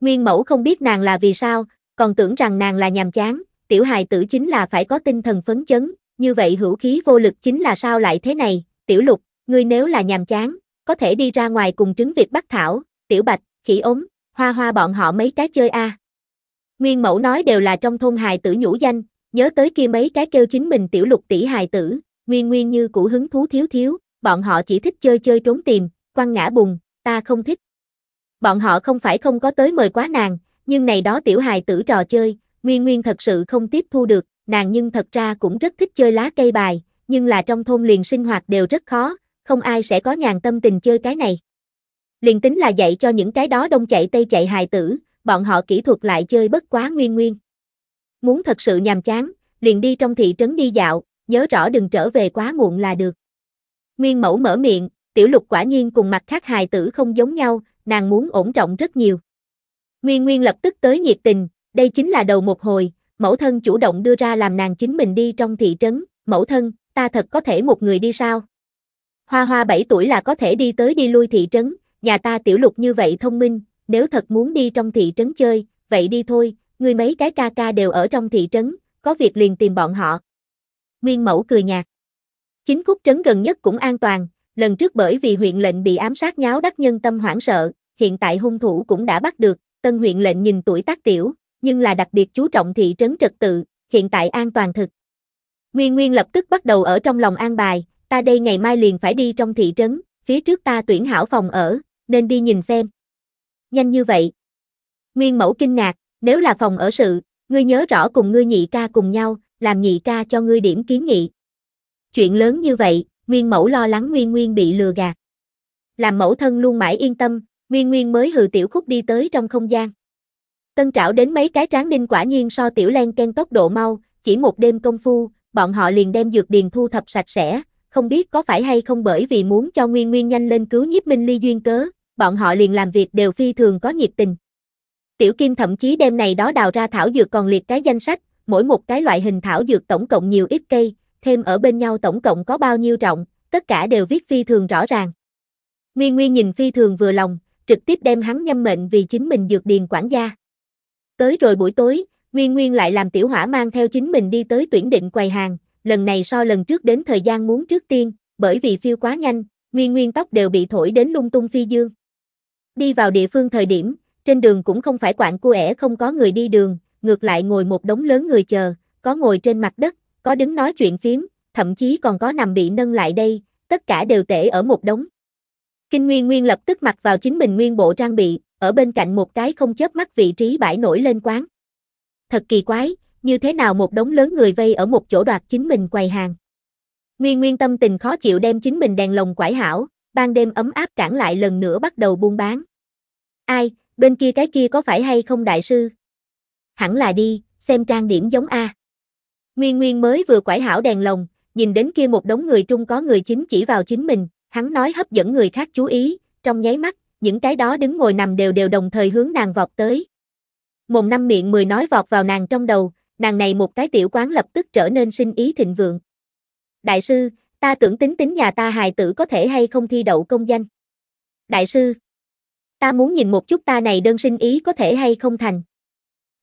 Nguyên mẫu không biết nàng là vì sao, còn tưởng rằng nàng là nhàm chán, tiểu hài tử chính là phải có tinh thần phấn chấn, như vậy hữu khí vô lực chính là sao lại thế này, tiểu lục, ngươi nếu là nhàm chán, có thể đi ra ngoài cùng trứng việc bắt thảo, tiểu bạch, khỉ ốm, hoa hoa bọn họ mấy cái chơi a. Nguyên mẫu nói đều là trong thôn hài tử nhũ danh, nhớ tới kia mấy cái kêu chính mình tiểu lục tỷ hài tử, Nguyên Nguyên như cũ hứng thú thiếu thiếu, bọn họ chỉ thích chơi chơi trốn tìm, quăng ngã bùng, ta không thích. Bọn họ không phải không có tới mời quá nàng, nhưng này đó tiểu hài tử trò chơi, Nguyên Nguyên thật sự không tiếp thu được, nàng nhưng thật ra cũng rất thích chơi lá cây bài, nhưng là trong thôn liền sinh hoạt đều rất khó, không ai sẽ có nhàn tâm tình chơi cái này. Liền tính là dạy cho những cái đó đông chạy tây chạy hài tử, bọn họ kỹ thuật lại chơi bất quá Nguyên Nguyên. Muốn thật sự nhàm chán, liền đi trong thị trấn đi dạo, nhớ rõ đừng trở về quá muộn là được. Nguyên mẫu mở miệng, tiểu lục quả nhiên cùng mặt khác hài tử không giống nhau, nàng muốn ổn trọng rất nhiều. Nguyên Nguyên lập tức tới nhiệt tình, đây chính là đầu một hồi, mẫu thân chủ động đưa ra làm nàng chính mình đi trong thị trấn, mẫu thân, ta thật có thể một người đi sao? Hoa hoa 7 tuổi là có thể đi tới đi lui thị trấn, nhà ta tiểu lục như vậy thông minh, nếu thật muốn đi trong thị trấn chơi, vậy đi thôi, người mấy cái ca ca đều ở trong thị trấn, có việc liền tìm bọn họ. Nguyên Mẫu cười nhạt. Chính khúc trấn gần nhất cũng an toàn, lần trước bởi vì huyện lệnh bị ám sát nháo đắc nhân tâm hoảng sợ, hiện tại hung thủ cũng đã bắt được, tân huyện lệnh nhìn tuổi tác tiểu, nhưng là đặc biệt chú trọng thị trấn trật tự, hiện tại an toàn thực. Nguyên Nguyên lập tức bắt đầu ở trong lòng an bài, ta đây ngày mai liền phải đi trong thị trấn, phía trước ta tuyển hảo phòng ở, nên đi nhìn xem. Nhanh như vậy. Nguyên mẫu kinh ngạc, nếu là phòng ở sự, ngươi nhớ rõ cùng ngươi nhị ca cùng nhau, làm nhị ca cho ngươi điểm kiến nghị. Chuyện lớn như vậy, Nguyên mẫu lo lắng Nguyên Nguyên bị lừa gạt. Làm mẫu thân luôn mãi yên tâm, Nguyên Nguyên mới hừ tiểu khúc đi tới trong không gian. Tân trảo đến mấy cái tráng đinh quả nhiên so tiểu len ken tốc độ mau, chỉ một đêm công phu, bọn họ liền đem dược điền thu thập sạch sẽ, không biết có phải hay không bởi vì muốn cho Nguyên Nguyên nhanh lên cứu nhiếp minh ly duyên cớ, bọn họ liền làm việc đều phi thường có nhiệt tình. Tiểu Kim thậm chí đêm này đó đào ra thảo dược còn liệt cái danh sách, mỗi một cái loại hình thảo dược tổng cộng nhiều ít cây, thêm ở bên nhau tổng cộng có bao nhiêu rộng, tất cả đều viết phi thường rõ ràng. Nguyên Nguyên nhìn phi thường vừa lòng, trực tiếp đem hắn nhâm mệnh vì chính mình dược điền quản gia. Tới rồi buổi tối, Nguyên Nguyên lại làm tiểu hỏa mang theo chính mình đi tới tuyển định quầy hàng, lần này so lần trước đến thời gian muốn trước tiên, bởi vì phiêu quá nhanh, Nguyên Nguyên tóc đều bị thổi đến lung tung phi dương. Đi vào địa phương thời điểm, trên đường cũng không phải quạng cu ẻ không có người đi đường, ngược lại ngồi một đống lớn người chờ, có ngồi trên mặt đất, có đứng nói chuyện phím, thậm chí còn có nằm bị nâng lại đây, tất cả đều tể ở một đống. Kinh Nguyên Nguyên lập tức mặc vào chính mình nguyên bộ trang bị, ở bên cạnh một cái không chớp mắt vị trí bãi nổi lên quán. Thật kỳ quái, như thế nào một đống lớn người vây ở một chỗ đoạt chính mình quầy hàng. Nguyên Nguyên tâm tình khó chịu đem chính mình đèn lồng quải hảo, ban đêm ấm áp cản lại lần nữa bắt đầu buôn bán. Ai, bên kia cái kia có phải hay không đại sư, hẳn là đi, xem trang điểm giống A. Nguyên Nguyên mới vừa quải hảo đèn lồng, nhìn đến kia một đống người trung có người chính chỉ vào chính mình, hắn nói hấp dẫn người khác chú ý, trong nháy mắt, những cái đó đứng ngồi nằm đều đều đồng thời hướng nàng vọt tới. Mồm năm miệng mười nói vọt vào nàng trong đầu, nàng này một cái tiểu quán lập tức trở nên sinh ý thịnh vượng. Đại sư, ta tưởng tính tính nhà ta hài tử có thể hay không thi đậu công danh. Đại sư, ta muốn nhìn một chút ta này đơn sinh ý có thể hay không thành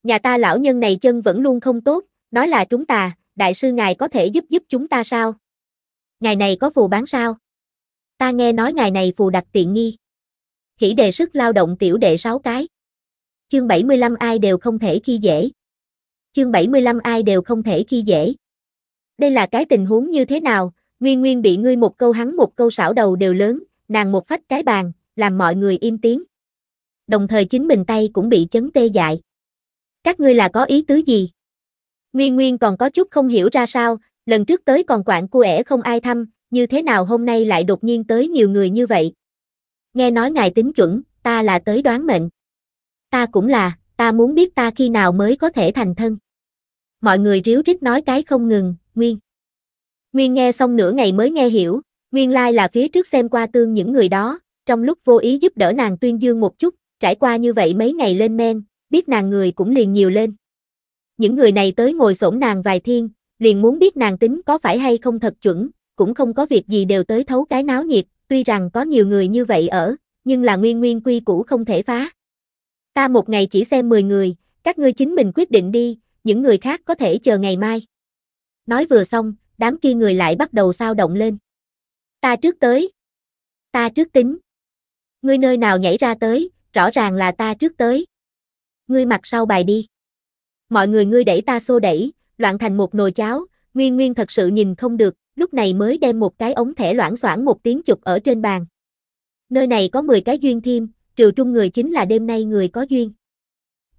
nhà ta lão nhân này chân vẫn luôn không tốt, nói là chúng ta, đại sư ngài có thể giúp giúp chúng ta sao? Ngài này có phù bán sao? Ta nghe nói ngài này phù đặt tiện nghi. Khỉ đề sức lao động tiểu đệ 6 cái. Chương 75 ai đều không thể khi dễ. Chương 75 ai đều không thể khi dễ. Đây là cái tình huống như thế nào, Nguyên Nguyên bị ngươi một câu hắn một câu xảo đầu đều lớn, nàng một phách cái bàn, làm mọi người im tiếng. Đồng thời chính mình tay cũng bị chấn tê dại các ngươi là có ý tứ gì? Nguyên Nguyên còn có chút không hiểu ra sao, lần trước tới còn quạng cô ẻ không ai thăm, như thế nào hôm nay lại đột nhiên tới nhiều người như vậy? Nghe nói ngài tính chuẩn, ta là tới đoán mệnh. Ta cũng là, ta muốn biết ta khi nào mới có thể thành thân. Mọi người ríu rít nói cái không ngừng, Nguyên. Nguyên nghe xong nửa ngày mới nghe hiểu, Nguyên lai like là phía trước xem qua tương những người đó, trong lúc vô ý giúp đỡ nàng tuyên dương một chút, trải qua như vậy mấy ngày lên men, biết nàng người cũng liền nhiều lên. Những người này tới ngồi xổm nàng vài thiên, liền muốn biết nàng tính có phải hay không thật chuẩn, cũng không có việc gì đều tới thấu cái náo nhiệt, tuy rằng có nhiều người như vậy ở, nhưng là nguyên nguyên quy cũ không thể phá. Ta một ngày chỉ xem 10 người, các ngươi chính mình quyết định đi, những người khác có thể chờ ngày mai. Nói vừa xong, đám kia người lại bắt đầu sao động lên. Ta trước tới. Ta trước tính. Ngươi nơi nào nhảy ra tới, rõ ràng là ta trước tới ngươi mặt sau bài đi. Mọi người ngươi đẩy ta xô đẩy, loạn thành một nồi cháo, Nguyên Nguyên thật sự nhìn không được, lúc này mới đem một cái ống thẻ loãng xoảng một tiếng chụp ở trên bàn. Nơi này có 10 cái duyên thiêm, Triều Trung người chính là đêm nay người có duyên.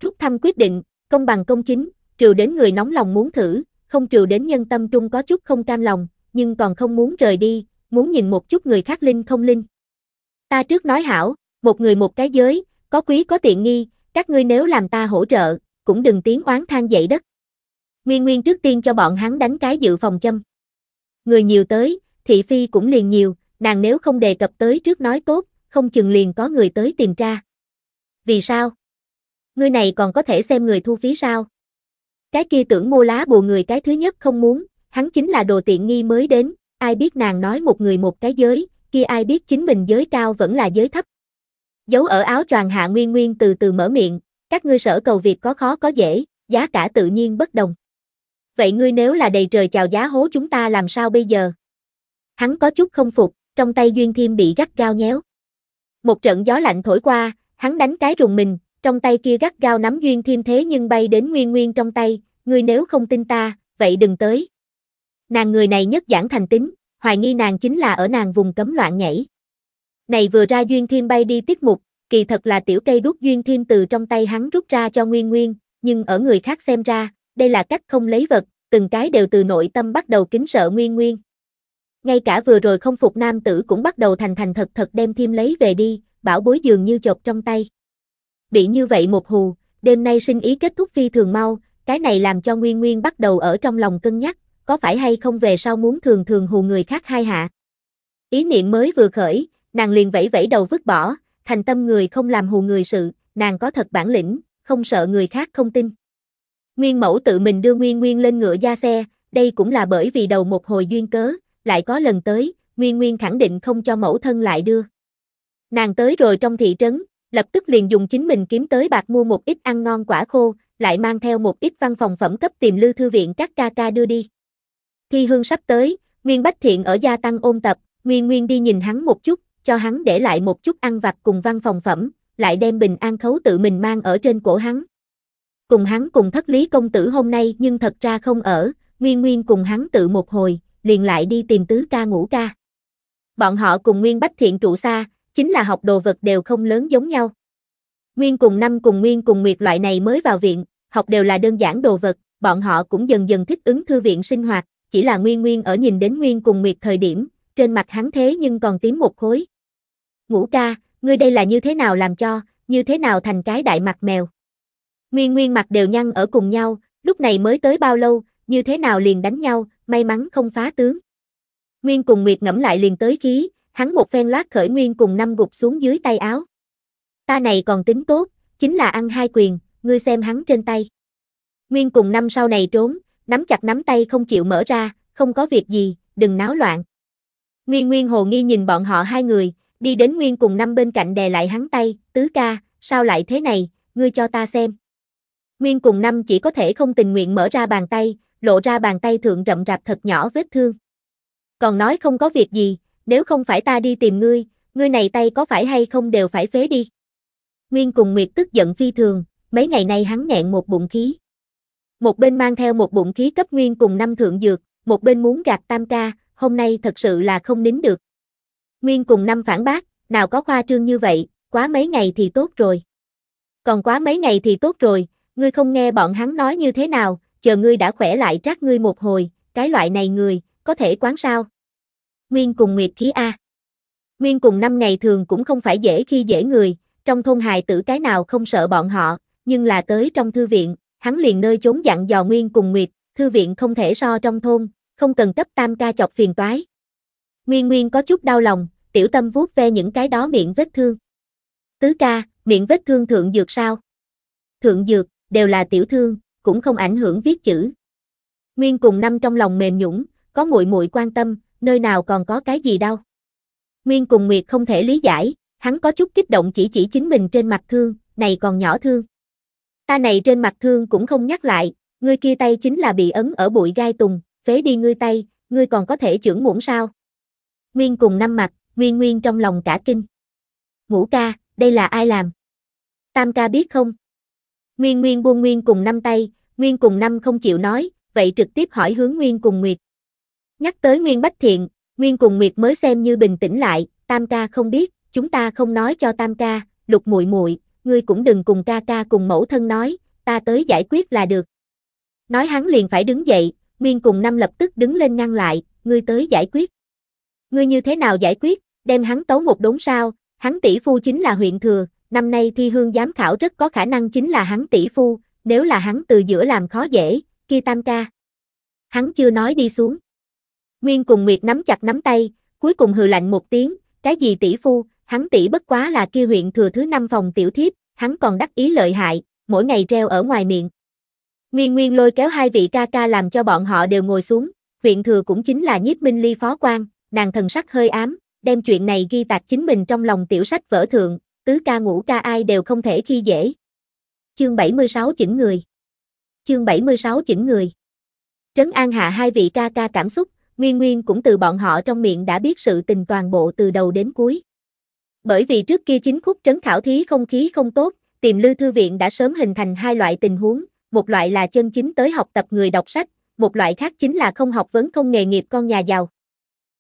Rút thăm quyết định, công bằng công chính, Triều đến người nóng lòng muốn thử, không Triều đến nhân tâm trung có chút không cam lòng, nhưng còn không muốn rời đi, muốn nhìn một chút người khác linh không linh. Ta trước nói hảo, một người một cái giới, có quý có tiện nghi, các ngươi nếu làm ta hỗ trợ, cũng đừng tiếng oán than dậy đất. Nguyên Nguyên trước tiên cho bọn hắn đánh cái dự phòng châm. Người nhiều tới, thị phi cũng liền nhiều, nàng nếu không đề cập tới trước nói tốt, không chừng liền có người tới tìm ra. Vì sao? Ngươi này còn có thể xem người thu phí sao? Cái kia tưởng mua lá bùa người cái thứ nhất không muốn, hắn chính là đồ tiện nghi mới đến, ai biết nàng nói một người một cái giới, kia ai biết chính mình giới cao vẫn là giới thấp. Giấu ở áo choàng hạ nguyên nguyên từ từ mở miệng, các ngươi sở cầu việc có khó có dễ, giá cả tự nhiên bất đồng. Vậy ngươi nếu là đầy trời chào giá hố chúng ta làm sao bây giờ? Hắn có chút không phục, trong tay Duyên Thiêm bị gắt gao nhéo. Một trận gió lạnh thổi qua, hắn đánh cái rùng mình, trong tay kia gắt gao nắm Duyên Thiêm thế nhưng bay đến nguyên nguyên trong tay, ngươi nếu không tin ta, vậy đừng tới. Nàng người này nhất giản thành tính, hoài nghi nàng chính là ở nàng vùng cấm loạn nhảy. Này vừa ra Duyên Thiên bay đi tiết mục, kỳ thật là tiểu cây đút Duyên Thiên từ trong tay hắn rút ra cho Nguyên Nguyên, nhưng ở người khác xem ra, đây là cách không lấy vật, từng cái đều từ nội tâm bắt đầu kính sợ Nguyên Nguyên. Ngay cả vừa rồi không phục nam tử cũng bắt đầu thành thành thật thật đem thêm lấy về đi, bảo bối dường như chọc trong tay. Bị như vậy một hù, đêm nay sinh ý kết thúc phi thường mau, cái này làm cho Nguyên Nguyên bắt đầu ở trong lòng cân nhắc, có phải hay không về sau muốn thường thường hù người khác hai hạ. Ý niệm mới vừa khởi, nàng liền vẫy vẫy đầu vứt bỏ, thành tâm người không làm hù người sự, nàng có thật bản lĩnh, không sợ người khác không tin. Nguyên mẫu tự mình đưa Nguyên Nguyên lên ngựa ra xe, đây cũng là bởi vì đầu một hồi duyên cớ, lại có lần tới, Nguyên Nguyên khẳng định không cho mẫu thân lại đưa. Nàng tới rồi trong thị trấn, lập tức liền dùng chính mình kiếm tới bạc mua một ít ăn ngon quả khô, lại mang theo một ít văn phòng phẩm cấp tìm lưu thư viện các ca ca đưa đi. Thi hương sắp tới, Nguyên Bách Thiện ở gia tăng ôn tập, Nguyên Nguyên đi nhìn hắn một chút, cho hắn để lại một chút ăn vặt cùng văn phòng phẩm, lại đem bình an khấu tự mình mang ở trên cổ hắn. Cùng hắn cùng thất lý công tử hôm nay nhưng thật ra không ở, Nguyên Nguyên cùng hắn tự một hồi, liền lại đi tìm tứ ca ngũ ca. Bọn họ cùng Nguyên Bách Thiện trụ xa, chính là học đồ vật đều không lớn giống nhau. Nguyên cùng năm cùng Nguyên cùng Nguyệt loại này mới vào viện, học đều là đơn giản đồ vật, bọn họ cũng dần dần thích ứng thư viện sinh hoạt, chỉ là Nguyên Nguyên ở nhìn đến Nguyên cùng Nguyệt thời điểm, trên mặt hắn thế nhưng còn tím một khối ngũ ca, ngươi đây là như thế nào làm cho, như thế nào thành cái đại mặt mèo. Nguyên nguyên mặt đều nhăn ở cùng nhau, lúc này mới tới bao lâu, như thế nào liền đánh nhau, may mắn không phá tướng. Nguyên cùng Nguyệt ngẫm lại liền tới khí, hắn một phen loát khởi Nguyên cùng năm gục xuống dưới tay áo. Ta này còn tính tốt, chính là ăn hai quyền, ngươi xem hắn trên tay. Nguyên cùng năm sau này trốn, nắm chặt nắm tay không chịu mở ra, không có việc gì, đừng náo loạn. Nguyên Nguyên hồ nghi nhìn bọn họ hai người, đi đến Nguyên cùng năm bên cạnh đè lại hắn tay, tứ ca, sao lại thế này, ngươi cho ta xem. Nguyên cùng năm chỉ có thể không tình nguyện mở ra bàn tay, lộ ra bàn tay thượng rậm rạp thật nhỏ vết thương. Còn nói không có việc gì, nếu không phải ta đi tìm ngươi, ngươi này tay có phải hay không đều phải phế đi. Nguyên cùng Nguyệt tức giận phi thường, mấy ngày nay hắn nghẹn một bụng khí. Một bên mang theo một bụng khí cấp Nguyên cùng năm thượng dược, một bên muốn gạt tam ca, hôm nay thật sự là không nín được. Nguyên cùng năm phản bác, nào có khoa trương như vậy, quá mấy ngày thì tốt rồi. Còn quá mấy ngày thì tốt rồi, ngươi không nghe bọn hắn nói như thế nào, chờ ngươi đã khỏe lại trát ngươi một hồi, cái loại này người, có thể quán sao? Nguyên cùng Nguyệt khí A. Nguyên cùng năm ngày thường cũng không phải dễ khi dễ người, trong thôn hài tử cái nào không sợ bọn họ, nhưng là tới trong thư viện, hắn liền nơi chốn dặn dò Nguyên cùng Nguyệt, thư viện không thể so trong thôn, không cần cấp tam ca chọc phiền toái. Nguyên Nguyên có chút đau lòng, tiểu tâm vuốt ve những cái đó miệng vết thương. Tứ ca, miệng vết thương thượng dược sao? Thượng dược, đều là tiểu thương, cũng không ảnh hưởng viết chữ. Nguyên cùng năm trong lòng mềm nhũng, có muội muội quan tâm, nơi nào còn có cái gì đâu. Nguyên cùng Nguyệt không thể lý giải, hắn có chút kích động chỉ chỉ chính mình trên mặt thương, này còn nhỏ thương. Ta này trên mặt thương cũng không nhắc lại, ngươi kia tay chính là bị ấn ở bụi gai tùng, phế đi ngươi tay, ngươi còn có thể trưởng muỗng sao. Nguyên cùng năm mặt, Nguyên Nguyên trong lòng cả kinh. Ngũ ca, đây là ai làm? Tam ca biết không? Nguyên Nguyên buông Nguyên cùng năm tay, Nguyên cùng năm không chịu nói, vậy trực tiếp hỏi hướng Nguyên cùng Nguyệt. Nhắc tới Nguyên Bách Thiện, Nguyên cùng Nguyệt mới xem như bình tĩnh lại, Tam ca không biết, chúng ta không nói cho Tam ca, Lục muội muội, ngươi cũng đừng cùng ca ca cùng mẫu thân nói, ta tới giải quyết là được. Nói hắn liền phải đứng dậy, Nguyên cùng năm lập tức đứng lên ngăn lại, ngươi tới giải quyết. Ngươi như thế nào giải quyết, đem hắn tấu một đốn sao, hắn tỷ phu chính là huyện thừa, năm nay thi hương giám khảo rất có khả năng chính là hắn tỷ phu, nếu là hắn từ giữa làm khó dễ, kia tam ca. Hắn chưa nói đi xuống. Nguyên cùng Nguyệt nắm chặt nắm tay, cuối cùng hừ lạnh một tiếng, cái gì tỷ phu, hắn tỷ bất quá là kia huyện thừa thứ năm phòng tiểu thiếp, hắn còn đắc ý lợi hại, mỗi ngày treo ở ngoài miệng. Nguyên Nguyên lôi kéo hai vị ca ca làm cho bọn họ đều ngồi xuống, huyện thừa cũng chính là nhiếp minh ly phó quan, nàng thần sắc hơi ám, đem chuyện này ghi tạc chính mình trong lòng tiểu sách vỡ thượng, tứ ca ngũ ca ai đều không thể khi dễ. Chương 76 chỉnh người Chương 76 chỉnh người Trấn An hạ hai vị ca ca cảm xúc, Nguyên Nguyên cũng từ bọn họ trong miệng đã biết sự tình toàn bộ từ đầu đến cuối. Bởi vì trước kia chính khúc trấn khảo thí không khí không tốt, tìm lưu thư viện đã sớm hình thành hai loại tình huống, một loại là chân chính tới học tập người đọc sách, một loại khác chính là không học vấn không nghề nghiệp con nhà giàu.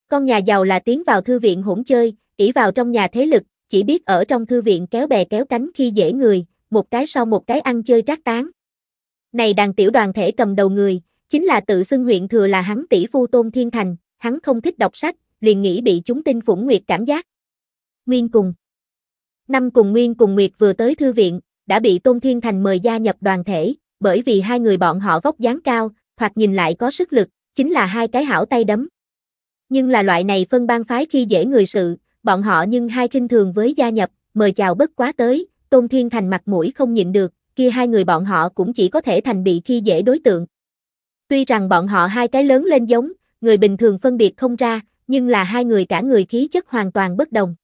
Con nhà giàu là tiến vào thư viện hỗn chơi, ỷ vào trong nhà thế lực, chỉ biết ở trong thư viện kéo bè kéo cánh khi dễ người, một cái sau một cái ăn chơi trác tán. Này đàn tiểu đoàn thể cầm đầu người, chính là tự xưng huyện thừa là hắn tỷ phu Tôn Thiên Thành, hắn không thích đọc sách, liền nghĩ bị chúng tinh phủng nguyệt cảm giác. Nguyên cùng Năm cùng Nguyên cùng Nguyệt vừa tới thư viện, đã bị Tôn Thiên Thành mời gia nhập đoàn thể, bởi vì hai người bọn họ vóc dáng cao, thoạt nhìn lại có sức lực, chính là hai cái hảo tay đấm nhưng là loại này phân bang phái khi dễ người sự, bọn họ nhưng hai kinh thường với gia nhập, mời chào bất quá tới, Tôn Thiên Thành mặt mũi không nhịn được, kia hai người bọn họ cũng chỉ có thể thành bị khi dễ đối tượng. Tuy rằng bọn họ hai cái lớn lên giống, người bình thường phân biệt không ra, nhưng là hai người cả người khí chất hoàn toàn bất đồng.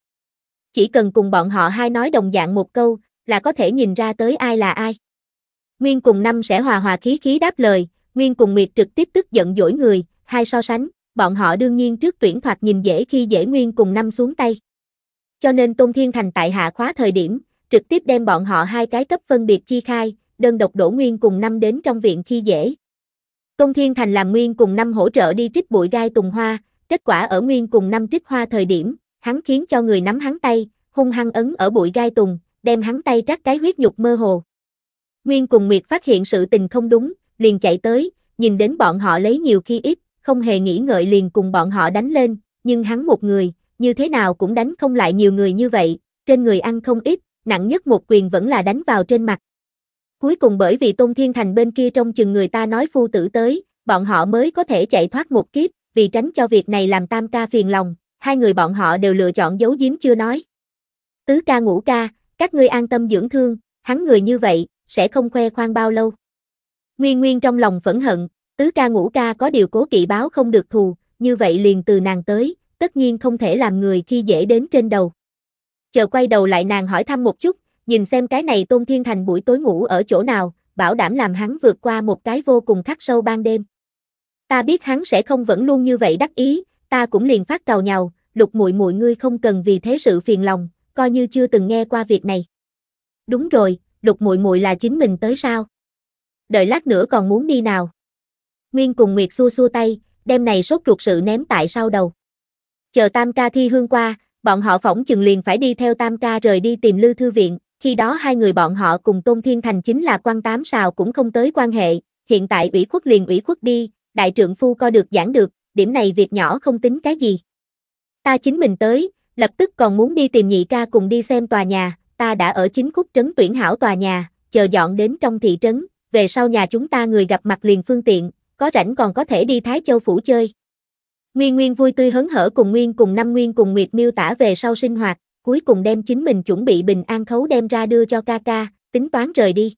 Chỉ cần cùng bọn họ hai nói đồng dạng một câu, là có thể nhìn ra tới ai là ai. Nguyên cùng năm sẽ hòa hòa khí khí đáp lời, Nguyên cùng Miệt trực tiếp tức giận dỗi người, hai so sánh bọn họ đương nhiên trước tuyển thoạt nhìn dễ khi dễ nguyên cùng năm xuống tay. Cho nên Tôn Thiên Thành tại hạ khóa thời điểm, trực tiếp đem bọn họ hai cái cấp phân biệt chi khai, đơn độc đổ nguyên cùng năm đến trong viện khi dễ. Tôn Thiên Thành làm nguyên cùng năm hỗ trợ đi trích bụi gai tùng hoa, kết quả ở nguyên cùng năm trích hoa thời điểm, hắn khiến cho người nắm hắn tay, hung hăng ấn ở bụi gai tùng, đem hắn tay trắc cái huyết nhục mơ hồ. Nguyên cùng Nguyệt phát hiện sự tình không đúng, liền chạy tới, nhìn đến bọn họ lấy nhiều khi ít, không hề nghĩ ngợi liền cùng bọn họ đánh lên, nhưng hắn một người, như thế nào cũng đánh không lại nhiều người như vậy, trên người ăn không ít, nặng nhất một quyền vẫn là đánh vào trên mặt. Cuối cùng bởi vì Tôn Thiên Thành bên kia trong chừng người ta nói phu tử tới, bọn họ mới có thể chạy thoát một kiếp, vì tránh cho việc này làm tam ca phiền lòng, hai người bọn họ đều lựa chọn giấu giếm chưa nói. Tứ ca ngũ ca, các ngươi an tâm dưỡng thương, hắn người như vậy, sẽ không khoe khoang bao lâu. Nguyên Nguyên trong lòng phẫn hận, Tứ ca ngũ ca có điều cố kỵ báo không được thù, như vậy liền từ nàng tới, tất nhiên không thể làm người khi dễ đến trên đầu. Chờ quay đầu lại nàng hỏi thăm một chút, nhìn xem cái này Tôn Thiên Thành buổi tối ngủ ở chỗ nào, bảo đảm làm hắn vượt qua một cái vô cùng khắc sâu ban đêm. Ta biết hắn sẽ không vẫn luôn như vậy đắc ý, ta cũng liền phát cào nhào, lục muội muội ngươi không cần vì thế sự phiền lòng, coi như chưa từng nghe qua việc này. Đúng rồi, lục muội muội là chính mình tới sao? Đợi lát nữa còn muốn đi nào? Nguyên cùng Nguyệt xua xua tay, đem này sốt ruột sự ném tại sau đầu. Chờ Tam ca thi hương qua, bọn họ phỏng chừng liền phải đi theo Tam ca rời đi tìm Lư Thư Viện, khi đó hai người bọn họ cùng Tôn Thiên Thành chính là quan tám sào cũng không tới quan hệ, hiện tại ủy khuất liền ủy khuất đi, đại trưởng phu coi được giảng được, điểm này việc nhỏ không tính cái gì. Ta chính mình tới, lập tức còn muốn đi tìm nhị ca cùng đi xem tòa nhà, ta đã ở chính khúc trấn tuyển hảo tòa nhà, chờ dọn đến trong thị trấn, về sau nhà chúng ta người gặp mặt liền phương tiện, có rảnh còn có thể đi Thái Châu Phủ chơi. Nguyên Nguyên vui tươi hớn hở cùng Nguyên cùng năm Nguyên cùng Nguyệt miêu tả về sau sinh hoạt, cuối cùng đem chính mình chuẩn bị bình an khấu đem ra đưa cho ca ca, tính toán rời đi.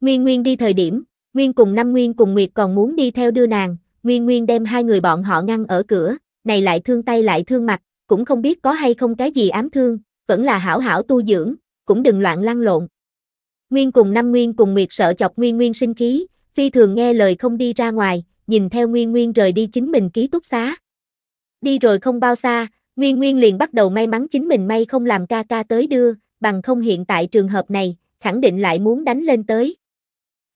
Nguyên Nguyên đi thời điểm, Nguyên cùng năm Nguyên cùng Nguyệt còn muốn đi theo đưa nàng, Nguyên Nguyên đem hai người bọn họ ngăn ở cửa, này lại thương tay lại thương mặt, cũng không biết có hay không cái gì ám thương, vẫn là hảo hảo tu dưỡng, cũng đừng loạn lăn lộn. Nguyên cùng năm Nguyên cùng Nguyệt sợ chọc Nguyên Nguyên sinh khí, phi thường nghe lời không đi ra ngoài, nhìn theo Nguyên Nguyên rời đi chính mình ký túc xá. Đi rồi không bao xa, Nguyên Nguyên liền bắt đầu may mắn chính mình may không làm ca ca tới đưa, bằng không hiện tại trường hợp này, khẳng định lại muốn đánh lên tới.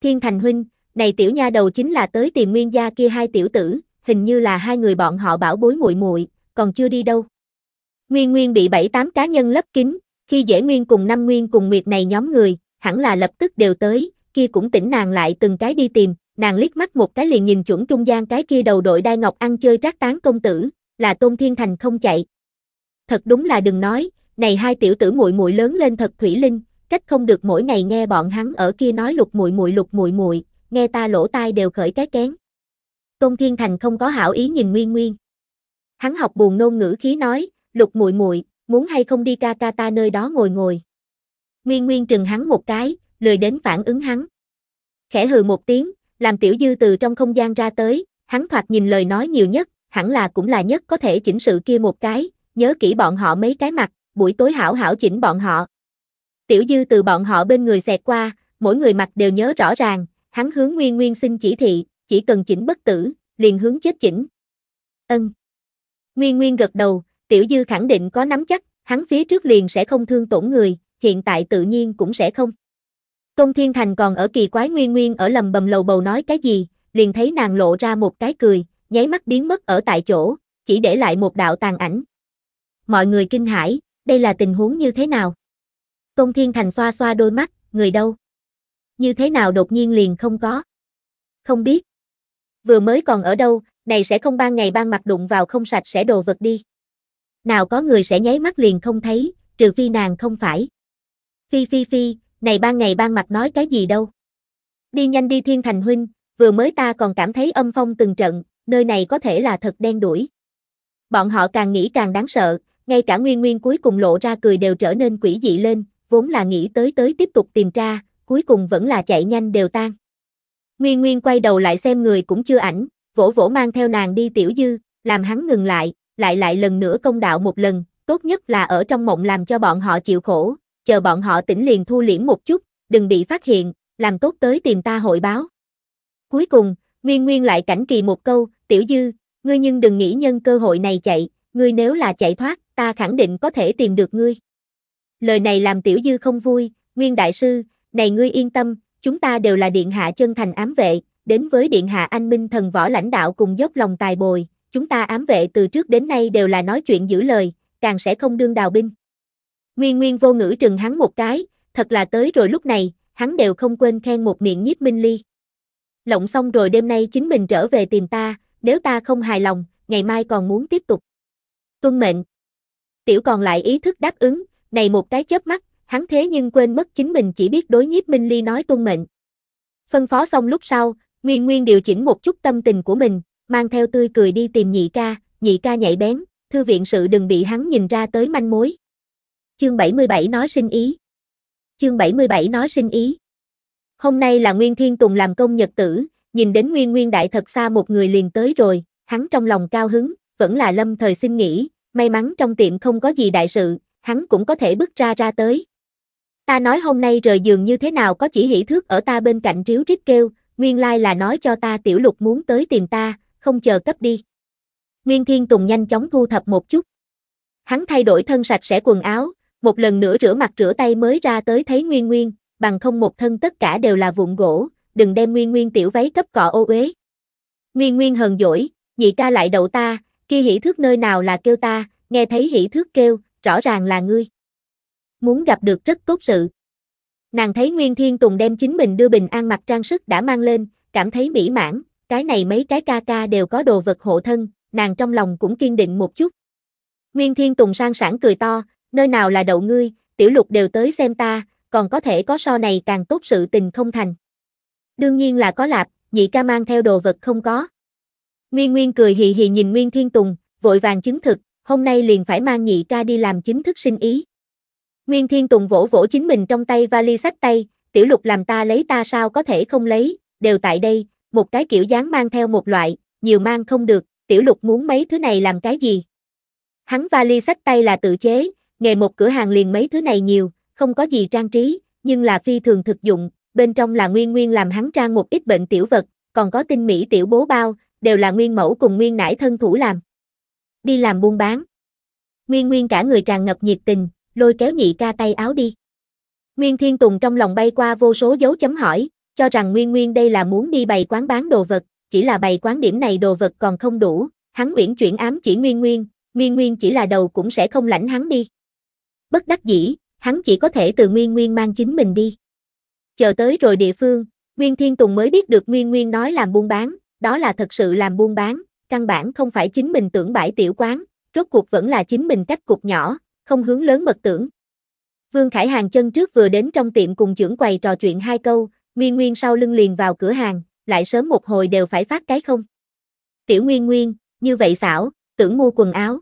Thiên Thành Huynh, này tiểu nha đầu chính là tới tìm Nguyên gia kia hai tiểu tử, hình như là hai người bọn họ bảo bối muội muội, còn chưa đi đâu. Nguyên Nguyên bị bảy tám cá nhân lấp kín, khi dễ Nguyên cùng năm Nguyên cùng Nguyệt này nhóm người, hẳn là lập tức đều tới, kia cũng tỉnh nàng lại từng cái đi tìm, nàng liếc mắt một cái liền nhìn chuẩn trung gian cái kia đầu đội đai ngọc ăn chơi trác tán công tử, là Tôn Thiên Thành không chạy. Thật đúng là đừng nói, này hai tiểu tử muội muội lớn lên thật thủy linh, trách không được mỗi ngày nghe bọn hắn ở kia nói lục muội muội lục muội muội, nghe ta lỗ tai đều khởi cái kén. Tôn Thiên Thành không có hảo ý nhìn Nguyên Nguyên. Hắn học buồn nôn ngữ khí nói, "Lục muội muội, muốn hay không đi ca ca ta nơi đó ngồi ngồi?" Nguyên Nguyên trừng hắn một cái, lười đến phản ứng hắn. Khẽ hừ một tiếng, làm tiểu dư từ trong không gian ra tới, hắn thoạt nhìn lời nói nhiều nhất, hẳn là cũng là nhất có thể chỉnh sự kia một cái, nhớ kỹ bọn họ mấy cái mặt, buổi tối hảo hảo chỉnh bọn họ. Tiểu dư từ bọn họ bên người xẹt qua, mỗi người mặt đều nhớ rõ ràng, hắn hướng nguyên nguyên xin chỉ thị, chỉ cần chỉnh bất tử, liền hướng chết chỉnh. Ân. Nguyên nguyên gật đầu, tiểu dư khẳng định có nắm chắc, hắn phía trước liền sẽ không thương tổn người, hiện tại tự nhiên cũng sẽ không. Công Thiên Thành còn ở kỳ quái nguyên nguyên ở lầm bầm lầu bầu nói cái gì, liền thấy nàng lộ ra một cái cười, nháy mắt biến mất ở tại chỗ, chỉ để lại một đạo tàn ảnh. Mọi người kinh hãi, đây là tình huống như thế nào? Công Thiên Thành xoa xoa đôi mắt, người đâu? Như thế nào đột nhiên liền không có? Không biết. Vừa mới còn ở đâu, này sẽ không ban ngày ban mặt đụng vào không sạch sẽ đồ vật đi. Nào có người sẽ nháy mắt liền không thấy, trừ phi nàng không phải. Phi phi phi, này ban ngày ban mặt nói cái gì đâu. Đi nhanh đi thiên thành huynh, vừa mới ta còn cảm thấy âm phong từng trận, nơi này có thể là thật đen đuổi. Bọn họ càng nghĩ càng đáng sợ, ngay cả nguyên nguyên cuối cùng lộ ra cười đều trở nên quỷ dị lên, vốn là nghĩ tới tới tiếp tục tìm tra, cuối cùng vẫn là chạy nhanh đều tan. Nguyên nguyên quay đầu lại xem người cũng chưa ảnh, vỗ vỗ mang theo nàng đi tiểu dư, làm hắn ngừng lại, lại lại lần nữa công đạo một lần, tốt nhất là ở trong mộng làm cho bọn họ chịu khổ, chờ bọn họ tỉnh liền thu liễm một chút, đừng bị phát hiện, làm tốt tới tìm ta hội báo. Cuối cùng, Nguyên Nguyên lại cảnh kỳ một câu, tiểu dư, ngươi nhưng đừng nghĩ nhân cơ hội này chạy, ngươi nếu là chạy thoát, ta khẳng định có thể tìm được ngươi. Lời này làm tiểu dư không vui, Nguyên Đại Sư, này ngươi yên tâm, chúng ta đều là điện hạ chân thành ám vệ, đến với điện hạ anh minh thần võ lãnh đạo cùng dốc lòng tài bồi, chúng ta ám vệ từ trước đến nay đều là nói chuyện giữ lời, càng sẽ không đương đào binh. Nguyên Nguyên vô ngữ trừng hắn một cái, thật là tới rồi lúc này, hắn đều không quên khen một miệng nhiếp minh ly. Lộng xong rồi đêm nay chính mình trở về tìm ta, nếu ta không hài lòng, ngày mai còn muốn tiếp tục. Tuân mệnh. Tiểu còn lại ý thức đáp ứng, này một cái chớp mắt, hắn thế nhưng quên mất chính mình chỉ biết đối nhiếp minh ly nói tuân mệnh. Phân phó xong lúc sau, Nguyên Nguyên điều chỉnh một chút tâm tình của mình, mang theo tươi cười đi tìm nhị ca, nhị ca nhảy bén, thư viện sự đừng bị hắn nhìn ra tới manh mối. Chương 77 nói sinh ý. Chương 77 nói sinh ý. Hôm nay là Nguyên Thiên Tùng làm công nhật tử, nhìn đến Nguyên Nguyên Đại thật xa một người liền tới rồi, hắn trong lòng cao hứng, vẫn là lâm thời xin nghỉ, may mắn trong tiệm không có gì đại sự, hắn cũng có thể bước ra ra tới. Ta nói hôm nay rời giường như thế nào có chỉ hỷ thước ở ta bên cạnh ríu rít kêu, nguyên lai là nói cho ta tiểu lục muốn tới tìm ta, không chờ cấp đi. Nguyên Thiên Tùng nhanh chóng thu thập một chút. Hắn thay đổi thân sạch sẽ quần áo, một lần nữa rửa mặt rửa tay mới ra tới thấy Nguyên Nguyên, bằng không một thân tất cả đều là vụn gỗ, đừng đem Nguyên Nguyên tiểu váy cấp cọ ô uế. Nguyên Nguyên hờn dỗi, nhị ca lại đậu ta, kia hỉ thước nơi nào là kêu ta, nghe thấy hỉ thước kêu, rõ ràng là ngươi. Muốn gặp được rất tốt sự. Nàng thấy Nguyên Thiên Tùng đem chính mình đưa bình an mặt trang sức đã mang lên, cảm thấy mỹ mãn, cái này mấy cái ca ca đều có đồ vật hộ thân, nàng trong lòng cũng kiên định một chút. Nguyên Thiên Tùng sang sảng cười to, nơi nào là đậu ngươi, tiểu lục đều tới xem ta, còn có thể có so này càng tốt sự tình không thành. Đương nhiên là có lạp, nhị ca mang theo đồ vật không có. Nguyên Nguyên cười hì hì nhìn Nguyên Thiên Tùng, vội vàng chứng thực, hôm nay liền phải mang nhị ca đi làm chính thức sinh ý. Nguyên Thiên Tùng vỗ vỗ chính mình trong tay vali sách tay, tiểu lục làm ta lấy ta sao có thể không lấy, đều tại đây, một cái kiểu dáng mang theo một loại, nhiều mang không được, tiểu lục muốn mấy thứ này làm cái gì. Hắn vali sách tay là tự chế, nghề một cửa hàng liền mấy thứ này nhiều, không có gì trang trí, nhưng là phi thường thực dụng, bên trong là nguyên nguyên làm hắn trang một ít bệnh tiểu vật, còn có tinh mỹ tiểu bố bao, đều là nguyên mẫu cùng nguyên nải thân thủ làm. Đi làm buôn bán. Nguyên nguyên cả người tràn ngập nhiệt tình, lôi kéo nhị ca tay áo đi. Nguyên Thiên Tùng trong lòng bay qua vô số dấu chấm hỏi, cho rằng Nguyên Nguyên đây là muốn đi bày quán bán đồ vật, chỉ là bày quán điểm này đồ vật còn không đủ, hắn uyển chuyển ám chỉ Nguyên Nguyên, Nguyên Nguyên chỉ là đầu cũng sẽ không lãnh hắn đi bất đắc dĩ, hắn chỉ có thể từ Nguyên Nguyên mang chính mình đi. Chờ tới rồi địa phương, Nguyên Thiên Tùng mới biết được Nguyên Nguyên nói làm buôn bán, đó là thật sự làm buôn bán, căn bản không phải chính mình tưởng bãi tiểu quán, rốt cuộc vẫn là chính mình cách cục nhỏ, không hướng lớn mật tưởng. Vương Khải Hàng chân trước vừa đến trong tiệm cùng trưởng quầy trò chuyện hai câu, Nguyên Nguyên sau lưng liền vào cửa hàng, lại sớm một hồi đều phải phát cái không. Tiểu Nguyên Nguyên, như vậy xảo, tưởng mua quần áo.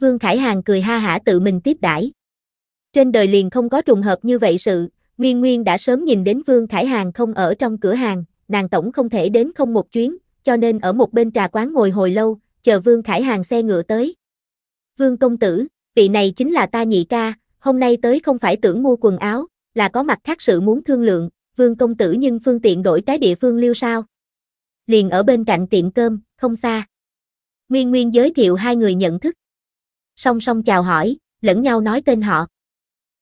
Vương Khải Hàng cười ha hả tự mình tiếp đãi. Trên đời liền không có trùng hợp như vậy sự, Nguyên Nguyên đã sớm nhìn đến Vương Khải Hàng không ở trong cửa hàng, nàng tổng không thể đến không một chuyến, cho nên ở một bên trà quán ngồi hồi lâu, chờ Vương Khải Hàng xe ngựa tới. Vương công tử, vị này chính là ta nhị ca, hôm nay tới không phải tưởng mua quần áo, là có mặt khác sự muốn thương lượng, Vương công tử nhưng phương tiện đổi cái địa phương lưu sao. Liền ở bên cạnh tiệm cơm, không xa. Nguyên Nguyên giới thiệu hai người nhận thức song song chào hỏi, lẫn nhau nói tên họ.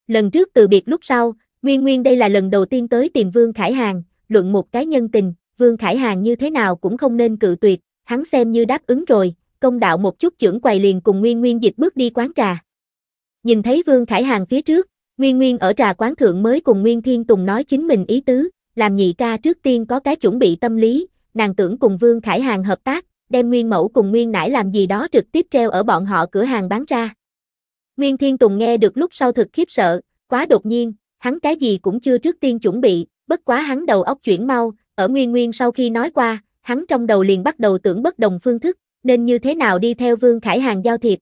Lần trước từ biệt lúc sau, Nguyên Nguyên đây là lần đầu tiên tới tìm Vương Khải Hàng, luận một cái nhân tình, Vương Khải Hàng như thế nào cũng không nên cự tuyệt, hắn xem như đáp ứng rồi, công đạo một chút trưởng quầy liền cùng Nguyên Nguyên dịch bước đi quán trà. Nhìn thấy Vương Khải Hàng phía trước, Nguyên Nguyên ở trà quán thượng mới cùng Nguyên Thiên Tùng nói chính mình ý tứ, làm nhị ca trước tiên có cái chuẩn bị tâm lý, nàng tưởng cùng Vương Khải Hàng hợp tác, đem Nguyên Mẫu cùng Nguyên Nải làm gì đó trực tiếp treo ở bọn họ cửa hàng bán ra. Nguyên Thiên Tùng nghe được lúc sau thực khiếp sợ, quá đột nhiên, hắn cái gì cũng chưa trước tiên chuẩn bị, bất quá hắn đầu óc chuyển mau, ở Nguyên Nguyên sau khi nói qua, hắn trong đầu liền bắt đầu tưởng bất đồng phương thức, nên như thế nào đi theo Vương Khải Hàng giao thiệp.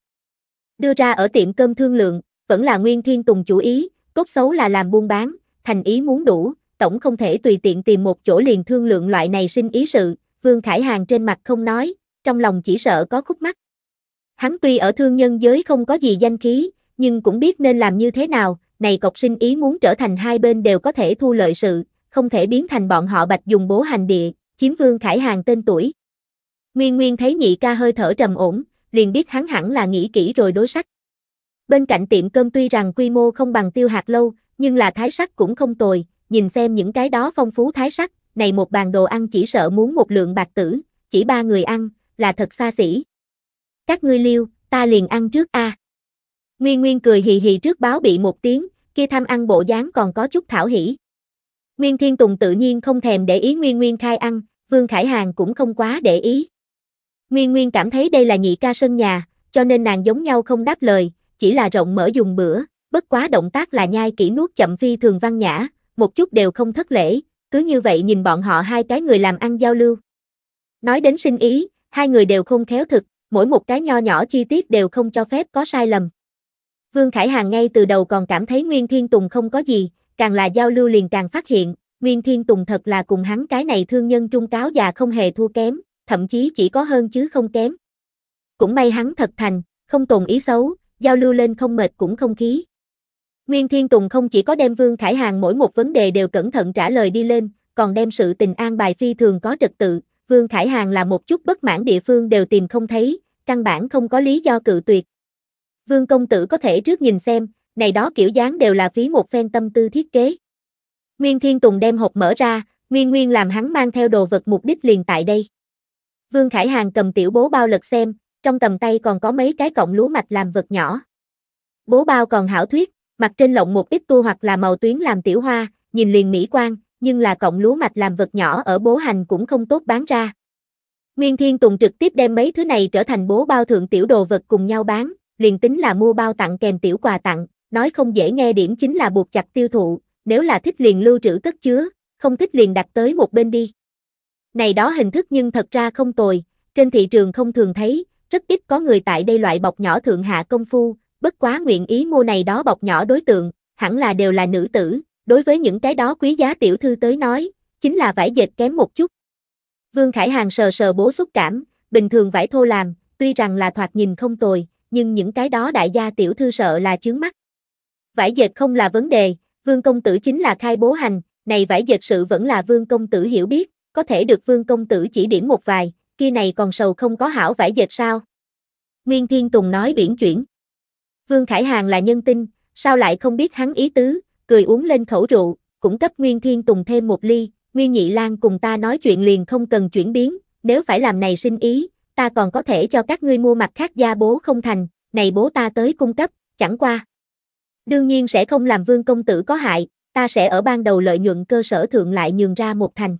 Đưa ra ở tiệm cơm thương lượng, vẫn là Nguyên Thiên Tùng chủ ý, cốt xấu là làm buôn bán, thành ý muốn đủ, tổng không thể tùy tiện tìm một chỗ liền thương lượng loại này sinh ý sự, Vương Khải Hàng trên mặt không nói, trong lòng chỉ sợ có khúc mắc. Hắn tuy ở thương nhân giới không có gì danh khí, nhưng cũng biết nên làm như thế nào, này cọc sinh ý muốn trở thành hai bên đều có thể thu lợi sự, không thể biến thành bọn họ bạch dùng bố hành địa, chiếm vương khải hàng tên tuổi. Nguyên Nguyên thấy nhị ca hơi thở trầm ổn, liền biết hắn hẳn là nghĩ kỹ rồi đối sách. Bên cạnh tiệm cơm tuy rằng quy mô không bằng tiêu hạt lâu, nhưng là thái sắc cũng không tồi, nhìn xem những cái đó phong phú thái sắc, này một bàn đồ ăn chỉ sợ muốn một lượng bạc tử, chỉ ba người ăn, là thật xa xỉ. Các ngươi liêu, ta liền ăn trước a. À. Nguyên Nguyên cười hì hì trước báo bị một tiếng, kia tham ăn bộ dáng còn có chút thảo hỉ. Nguyên Thiên Tùng tự nhiên không thèm để ý Nguyên Nguyên khai ăn, Vương Khải Hàn cũng không quá để ý. Nguyên Nguyên cảm thấy đây là nhị ca sân nhà, cho nên nàng giống nhau không đáp lời, chỉ là rộng mở dùng bữa, bất quá động tác là nhai kỹ nuốt chậm phi thường văn nhã, một chút đều không thất lễ, cứ như vậy nhìn bọn họ hai cái người làm ăn giao lưu. Nói đến sinh ý, hai người đều không khéo thực, mỗi một cái nho nhỏ chi tiết đều không cho phép có sai lầm. Vương Khải Hàng ngay từ đầu còn cảm thấy Nguyên Thiên Tùng không có gì, càng là giao lưu liền càng phát hiện, Nguyên Thiên Tùng thật là cùng hắn cái này thương nhân trung cáo già không hề thua kém, thậm chí chỉ có hơn chứ không kém. Cũng may hắn thật thành, không tồn ý xấu, giao lưu lên không mệt cũng không khí. Nguyên Thiên Tùng không chỉ có đem Vương Khải Hàng mỗi một vấn đề đều cẩn thận trả lời đi lên, còn đem sự tình an bài phi thường có trật tự, Vương Khải Hàng là một chút bất mãn địa phương đều tìm không thấy, căn bản không có lý do cự tuyệt. Vương công tử có thể trước nhìn xem, này đó kiểu dáng đều là phí một phen tâm tư thiết kế. Nguyên Thiên Tùng đem hộp mở ra, Nguyên Nguyên làm hắn mang theo đồ vật mục đích liền tại đây. Vương Khải Hàng cầm tiểu bố bao lật xem, trong tầm tay còn có mấy cái cọng lúa mạch làm vật nhỏ. Bố bao còn hảo thuyết, mặt trên lộng một ít tua hoặc là màu tuyến làm tiểu hoa, nhìn liền mỹ quan, nhưng là cộng lúa mạch làm vật nhỏ ở bố hành cũng không tốt bán ra. Nguyên Thiên Tùng trực tiếp đem mấy thứ này trở thành bố bao thượng tiểu đồ vật cùng nhau bán, liền tính là mua bao tặng kèm tiểu quà tặng, nói không dễ nghe điểm chính là buộc chặt tiêu thụ, nếu là thích liền lưu trữ cất chứa, không thích liền đặt tới một bên đi. Này đó hình thức nhưng thật ra không tồi, trên thị trường không thường thấy, rất ít có người tại đây loại bọc nhỏ thượng hạ công phu, bất quá nguyện ý mua này đó bọc nhỏ đối tượng, hẳn là đều là nữ tử, đối với những cái đó quý giá tiểu thư tới nói, chính là vải dệt kém một chút. Vương Khải Hàng sờ sờ bố xúc cảm, bình thường vải thô làm, tuy rằng là thoạt nhìn không tồi, nhưng những cái đó đại gia tiểu thư sợ là chướng mắt. Vải dệt không là vấn đề, Vương Công Tử chính là khai bố hành, này vải dệt sự vẫn là Vương Công Tử hiểu biết, có thể được Vương Công Tử chỉ điểm một vài, kia này còn sầu không có hảo vải dệt sao. Nguyên Thiên Tùng nói biển chuyển. Vương Khải Hàng là nhân tinh, sao lại không biết hắn ý tứ, cười uống lên khẩu rượu, cũng cấp Nguyên Thiên Tùng thêm một ly, Nguyên Nhị Lan cùng ta nói chuyện liền không cần chuyển biến, nếu phải làm này sinh ý, ta còn có thể cho các ngươi mua mặt khác gia bố không thành, này bố ta tới cung cấp, chẳng qua. Đương nhiên sẽ không làm vương công tử có hại, ta sẽ ở ban đầu lợi nhuận cơ sở thượng lại nhường ra một thành.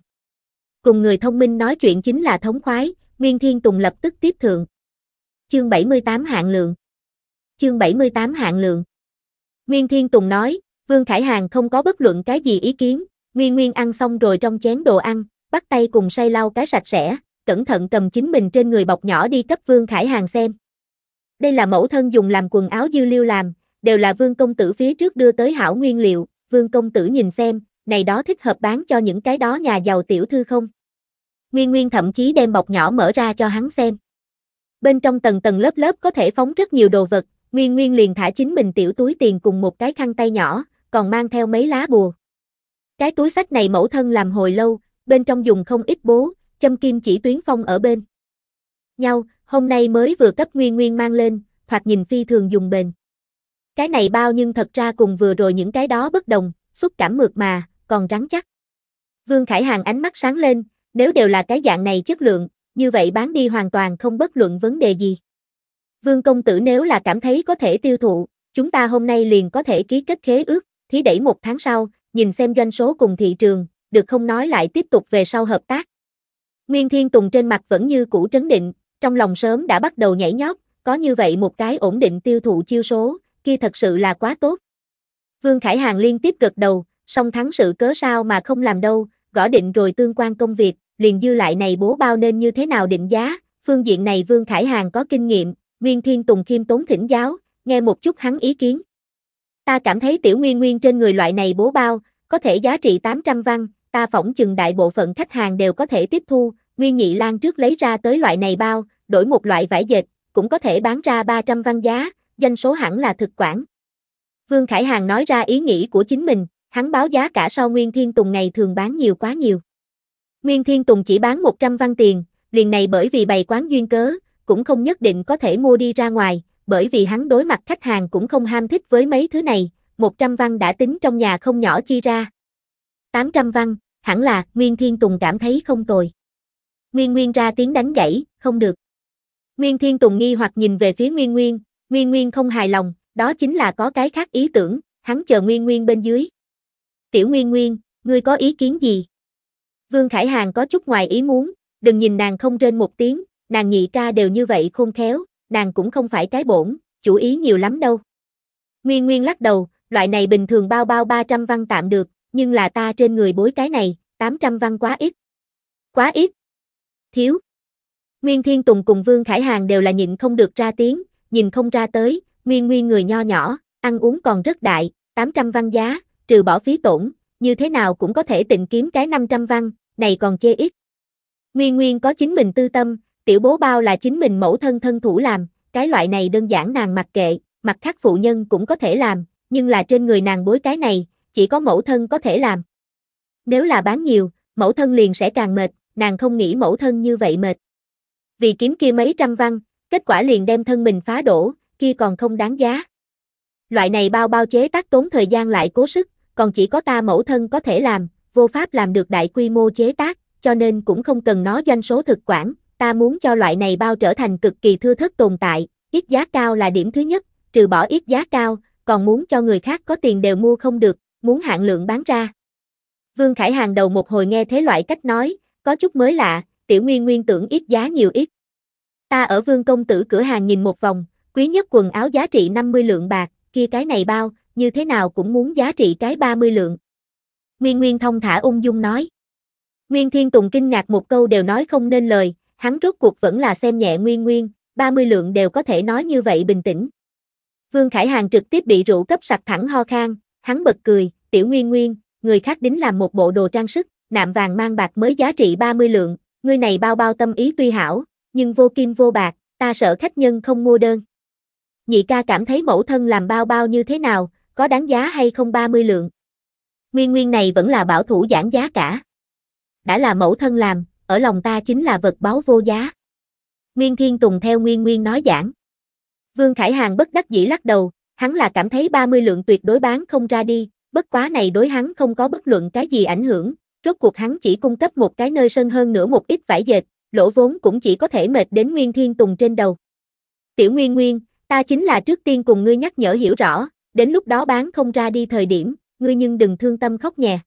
Cùng người thông minh nói chuyện chính là thống khoái, Nguyên Thiên Tùng lập tức tiếp thượng. Chương 78 hạng lượng Chương 78 hạng lượng Nguyên Thiên Tùng nói, Vương Khải Hàng không có bất luận cái gì ý kiến, Nguyên Nguyên ăn xong rồi trong chén đồ ăn, bắt tay cùng say lau cái sạch sẽ, cẩn thận cầm chính mình trên người bọc nhỏ đi cấp Vương Khải Hàng xem. Đây là mẫu thân dùng làm quần áo dư liêu làm, đều là Vương Công Tử phía trước đưa tới hảo nguyên liệu, Vương Công Tử nhìn xem, này đó thích hợp bán cho những cái đó nhà giàu tiểu thư không? Nguyên Nguyên thậm chí đem bọc nhỏ mở ra cho hắn xem. Bên trong tầng tầng lớp lớp có thể phóng rất nhiều đồ vật, Nguyên Nguyên liền thả chính mình tiểu túi tiền cùng một cái khăn tay nhỏ, còn mang theo mấy lá bùa. Cái túi sách này mẫu thân làm hồi lâu, bên trong dùng không ít bố, châm kim chỉ tuyến phong ở bên. Nhau, hôm nay mới vừa cấp nguyên nguyên mang lên, thoạt nhìn phi thường dùng bền. Cái này bao nhưng thật ra cùng vừa rồi những cái đó bất đồng, xúc cảm mượt mà, còn rắn chắc. Vương Khải Hàng ánh mắt sáng lên, nếu đều là cái dạng này chất lượng, như vậy bán đi hoàn toàn không bất luận vấn đề gì. Vương công tử nếu là cảm thấy có thể tiêu thụ, chúng ta hôm nay liền có thể ký kết khế ước thí đẩy một tháng sau, nhìn xem doanh số cùng thị trường, được không nói lại tiếp tục về sau hợp tác. Nguyên Thiên Tùng trên mặt vẫn như cũ trấn định, trong lòng sớm đã bắt đầu nhảy nhót, có như vậy một cái ổn định tiêu thụ chiêu số, kia thật sự là quá tốt. Vương Khải Hàng liên tiếp gật đầu, song thắng sự cớ sao mà không làm đâu, gõ định rồi tương quan công việc, liền dư lại này bố bao nên như thế nào định giá, phương diện này Vương Khải Hàng có kinh nghiệm, Nguyên Thiên Tùng khiêm tốn thỉnh giáo, nghe một chút hắn ý kiến. Ta cảm thấy tiểu nguyên nguyên trên người loại này bố bao, có thể giá trị 800 văn, ta phỏng chừng đại bộ phận khách hàng đều có thể tiếp thu, Nguyên Nhị Lan trước lấy ra tới loại này bao, đổi một loại vải dệt, cũng có thể bán ra 300 văn giá, doanh số hẳn là thực quản. Vương Khải Hàng nói ra ý nghĩ của chính mình, hắn báo giá cả sau Nguyên Thiên Tùng ngày thường bán nhiều quá nhiều. Nguyên Thiên Tùng chỉ bán 100 văn tiền, liền này bởi vì bày quán duyên cớ, cũng không nhất định có thể mua đi ra ngoài, bởi vì hắn đối mặt khách hàng cũng không ham thích với mấy thứ này, 100 văn đã tính trong nhà không nhỏ chi ra. 800 văn, hẳn là Nguyên Thiên Tùng cảm thấy không tồi. Nguyên Nguyên ra tiếng đánh gãy, không được. Nguyên Thiên Tùng nghi hoặc nhìn về phía Nguyên Nguyên, Nguyên Nguyên không hài lòng, đó chính là có cái khác ý tưởng, hắn chờ Nguyên Nguyên bên dưới. Tiểu Nguyên Nguyên, ngươi có ý kiến gì? Vương Khải Hàng có chút ngoài ý muốn, đừng nhìn nàng không trên một tiếng, nàng nhị ca đều như vậy khôn khéo, nàng cũng không phải cái bổn, chủ ý nhiều lắm đâu. Nguyên Nguyên lắc đầu, loại này bình thường bao bao 300 văn tạm được, nhưng là ta trên người bối cái này, 800 văn quá ít. Quá ít. Thiếu. Nguyên Thiên Tùng cùng Vương Khải Hàng đều là nhịn không được ra tiếng, nhìn không ra tới, Nguyên Nguyên người nho nhỏ, ăn uống còn rất đại, 800 văn giá, trừ bỏ phí tổn, như thế nào cũng có thể tịnh kiếm cái 500 văn, này còn chê ít. Nguyên Nguyên có chính mình tư tâm, tiểu bố bao là chính mình mẫu thân thân thủ làm, cái loại này đơn giản nàng mặc kệ, mặt khác phụ nhân cũng có thể làm, nhưng là trên người nàng bối cái này, chỉ có mẫu thân có thể làm. Nếu là bán nhiều, mẫu thân liền sẽ càng mệt, nàng không nghĩ mẫu thân như vậy mệt. Vì kiếm kia mấy trăm văn, kết quả liền đem thân mình phá đổ, kia còn không đáng giá. Loại này bao bao chế tác tốn thời gian lại cố sức, còn chỉ có ta mẫu thân có thể làm, vô pháp làm được đại quy mô chế tác, cho nên cũng không cần nó doanh số thực quản, ta muốn cho loại này bao trở thành cực kỳ thưa thất tồn tại, ít giá cao là điểm thứ nhất, trừ bỏ ít giá cao, còn muốn cho người khác có tiền đều mua không được, muốn hạn lượng bán ra. Vương Khải hàng đầu một hồi nghe thế loại cách nói, có chút mới lạ, tiểu nguyên nguyên tưởng ít giá nhiều ít. Ta ở vương công tử cửa hàng nhìn một vòng, quý nhất quần áo giá trị 50 lượng bạc, kia cái này bao, như thế nào cũng muốn giá trị cái 30 lượng. Nguyên Nguyên thông thả ung dung nói. Nguyên Thiên Tùng kinh ngạc một câu đều nói không nên lời, hắn rốt cuộc vẫn là xem nhẹ Nguyên Nguyên, 30 lượng đều có thể nói như vậy bình tĩnh. Vương Khải Hàng trực tiếp bị rượu cấp sặc thẳng ho khang hắn bật cười, tiểu Nguyên Nguyên, người khác đính làm một bộ đồ trang sức, nạm vàng mang bạc mới giá trị 30 lượng, người này bao bao tâm ý tuy hảo, nhưng vô kim vô bạc, ta sợ khách nhân không mua đơn. Nhị ca cảm thấy mẫu thân làm bao bao như thế nào, có đáng giá hay không 30 lượng. Nguyên nguyên này vẫn là bảo thủ giảm giá cả. Đã là mẫu thân làm, ở lòng ta chính là vật báu vô giá. Nguyên Thiên Tùng theo Nguyên Nguyên nói giảng. Vương Khải Hàng bất đắc dĩ lắc đầu, hắn là cảm thấy 30 lượng tuyệt đối bán không ra đi, bất quá này đối hắn không có bất luận cái gì ảnh hưởng, rốt cuộc hắn chỉ cung cấp một cái nơi sân hơn nửa một ít vải dệt, lỗ vốn cũng chỉ có thể mệt đến Nguyên Thiên Tùng trên đầu. Tiểu Nguyên Nguyên, ta chính là trước tiên cùng ngươi nhắc nhở hiểu rõ, đến lúc đó bán không ra đi thời điểm, ngươi nhưng đừng thương tâm khóc nhè.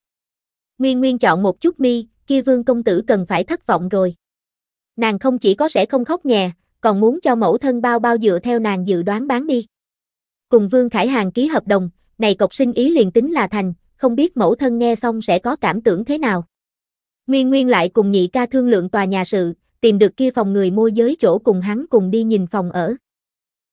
Nguyên Nguyên chọn một chút mi, kia vương công tử cần phải thất vọng rồi. Nàng không chỉ có sẽ không khóc nhè, còn muốn cho mẫu thân bao bao dựa theo nàng dự đoán bán đi. Cùng vương khải hàng ký hợp đồng, này cọc sinh ý liền tính là thành, không biết mẫu thân nghe xong sẽ có cảm tưởng thế nào. Nguyên Nguyên lại cùng nhị ca thương lượng tòa nhà sự, tìm được kia phòng người môi giới chỗ cùng hắn cùng đi nhìn phòng ở.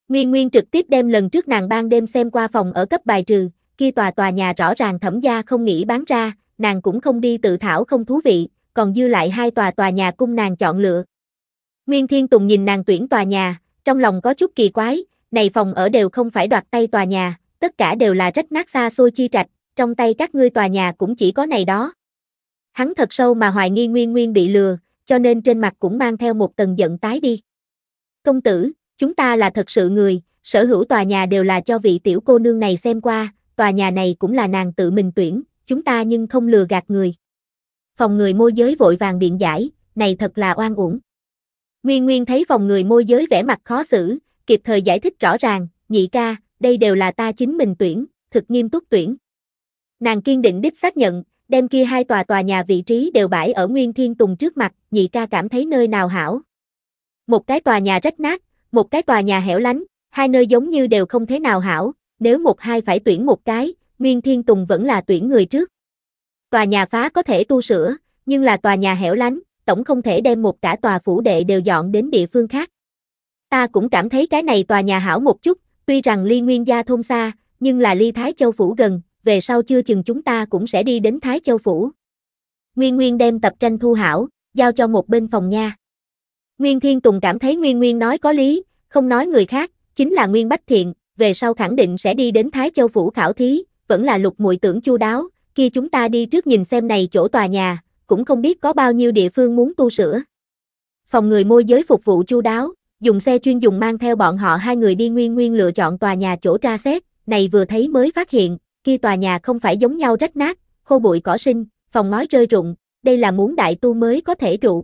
Nguyên Nguyên trực tiếp đem lần trước nàng ban đêm xem qua phòng ở cấp bài trừ, kia tòa tòa nhà rõ ràng thẩm gia không nghĩ bán ra, nàng cũng không đi tự thảo không thú vị, còn dư lại hai tòa tòa nhà cung nàng chọn lựa. Nguyên Thiên Tùng nhìn nàng tuyển tòa nhà, trong lòng có chút kỳ quái, này phòng ở đều không phải đoạt tay tòa nhà, tất cả đều là rách nát xa xôi chi trạch, trong tay các ngươi tòa nhà cũng chỉ có này đó. Hắn thật sâu mà hoài nghi Nguyên Nguyên bị lừa, cho nên trên mặt cũng mang theo một tầng giận tái đi. Công tử, chúng ta là thật sự người, sở hữu tòa nhà đều là cho vị tiểu cô nương này xem qua, tòa nhà này cũng là nàng tự mình tuyển, chúng ta nhưng không lừa gạt người. Phòng người môi giới vội vàng biện giải, này thật là oan uổng. Nguyên Nguyên thấy phòng người môi giới vẻ mặt khó xử, kịp thời giải thích rõ ràng, nhị ca, đây đều là ta chính mình tuyển, thực nghiêm túc tuyển. Nàng kiên định đích xác nhận, đem kia hai tòa tòa nhà vị trí đều bãi ở Nguyên Thiên Tùng trước mặt, nhị ca cảm thấy nơi nào hảo. Một cái tòa nhà rách nát, một cái tòa nhà hẻo lánh, hai nơi giống như đều không thế nào hảo, nếu một hai phải tuyển một cái, Nguyên Thiên Tùng vẫn là tuyển người trước. Tòa nhà phá có thể tu sửa, nhưng là tòa nhà hẻo lánh, tổng không thể đem một cả tòa phủ đệ đều dọn đến địa phương khác. Ta cũng cảm thấy cái này tòa nhà hảo một chút, tuy rằng ly nguyên gia thôn xa, nhưng là ly Thái Châu Phủ gần, về sau chưa chừng chúng ta cũng sẽ đi đến Thái Châu Phủ. Nguyên Nguyên đem tập tranh thu hảo, giao cho một bên phòng nha. Nguyên Thiên Tùng cảm thấy Nguyên Nguyên nói có lý, không nói người khác, chính là Nguyên Bách Thiện, về sau khẳng định sẽ đi đến Thái Châu Phủ khảo thí, vẫn là lục muội tưởng chu đáo, kia chúng ta đi trước nhìn xem này chỗ tòa nhà, cũng không biết có bao nhiêu địa phương muốn tu sửa. Phòng người môi giới phục vụ chu đáo, dùng xe chuyên dùng mang theo bọn họ hai người đi nguyên nguyên lựa chọn tòa nhà chỗ tra xét, này vừa thấy mới phát hiện, kia tòa nhà không phải giống nhau rách nát, khô bụi cỏ sinh, phòng ngói rơi rụng, đây là muốn đại tu mới có thể trụ.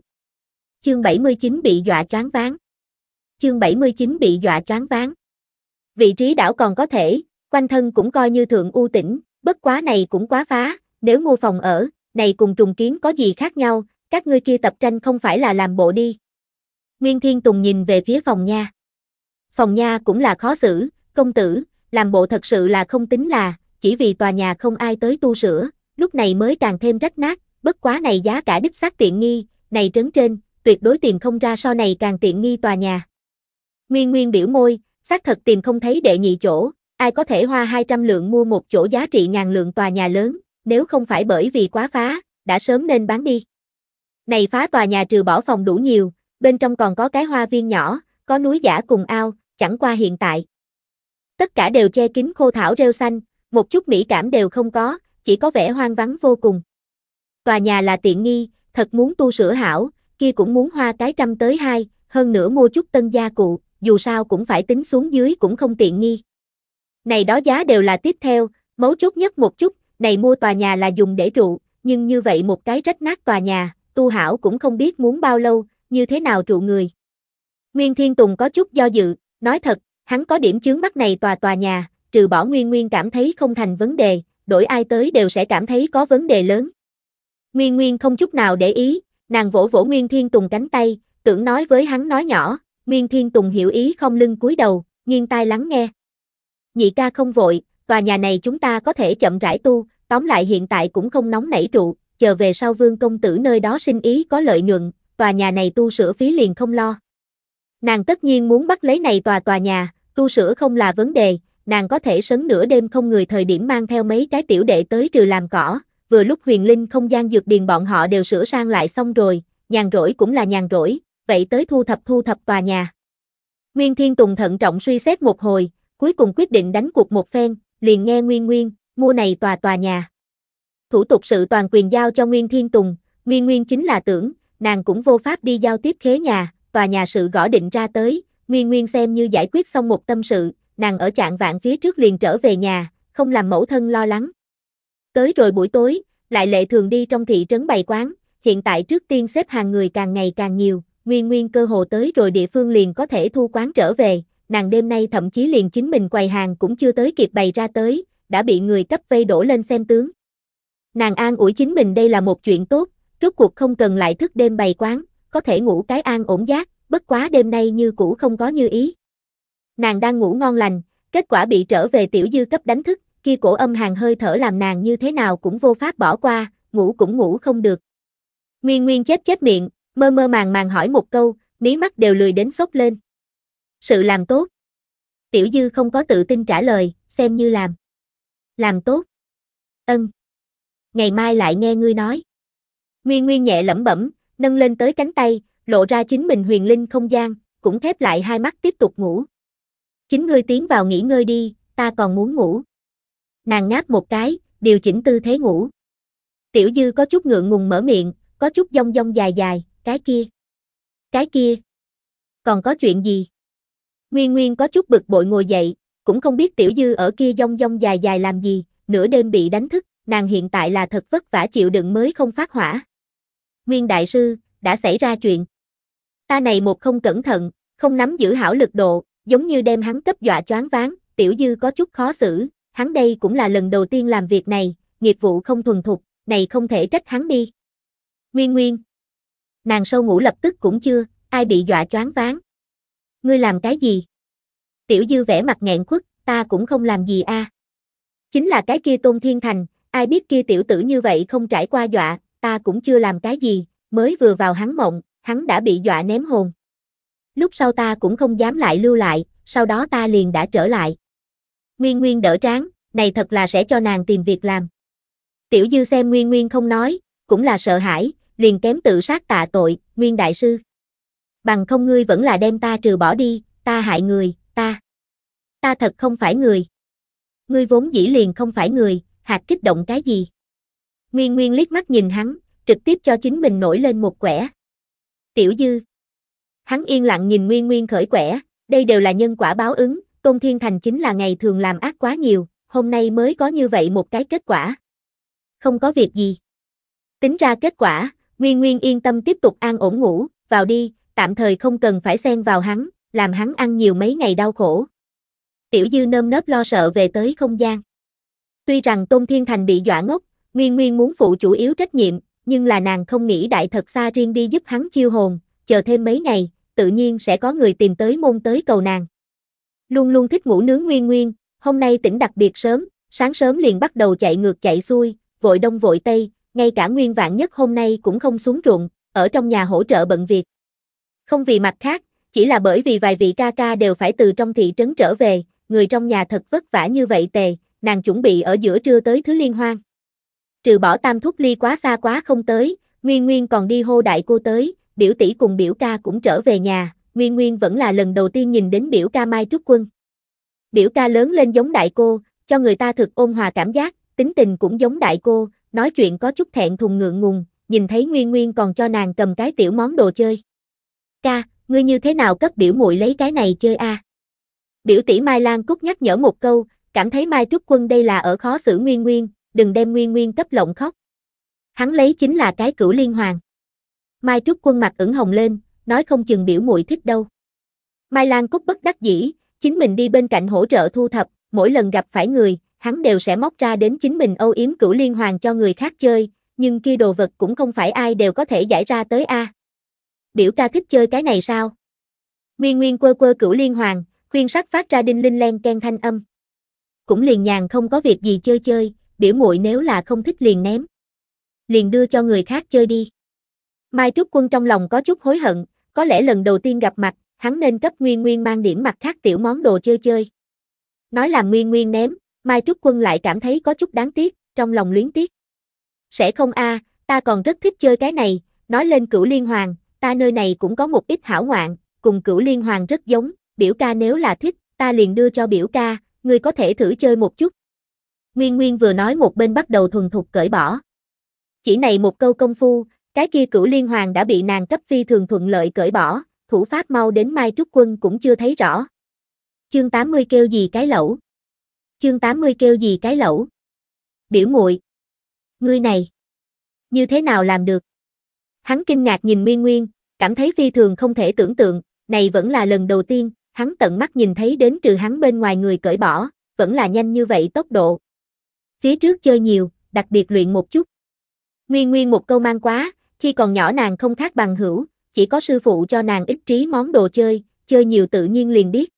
Chương 79 bị dọa choáng váng. Chương 79 bị dọa choáng váng. Vị trí đảo còn có thể, quanh thân cũng coi như thượng u tỉnh, bất quá này cũng quá phá, nếu mua phòng ở, này cùng trùng kiến có gì khác nhau, các ngươi kia tập tranh không phải là làm bộ đi. Nguyên Thiên Tùng nhìn về phía phòng nha. Phòng nha cũng là khó xử, công tử, làm bộ thật sự là không tính là, chỉ vì tòa nhà không ai tới tu sửa, lúc này mới càng thêm rách nát, bất quá này giá cả đích xác tiện nghi, này trấn trên, tuyệt đối tìm không ra so này càng tiện nghi tòa nhà. Nguyên Nguyên biểu môi, xác thật tìm không thấy đệ nhị chỗ, Ai có thể hoa 200 lượng mua một chỗ giá trị ngàn lượng tòa nhà lớn, nếu không phải bởi vì quá phá, đã sớm nên bán đi. Này phá tòa nhà trừ bỏ phòng đủ nhiều, bên trong còn có cái hoa viên nhỏ, có núi giả cùng ao, chẳng qua hiện tại. Tất cả đều che kín khô thảo rêu xanh, một chút mỹ cảm đều không có, chỉ có vẻ hoang vắng vô cùng. Tòa nhà là tiện nghi, thật muốn tu sửa hảo, kia cũng muốn hoa cái trăm tới hai, hơn nữa mua chút tân gia cụ, dù sao cũng phải tính xuống dưới cũng không tiện nghi này đó giá đều là tiếp theo, mấu chốt nhất một chút, này mua tòa nhà là dùng để trụ, nhưng như vậy một cái rách nát tòa nhà, tu hảo cũng không biết muốn bao lâu, như thế nào trụ người. Nguyên Thiên Tùng có chút do dự, nói thật, hắn có điểm chướng mắt này tòa tòa nhà, trừ bỏ Nguyên Nguyên cảm thấy không thành vấn đề, đổi ai tới đều sẽ cảm thấy có vấn đề lớn. Nguyên Nguyên không chút nào để ý, nàng vỗ vỗ Nguyên Thiên Tùng cánh tay, tưởng nói với hắn nói nhỏ, Nguyên Thiên Tùng hiểu ý không lưng cúi đầu, nghiêng tai lắng nghe nhị ca không vội, tòa nhà này chúng ta có thể chậm rãi tu, tóm lại hiện tại cũng không nóng nảy trụ, chờ về sau vương công tử nơi đó sinh ý có lợi nhuận, tòa nhà này tu sửa phí liền không lo. Nàng tất nhiên muốn bắt lấy này tòa tòa nhà, tu sửa không là vấn đề, nàng có thể sớm nửa đêm không người thời điểm mang theo mấy cái tiểu đệ tới trừ làm cỏ, vừa lúc huyền linh không gian dược điền bọn họ đều sửa sang lại xong rồi, nhàn rỗi cũng là nhàn rỗi, vậy tới thu thập thu thập tòa nhà. Nguyên Thiên Tùng thận trọng suy xét một hồi, cuối cùng quyết định đánh cuộc một phen, liền nghe Nguyên Nguyên, mua này tòa tòa nhà. Thủ tục sự toàn quyền giao cho Nguyên Thiên Tùng, Nguyên Nguyên chính là tưởng, nàng cũng vô pháp đi giao tiếp khế nhà, tòa nhà sự gõ định ra tới, Nguyên Nguyên xem như giải quyết xong một tâm sự, nàng ở trạng vạn phía trước liền trở về nhà, không làm mẫu thân lo lắng. Tới rồi buổi tối, lại lệ thường đi trong thị trấn bày quán, hiện tại trước tiên xếp hàng người càng ngày càng nhiều, Nguyên Nguyên cơ hồ tới rồi địa phương liền có thể thu quán trở về nàng đêm nay thậm chí liền chính mình quầy hàng cũng chưa tới kịp bày ra tới, đã bị người cấp vây đổ lên xem tướng. Nàng an ủi chính mình đây là một chuyện tốt, rốt cuộc không cần lại thức đêm bày quán, có thể ngủ cái an ổn giác, bất quá đêm nay như cũ không có như ý. Nàng đang ngủ ngon lành, kết quả bị trở về tiểu dư cấp đánh thức, kia cổ âm hàng hơi thở làm nàng như thế nào cũng vô pháp bỏ qua, ngủ cũng ngủ không được. Nguyên Nguyên chép chép miệng, mơ mơ màng màng hỏi một câu, mí mắt đều lười đến sốt lên. Sự làm tốt. Tiểu dư không có tự tin trả lời, xem như làm. Làm tốt. Ân. Ngày mai lại nghe ngươi nói. Nguyên Nguyên nhẹ lẩm bẩm, nâng lên tới cánh tay, lộ ra chính mình huyền linh không gian, cũng khép lại hai mắt tiếp tục ngủ. Chính ngươi tiến vào nghỉ ngơi đi, ta còn muốn ngủ. Nàng ngáp một cái, điều chỉnh tư thế ngủ. Tiểu dư có chút ngượng ngùng mở miệng, có chút dong dong dài dài, cái kia. Cái kia. Còn có chuyện gì? Nguyên Nguyên có chút bực bội ngồi dậy, cũng không biết tiểu dư ở kia dong dong dài dài làm gì, nửa đêm bị đánh thức, nàng hiện tại là thật vất vả chịu đựng mới không phát hỏa. Nguyên đại sư, đã xảy ra chuyện. Ta này một không cẩn thận, không nắm giữ hảo lực độ, giống như đem hắn cấp dọa choáng váng, tiểu dư có chút khó xử, hắn đây cũng là lần đầu tiên làm việc này, nghiệp vụ không thuần thục, này không thể trách hắn đi. Nguyên Nguyên. Nàng sâu ngủ lập tức cũng chưa, ai bị dọa choáng váng ngươi làm cái gì? Tiểu dư vẻ mặt nghẹn quất, ta cũng không làm gì a. À. Chính là cái kia tôn thiên thành, ai biết kia tiểu tử như vậy không trải qua dọa, ta cũng chưa làm cái gì, mới vừa vào hắn mộng, hắn đã bị dọa ném hồn. Lúc sau ta cũng không dám lại lưu lại, sau đó ta liền đã trở lại. Nguyên Nguyên đỡ tráng, này thật là sẽ cho nàng tìm việc làm. Tiểu dư xem Nguyên Nguyên không nói, cũng là sợ hãi, liền kém tự sát tạ tội, Nguyên Đại Sư bằng không ngươi vẫn là đem ta trừ bỏ đi, ta hại người, ta. Ta thật không phải người. Ngươi vốn dĩ liền không phải người, hạt kích động cái gì? Nguyên Nguyên liếc mắt nhìn hắn, trực tiếp cho chính mình nổi lên một quẻ. Tiểu dư. Hắn yên lặng nhìn Nguyên Nguyên khởi quẻ, đây đều là nhân quả báo ứng, công Thiên Thành chính là ngày thường làm ác quá nhiều, hôm nay mới có như vậy một cái kết quả. Không có việc gì. Tính ra kết quả, Nguyên Nguyên yên tâm tiếp tục an ổn ngủ, vào đi, tạm thời không cần phải xen vào hắn, làm hắn ăn nhiều mấy ngày đau khổ. Tiểu dư nơm nớp lo sợ về tới không gian. Tuy rằng Tôn Thiên Thành bị dọa ngốc, Nguyên Nguyên muốn phụ chủ yếu trách nhiệm, nhưng là nàng không nghĩ đại thật xa riêng đi giúp hắn chiêu hồn, chờ thêm mấy ngày, tự nhiên sẽ có người tìm tới môn tới cầu nàng. Luôn luôn thích ngủ nướng Nguyên Nguyên, hôm nay tỉnh đặc biệt sớm, sáng sớm liền bắt đầu chạy ngược chạy xuôi, vội đông vội tây, ngay cả Nguyên Vạn Nhất hôm nay cũng không xuống ruộng, ở trong nhà hỗ trợ bận việc. Không vì mặt khác, chỉ là bởi vì vài vị ca ca đều phải từ trong thị trấn trở về, người trong nhà thật vất vả như vậy tề, nàng chuẩn bị ở giữa trưa tới thứ liên hoan. Trừ bỏ tam thúc ly quá xa quá không tới, Nguyên Nguyên còn đi hô đại cô tới, biểu tỷ cùng biểu ca cũng trở về nhà, Nguyên Nguyên vẫn là lần đầu tiên nhìn đến biểu ca Mai Trúc Quân. Biểu ca lớn lên giống đại cô, cho người ta thực ôn hòa cảm giác, tính tình cũng giống đại cô, nói chuyện có chút thẹn thùng ngượng ngùng, nhìn thấy Nguyên Nguyên còn cho nàng cầm cái tiểu món đồ chơi ca, ngươi như thế nào cấp biểu muội lấy cái này chơi a? À? Biểu tỷ Mai Lan Cúc nhắc nhở một câu, cảm thấy Mai Trúc Quân đây là ở khó xử Nguyên Nguyên, đừng đem Nguyên Nguyên cấp lộng khóc. Hắn lấy chính là cái cửu liên hoàng. Mai Trúc Quân mặt ửng hồng lên, nói không chừng biểu muội thích đâu. Mai Lan Cúc bất đắc dĩ, chính mình đi bên cạnh hỗ trợ thu thập, mỗi lần gặp phải người, hắn đều sẽ móc ra đến chính mình âu yếm cửu liên hoàng cho người khác chơi, nhưng kia đồ vật cũng không phải ai đều có thể giải ra tới a. À biểu ca thích chơi cái này sao? Nguyên Nguyên quơ quơ cửu liên hoàng, khuyên sắc phát ra đinh linh len ken thanh âm. Cũng liền nhàn không có việc gì chơi chơi, biểu muội nếu là không thích liền ném. Liền đưa cho người khác chơi đi. Mai Trúc Quân trong lòng có chút hối hận, có lẽ lần đầu tiên gặp mặt, hắn nên cấp Nguyên Nguyên mang điểm mặt khác tiểu món đồ chơi chơi. Nói là Nguyên Nguyên ném, Mai Trúc Quân lại cảm thấy có chút đáng tiếc, trong lòng luyến tiếc. Sẽ không a, à, ta còn rất thích chơi cái này, nói lên cửu liên hoàng, ta nơi này cũng có một ít hảo ngoạn, cùng cửu liên hoàng rất giống, biểu ca nếu là thích, ta liền đưa cho biểu ca, ngươi có thể thử chơi một chút. Nguyên Nguyên vừa nói một bên bắt đầu thuần thục cởi bỏ. Chỉ này một câu công phu, cái kia cửu liên hoàng đã bị nàng cấp phi thường thuận lợi cởi bỏ, thủ pháp mau đến mai trúc quân cũng chưa thấy rõ. Chương 80 kêu gì cái lẩu? Chương 80 kêu gì cái lẩu? Biểu muội Ngươi này! Như thế nào làm được? Hắn kinh ngạc nhìn Miên Nguyên, cảm thấy phi thường không thể tưởng tượng, này vẫn là lần đầu tiên, hắn tận mắt nhìn thấy đến trừ hắn bên ngoài người cởi bỏ, vẫn là nhanh như vậy tốc độ. Phía trước chơi nhiều, đặc biệt luyện một chút. Nguyên Nguyên một câu mang quá, khi còn nhỏ nàng không khác bằng hữu, chỉ có sư phụ cho nàng ít trí món đồ chơi, chơi nhiều tự nhiên liền biết.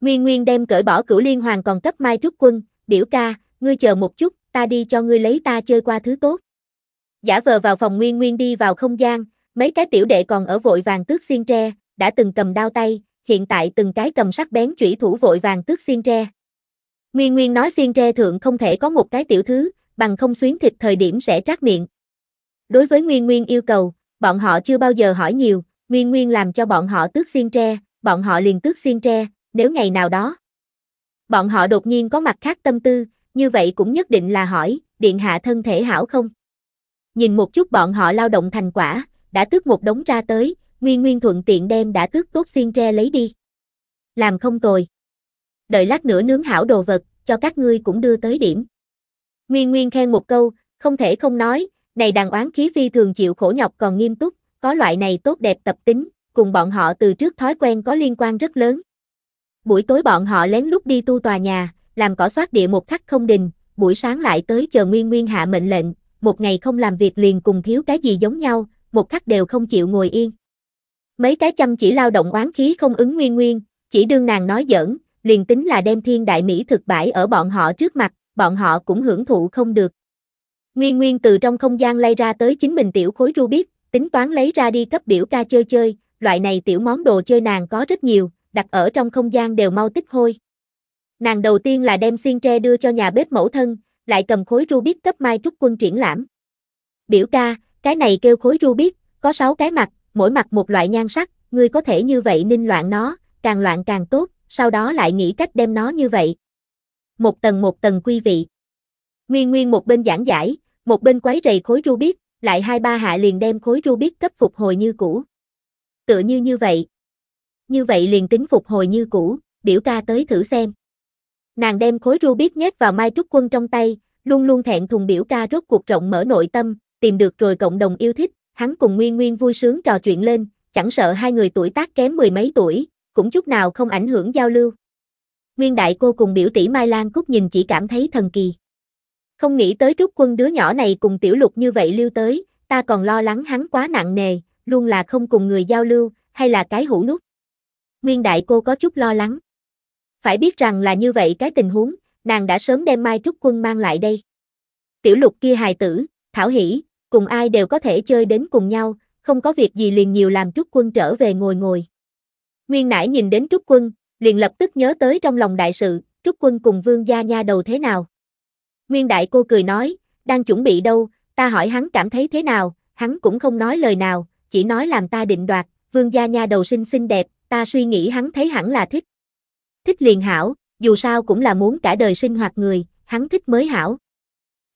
Nguyên Nguyên đem cởi bỏ cửu liên hoàng còn cấp Mai Trúc Quân, biểu ca, ngươi chờ một chút, ta đi cho ngươi lấy ta chơi qua thứ tốt giả vờ vào phòng Nguyên Nguyên đi vào không gian, mấy cái tiểu đệ còn ở vội vàng tước xiên tre, đã từng cầm đao tay, hiện tại từng cái cầm sắc bén chủy thủ vội vàng tước xiên tre. Nguyên Nguyên nói xiên tre thượng không thể có một cái tiểu thứ, bằng không xuyến thịt thời điểm sẽ trát miệng. Đối với Nguyên Nguyên yêu cầu, bọn họ chưa bao giờ hỏi nhiều, Nguyên Nguyên làm cho bọn họ tước xiên tre, bọn họ liền tước xiên tre, nếu ngày nào đó. Bọn họ đột nhiên có mặt khác tâm tư, như vậy cũng nhất định là hỏi, điện hạ thân thể hảo không? nhìn một chút bọn họ lao động thành quả, đã tước một đống ra tới, Nguyên Nguyên thuận tiện đem đã tước tốt xiên tre lấy đi. Làm không tồi. Đợi lát nữa nướng hảo đồ vật, cho các ngươi cũng đưa tới điểm. Nguyên Nguyên khen một câu, không thể không nói, này đàn oán khí phi thường chịu khổ nhọc còn nghiêm túc, có loại này tốt đẹp tập tính, cùng bọn họ từ trước thói quen có liên quan rất lớn. Buổi tối bọn họ lén lút đi tu tòa nhà, làm cỏ soát địa một khắc không đình, buổi sáng lại tới chờ Nguyên Nguyên hạ mệnh lệnh, một ngày không làm việc liền cùng thiếu cái gì giống nhau, một khắc đều không chịu ngồi yên. Mấy cái chăm chỉ lao động oán khí không ứng nguyên nguyên, chỉ đương nàng nói giỡn, liền tính là đem thiên đại Mỹ thực bãi ở bọn họ trước mặt, bọn họ cũng hưởng thụ không được. Nguyên Nguyên từ trong không gian lay ra tới chính mình tiểu khối Rubik, tính toán lấy ra đi cấp biểu ca chơi chơi, loại này tiểu món đồ chơi nàng có rất nhiều, đặt ở trong không gian đều mau tích hôi. Nàng đầu tiên là đem xiên tre đưa cho nhà bếp mẫu thân, lại cầm khối Rubik cấp Mai Trúc Quân triển lãm. Biểu ca, cái này kêu khối Rubik, có 6 cái mặt, mỗi mặt một loại nhan sắc, ngươi có thể như vậy ninh loạn nó, càng loạn càng tốt, sau đó lại nghĩ cách đem nó như vậy. Một tầng một tầng quý vị. Nguyên Nguyên một bên giảng giải, một bên quấy rầy khối Rubik, lại hai ba hạ liền đem khối Rubik cấp phục hồi như cũ. Tựa như như vậy. Như vậy liền tính phục hồi như cũ, biểu ca tới thử xem. Nàng đem khối Rubik nhét vào Mai Trúc Quân trong tay, luôn luôn thẹn thùng biểu ca rốt cuộc rộng mở nội tâm, tìm được rồi cộng đồng yêu thích, hắn cùng Nguyên Nguyên vui sướng trò chuyện lên, chẳng sợ hai người tuổi tác kém mười mấy tuổi, cũng chút nào không ảnh hưởng giao lưu. Nguyên đại cô cùng biểu tỷ Mai Lan Cúc nhìn chỉ cảm thấy thần kỳ. Không nghĩ tới Trúc Quân đứa nhỏ này cùng tiểu lục như vậy lưu tới, ta còn lo lắng hắn quá nặng nề, luôn là không cùng người giao lưu, hay là cái hũ nút. Nguyên đại cô có chút lo lắng. Phải biết rằng là như vậy cái tình huống, nàng đã sớm đem Mai Trúc Quân mang lại đây. Tiểu lục kia hài tử, Thảo Hỷ, cùng ai đều có thể chơi đến cùng nhau, không có việc gì liền nhiều làm Trúc Quân trở về ngồi ngồi. Nguyên nãy nhìn đến Trúc Quân, liền lập tức nhớ tới trong lòng đại sự, Trúc Quân cùng Vương Gia Nha đầu thế nào. Nguyên đại cô cười nói, đang chuẩn bị đâu, ta hỏi hắn cảm thấy thế nào, hắn cũng không nói lời nào, chỉ nói làm ta định đoạt, Vương Gia Nha đầu xinh xinh đẹp, ta suy nghĩ hắn thấy hẳn là thích thích liền hảo, dù sao cũng là muốn cả đời sinh hoạt người, hắn thích mới hảo.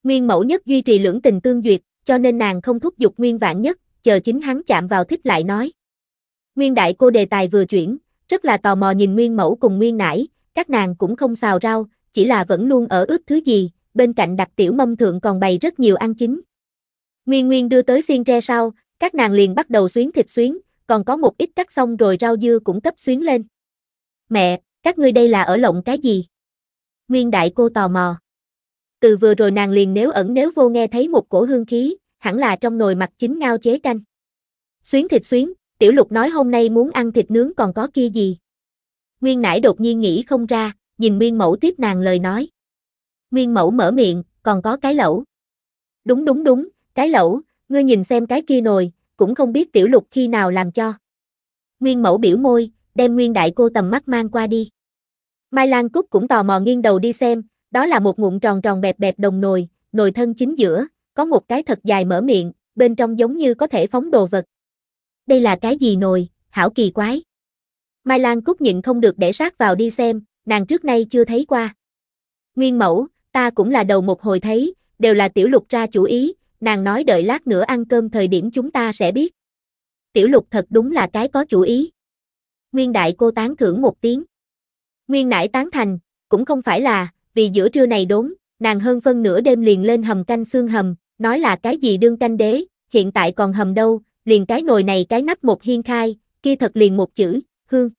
Nguyên mẫu nhất duy trì lưỡng tình tương duyệt, cho nên nàng không thúc giục nguyên vạn nhất, chờ chính hắn chạm vào thích lại nói. Nguyên đại cô đề tài vừa chuyển, rất là tò mò nhìn nguyên mẫu cùng nguyên nải, các nàng cũng không xào rau, chỉ là vẫn luôn ở ướp thứ gì, bên cạnh đặt tiểu mâm thượng còn bày rất nhiều ăn chính. Nguyên Nguyên đưa tới xiên tre sau, các nàng liền bắt đầu xuyến thịt xuyến, còn có một ít cắt xong rồi rau dưa cũng cấp xuyến lên. Mẹ, các ngươi đây là ở lộng cái gì? Nguyên đại cô tò mò. Từ vừa rồi nàng liền nếu ẩn nếu vô nghe thấy một cổ hương khí, hẳn là trong nồi mặt chính ngao chế canh. Xuyến thịt xuyến, tiểu lục nói hôm nay muốn ăn thịt nướng còn có kia gì. Nguyên nãi đột nhiên nghĩ không ra, nhìn Nguyên mẫu tiếp nàng lời nói. Nguyên mẫu mở miệng, còn có cái lẩu. Đúng đúng đúng, cái lẩu, ngươi nhìn xem cái kia nồi, cũng không biết tiểu lục khi nào làm cho. Nguyên mẫu biểu môi, đem nguyên đại cô tầm mắt mang qua đi. Mai Lan Cúc cũng tò mò nghiêng đầu đi xem, đó là một ngụm tròn tròn bẹp bẹp đồng nồi, nồi thân chính giữa, có một cái thật dài mở miệng, bên trong giống như có thể phóng đồ vật. Đây là cái gì nồi, hảo kỳ quái. Mai Lan Cúc nhịn không được để sát vào đi xem, nàng trước nay chưa thấy qua. Nguyên mẫu, ta cũng là đầu một hồi thấy, đều là tiểu lục ra chủ ý, nàng nói đợi lát nữa ăn cơm thời điểm chúng ta sẽ biết. Tiểu lục thật đúng là cái có chủ ý. Nguyên Đại cô tán thưởng một tiếng. Nguyên nãi tán thành, cũng không phải là, vì giữa trưa này đốn, nàng hơn phân nửa đêm liền lên hầm canh xương hầm, nói là cái gì đương canh đế, hiện tại còn hầm đâu, liền cái nồi này cái nắp một hiên khai, kia thật liền một chữ, hương.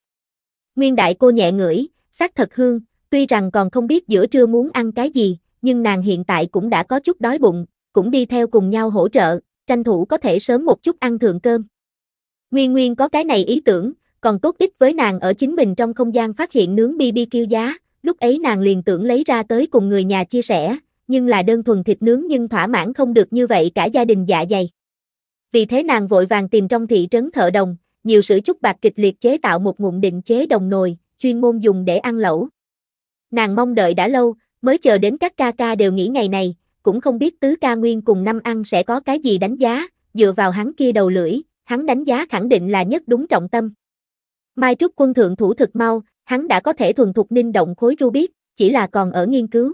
Nguyên Đại cô nhẹ ngửi, xác thật hương, tuy rằng còn không biết giữa trưa muốn ăn cái gì, nhưng nàng hiện tại cũng đã có chút đói bụng, cũng đi theo cùng nhau hỗ trợ, tranh thủ có thể sớm một chút ăn thượng cơm. Nguyên Nguyên có cái này ý tưởng, còn tốt ít với nàng ở chính mình trong không gian phát hiện nướng BBQ giá, lúc ấy nàng liền tưởng lấy ra tới cùng người nhà chia sẻ, nhưng là đơn thuần thịt nướng nhưng thỏa mãn không được như vậy cả gia đình dạ dày. Vì thế nàng vội vàng tìm trong thị trấn thợ đồng, nhiều sử chút bạc kịch liệt chế tạo một ngụm định chế đồng nồi, chuyên môn dùng để ăn lẩu. Nàng mong đợi đã lâu, mới chờ đến các ca ca đều nghĩ ngày này, cũng không biết tứ ca nguyên cùng năm ăn sẽ có cái gì đánh giá, dựa vào hắn kia đầu lưỡi, hắn đánh giá khẳng định là nhất đúng trọng tâm. Mai Trúc Quân thượng thủ thực mau, hắn đã có thể thuần thục ninh động khối Rubik, chỉ là còn ở nghiên cứu.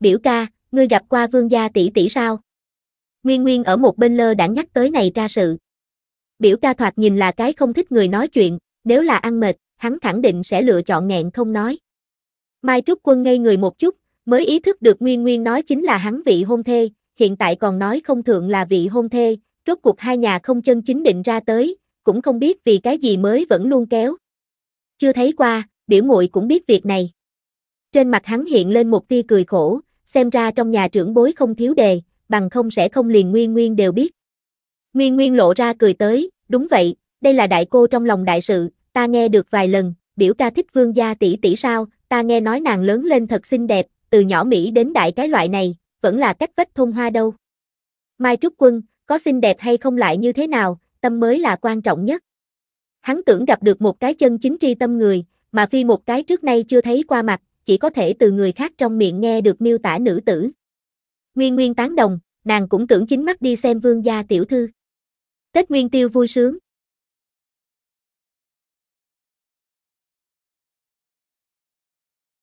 Biểu ca, ngươi gặp qua vương gia tỷ tỷ sao? Nguyên Nguyên ở một bên lơ đã nhắc tới này ra sự. Biểu ca thoạt nhìn là cái không thích người nói chuyện, nếu là ăn mệt, hắn khẳng định sẽ lựa chọn nghẹn không nói. Mai Trúc Quân ngây người một chút, mới ý thức được Nguyên Nguyên nói chính là hắn vị hôn thê, hiện tại còn nói không thượng là vị hôn thê, rốt cuộc hai nhà không chân chính định ra tới, cũng không biết vì cái gì mới vẫn luôn kéo. Chưa thấy qua, biểu muội cũng biết việc này. Trên mặt hắn hiện lên một tia cười khổ, xem ra trong nhà trưởng bối không thiếu đề, bằng không sẽ không liền Nguyên Nguyên đều biết. Nguyên Nguyên lộ ra cười tới, đúng vậy, đây là đại cô trong lòng đại sự, ta nghe được vài lần, biểu ca thích vương gia tỷ tỷ sao, ta nghe nói nàng lớn lên thật xinh đẹp, từ nhỏ Mỹ đến đại cái loại này, vẫn là cách vách thông hoa đâu. Mai Trúc Quân, có xinh đẹp hay không lại như thế nào, tâm mới là quan trọng nhất. Hắn tưởng gặp được một cái chân chính tri tâm người, mà phi một cái trước nay chưa thấy qua mặt, chỉ có thể từ người khác trong miệng nghe được miêu tả nữ tử. Nguyên Nguyên tán đồng, nàng cũng tưởng chính mắt đi xem vương gia tiểu thư. Tết Nguyên Tiêu vui sướng.